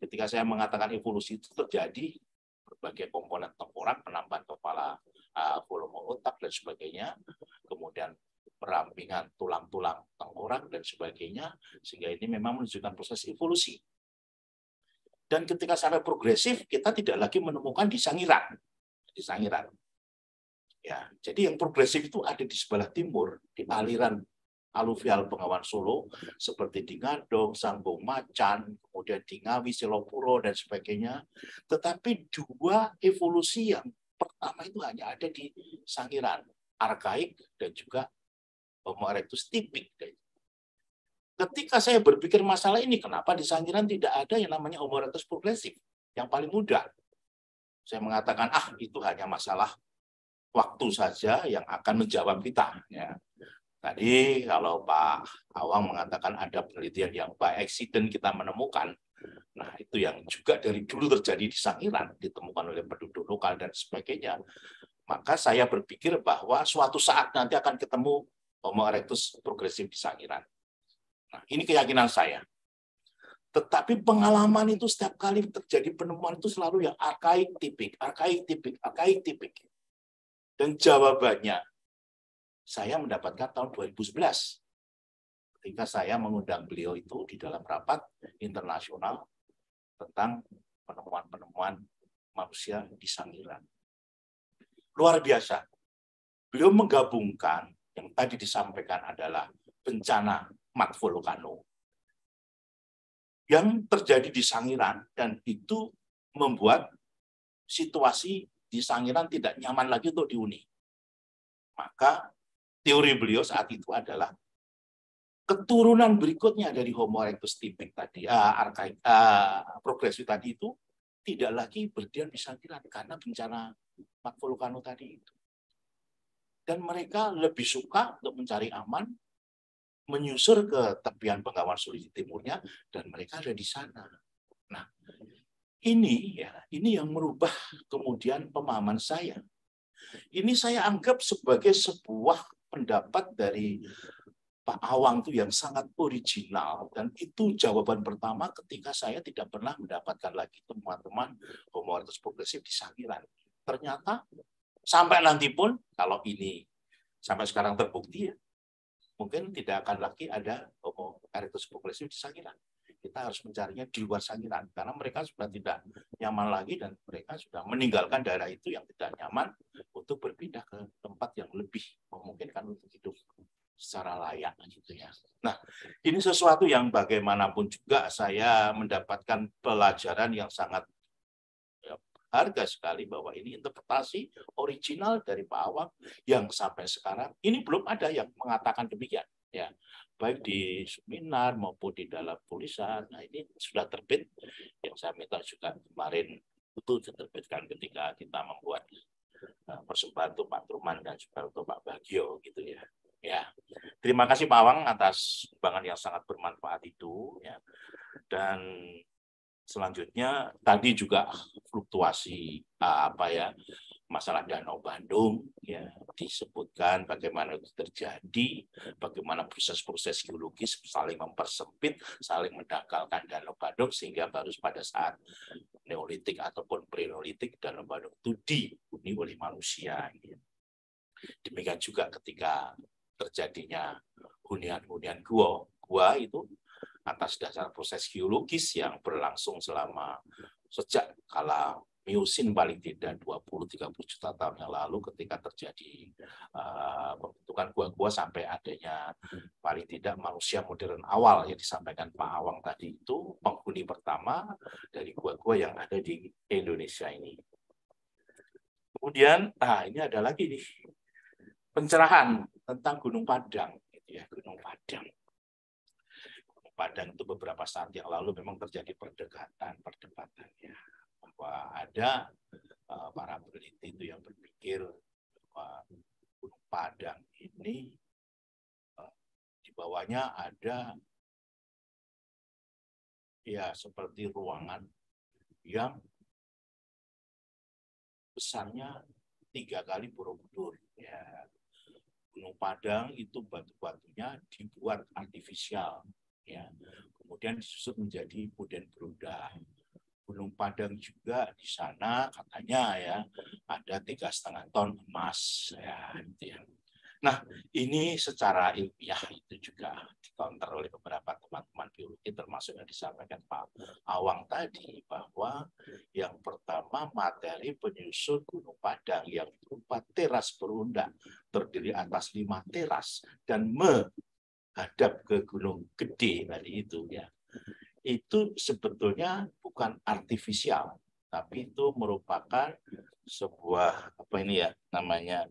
Ketika saya mengatakan evolusi itu terjadi berbagai komponen tengkorak, penambahan kepala volume otak dan sebagainya, kemudian perampingan tulang-tulang tengkorak dan sebagainya, sehingga ini memang menunjukkan proses evolusi. Dan ketika secara progresif, kita tidak lagi menemukan di sangiran. Di sangiran. Ya, jadi yang progresif itu ada di sebelah timur, di aliran aluvial Bengawan Solo, seperti di Ngadong, Sambung Macan, kemudian di Ngawi, Silopuro, dan sebagainya. Tetapi dua evolusi yang pertama itu hanya ada di Sangiran, arkaik dan juga Homo eh, erectus tipik. Ketika saya berpikir masalah ini, kenapa di Sangiran tidak ada yang namanya Homo erectus progresif, yang paling mudah? Saya mengatakan, ah itu hanya masalah waktu saja yang akan menjawab kita. Ya. Tadi kalau Pak Awang mengatakan ada penelitian yang by accident kita menemukan, Nah, itu yang juga dari dulu terjadi di Sangiran, ditemukan oleh penduduk lokal dan sebagainya. Maka saya berpikir bahwa suatu saat nanti akan ketemu Homo erectus progresif di Sangiran. Nah, ini keyakinan saya. Tetapi pengalaman itu setiap kali terjadi penemuan itu selalu yang arkaik tipik, arkaik tipik, arkaik tipik. Dan jawabannya saya mendapatkan tahun 2011 ketika saya mengundang beliau itu di dalam rapat internasional tentang penemuan-penemuan manusia di Sangiran. Luar biasa. Beliau menggabungkan yang tadi disampaikan adalah bencana mat yang terjadi di Sangiran dan itu membuat situasi di Sangiran tidak nyaman lagi untuk dihuni. Maka teori beliau saat itu adalah keturunan berikutnya dari Homo erectus tipik tadi, uh, eh, arkaik, uh, eh, progresif tadi itu tidak lagi berdiam di santilan karena bencana Mat tadi itu. Dan mereka lebih suka untuk mencari aman, menyusur ke tepian Bengawan Suli Timurnya, dan mereka ada di sana. Nah, ini ya, ini yang merubah kemudian pemahaman saya. Ini saya anggap sebagai sebuah pendapat dari Pak Awang itu yang sangat original dan itu jawaban pertama ketika saya tidak pernah mendapatkan lagi teman-teman homoartis progresif di Sangiran. Ternyata sampai nanti pun kalau ini sampai sekarang terbukti ya, mungkin tidak akan lagi ada homoartis progresif di Sangiran. Kita harus mencarinya di luar Sangiran karena mereka sudah tidak nyaman lagi dan mereka sudah meninggalkan daerah itu yang tidak nyaman untuk berpindah ke tempat yang lebih memungkinkan untuk hidup secara layak gitu ya. Nah, ini sesuatu yang bagaimanapun juga saya mendapatkan pelajaran yang sangat ya, harga sekali bahwa ini interpretasi original dari Pak Awang yang sampai sekarang ini belum ada yang mengatakan demikian ya baik di seminar maupun di dalam tulisan nah ini sudah terbit yang saya minta juga kemarin itu diterbitkan ketika kita membuat eh, persembahan untuk Pak Truman dan juga untuk Pak Bagio gitu ya Ya, terima kasih Pak Awang atas sumbangan yang sangat bermanfaat itu. Ya. Dan selanjutnya tadi juga fluktuasi eh, apa ya masalah Danau Bandung ya disebutkan bagaimana itu terjadi, bagaimana proses-proses geologis saling mempersempit, saling mendakalkan Danau Bandung sehingga baru pada saat Neolitik ataupun Prenolitik Danau Bandung itu dihuni oleh manusia. Ya. Demikian juga ketika terjadinya hunian-hunian gua. Gua itu atas dasar proses geologis yang berlangsung selama sejak kala Miocene paling tidak 20-30 juta tahun yang lalu ketika terjadi uh, pembentukan gua-gua sampai adanya paling tidak manusia modern awal yang disampaikan Pak Awang tadi itu penghuni pertama dari gua-gua yang ada di Indonesia ini. Kemudian, nah ini ada lagi nih pencerahan tentang Gunung Padang, gitu ya Gunung Padang. Gunung Padang itu beberapa saat yang lalu memang terjadi perdebatan, perdebatan ya bahwa ada eh, para peneliti itu yang berpikir bahwa Gunung Padang ini uh, di bawahnya ada ya seperti ruangan yang besarnya tiga kali Borobudur ya Gunung Padang itu batu-batunya dibuat artifisial, ya. Kemudian disusut menjadi puden Berundah. Gunung Padang juga di sana katanya ya ada tiga setengah ton emas ya, gitu ya. Nah, ini secara ilmiah itu juga dikonter oleh beberapa teman-teman biologi termasuk yang disampaikan Pak Awang tadi bahwa yang pertama materi penyusun Gunung Padang yang berupa teras berundak terdiri atas lima teras dan menghadap ke Gunung Gede tadi itu ya itu sebetulnya bukan artifisial tapi itu merupakan sebuah apa ini ya namanya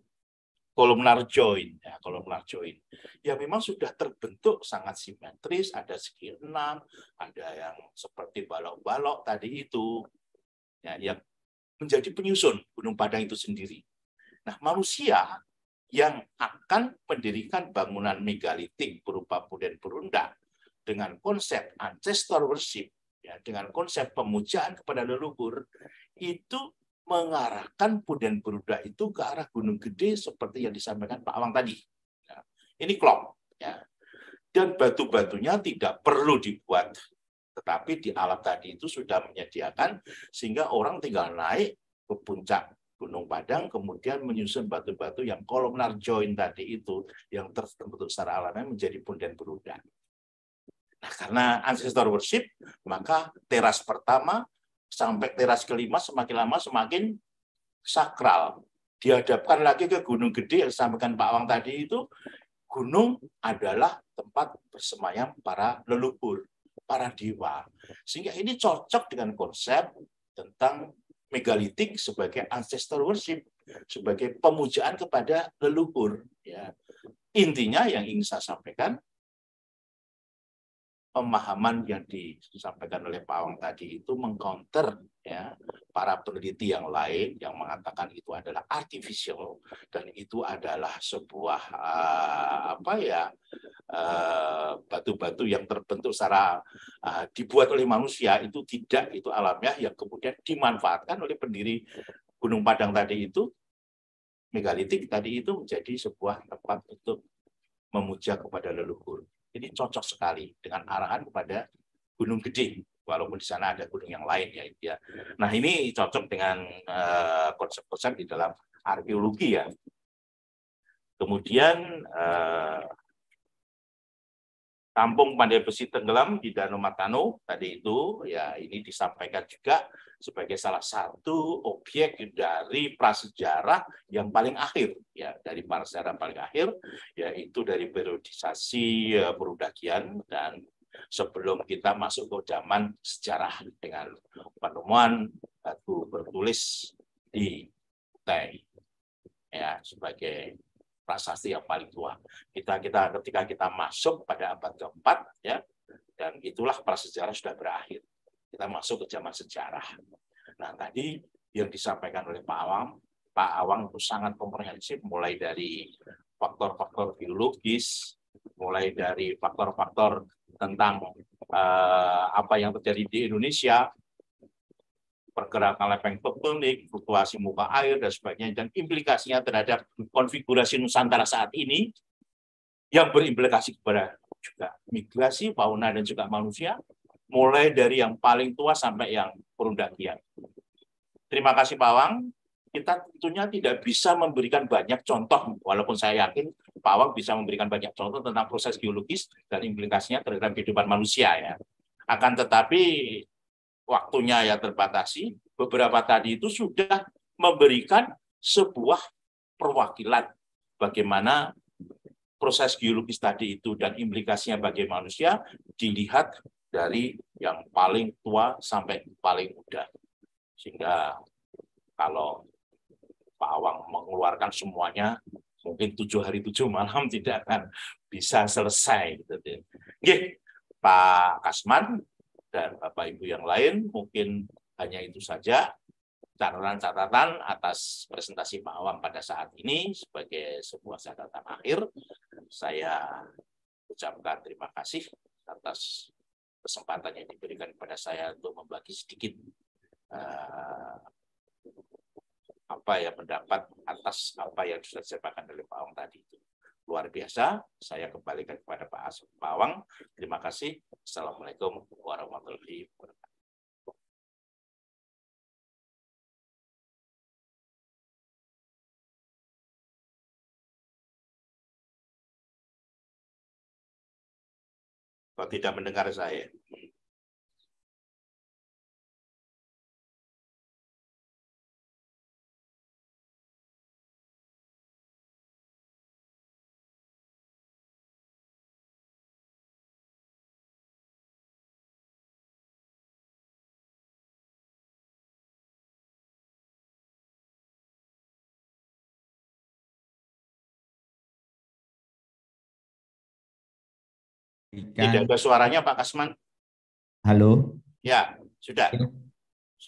Kolomnar join ya kolomnar join ya memang sudah terbentuk sangat simetris ada segi enam ada yang seperti balok-balok tadi itu ya yang menjadi penyusun gunung padang itu sendiri nah manusia yang akan mendirikan bangunan megalitik berupa punden perundang dengan konsep ancestor worship ya dengan konsep pemujaan kepada leluhur itu mengarahkan Punden Garuda itu ke arah Gunung Gede seperti yang disampaikan Pak Awang tadi. Ya. Ini klop. Ya. Dan batu-batunya tidak perlu dibuat. Tetapi di alat tadi itu sudah menyediakan sehingga orang tinggal naik ke puncak Gunung Padang, kemudian menyusun batu-batu yang kolomnar join tadi itu yang terbentuk secara alamnya menjadi punden Garuda. Nah, karena ancestor worship, maka teras pertama sampai teras kelima semakin lama semakin sakral. Dihadapkan lagi ke Gunung Gede yang disampaikan Pak Wang tadi itu, gunung adalah tempat bersemayam para leluhur, para dewa. Sehingga ini cocok dengan konsep tentang megalitik sebagai ancestor worship, sebagai pemujaan kepada leluhur. Ya. Intinya yang ingin saya sampaikan, pemahaman yang disampaikan oleh Pak Wang tadi itu mengcounter ya para peneliti yang lain yang mengatakan itu adalah artificial dan itu adalah sebuah uh, apa ya eh, batu-batu uh, yang terbentuk secara uh, dibuat oleh manusia itu tidak itu alamiah yang kemudian dimanfaatkan oleh pendiri Gunung Padang tadi itu megalitik tadi itu menjadi sebuah tempat untuk memuja kepada leluhur jadi cocok sekali dengan arahan kepada Gunung Gede, walaupun di sana ada gunung yang lain ya. Nah ini cocok dengan eh, konsep-konsep di dalam arkeologi ya. Kemudian uh, Kampung Pandai Besi tenggelam di Danau Matano tadi itu ya ini disampaikan juga sebagai salah satu objek dari prasejarah yang paling akhir ya dari prasejarah paling akhir yaitu dari periodisasi ya, perudakian dan sebelum kita masuk ke zaman sejarah dengan penemuan batu bertulis di Tai ya sebagai prasasti yang paling tua. Kita kita ketika kita masuk pada abad keempat ya dan itulah prasejarah sudah berakhir. Kita masuk ke zaman sejarah. Nah tadi yang disampaikan oleh Pak Awang, Pak Awang itu sangat komprehensif mulai dari faktor-faktor biologis, mulai dari faktor-faktor tentang eh, apa yang terjadi di Indonesia, pergerakan lempeng tektonik, fluktuasi muka air, dan sebagainya, dan implikasinya terhadap konfigurasi Nusantara saat ini yang berimplikasi kepada juga migrasi, fauna, dan juga manusia, mulai dari yang paling tua sampai yang perundakian. Terima kasih Pak Wang. Kita tentunya tidak bisa memberikan banyak contoh, walaupun saya yakin Pak Wang bisa memberikan banyak contoh tentang proses geologis dan implikasinya terhadap kehidupan manusia ya. Akan tetapi waktunya ya terbatasi, beberapa tadi itu sudah memberikan sebuah perwakilan bagaimana proses geologis tadi itu dan implikasinya bagi manusia dilihat dari yang paling tua sampai paling muda. Sehingga kalau Pak Awang mengeluarkan semuanya, mungkin tujuh hari tujuh malam [laughs] tidak akan bisa selesai. Gitu. Oke, Pak Kasman, dan Bapak Ibu yang lain. Mungkin hanya itu saja catatan-catatan atas presentasi Pak Awam pada saat ini sebagai sebuah catatan akhir. Saya ucapkan terima kasih atas kesempatan yang diberikan kepada saya untuk membagi sedikit uh, apa ya pendapat atas apa yang sudah disampaikan oleh Pak Awam tadi itu luar biasa. Saya kembalikan kepada Pak Asep Bawang. Terima kasih. Assalamualaikum warahmatullahi wabarakatuh. Kok tidak mendengar saya? Kan? Tidak ada suaranya Pak Kasman. Halo. Ya, sudah.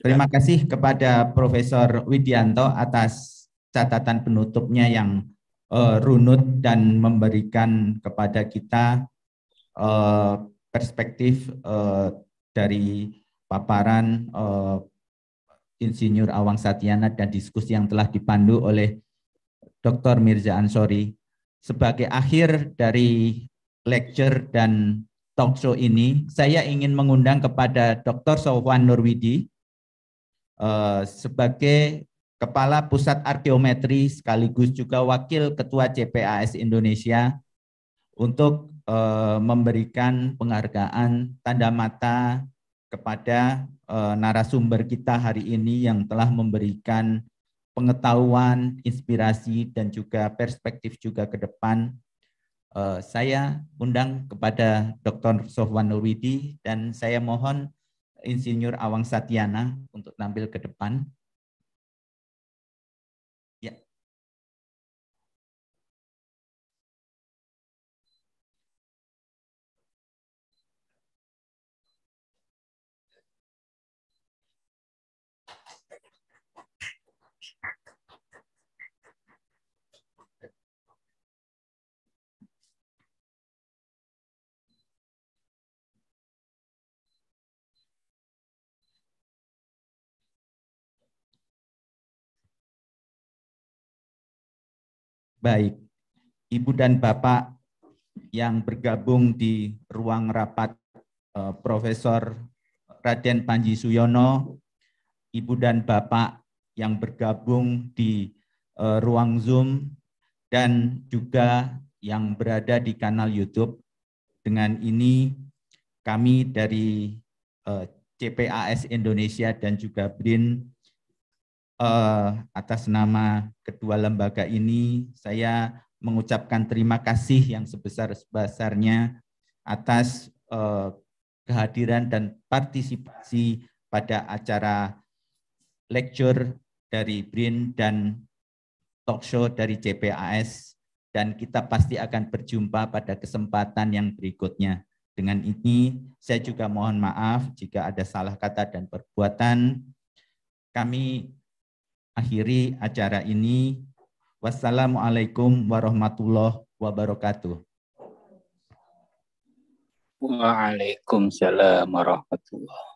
Terima kasih kepada Profesor Widianto atas catatan penutupnya yang uh, runut dan memberikan kepada kita uh, perspektif uh, dari paparan uh, Insinyur Awang Satyana dan diskusi yang telah dipandu oleh Dr. Mirza Ansori. Sebagai akhir dari lecture dan talk show ini, saya ingin mengundang kepada Dr. Sofwan Nurwidi uh, sebagai Kepala Pusat Arkeometri sekaligus juga Wakil Ketua CPAS Indonesia untuk uh, memberikan penghargaan tanda mata kepada uh, narasumber kita hari ini yang telah memberikan pengetahuan, inspirasi, dan juga perspektif juga ke depan Eh, saya undang kepada Dr. Sofwan Nurwidi dan saya mohon Insinyur Awang Satyana untuk tampil ke depan. Baik, Ibu dan Bapak yang bergabung di ruang rapat eh, Profesor Raden Panji Suyono, Ibu dan Bapak yang bergabung di eh, ruang Zoom, dan juga yang berada di kanal YouTube. Dengan ini kami dari eh, CPAS Indonesia dan juga BRIN uh, atas nama kedua lembaga ini saya mengucapkan terima kasih yang sebesar-besarnya atas uh, kehadiran dan partisipasi pada acara lecture dari BRIN dan talk show dari CPAS dan kita pasti akan berjumpa pada kesempatan yang berikutnya. Dengan ini saya juga mohon maaf jika ada salah kata dan perbuatan. Kami akhiri acara ini. Wassalamualaikum warahmatullahi wabarakatuh. Waalaikumsalam warahmatullahi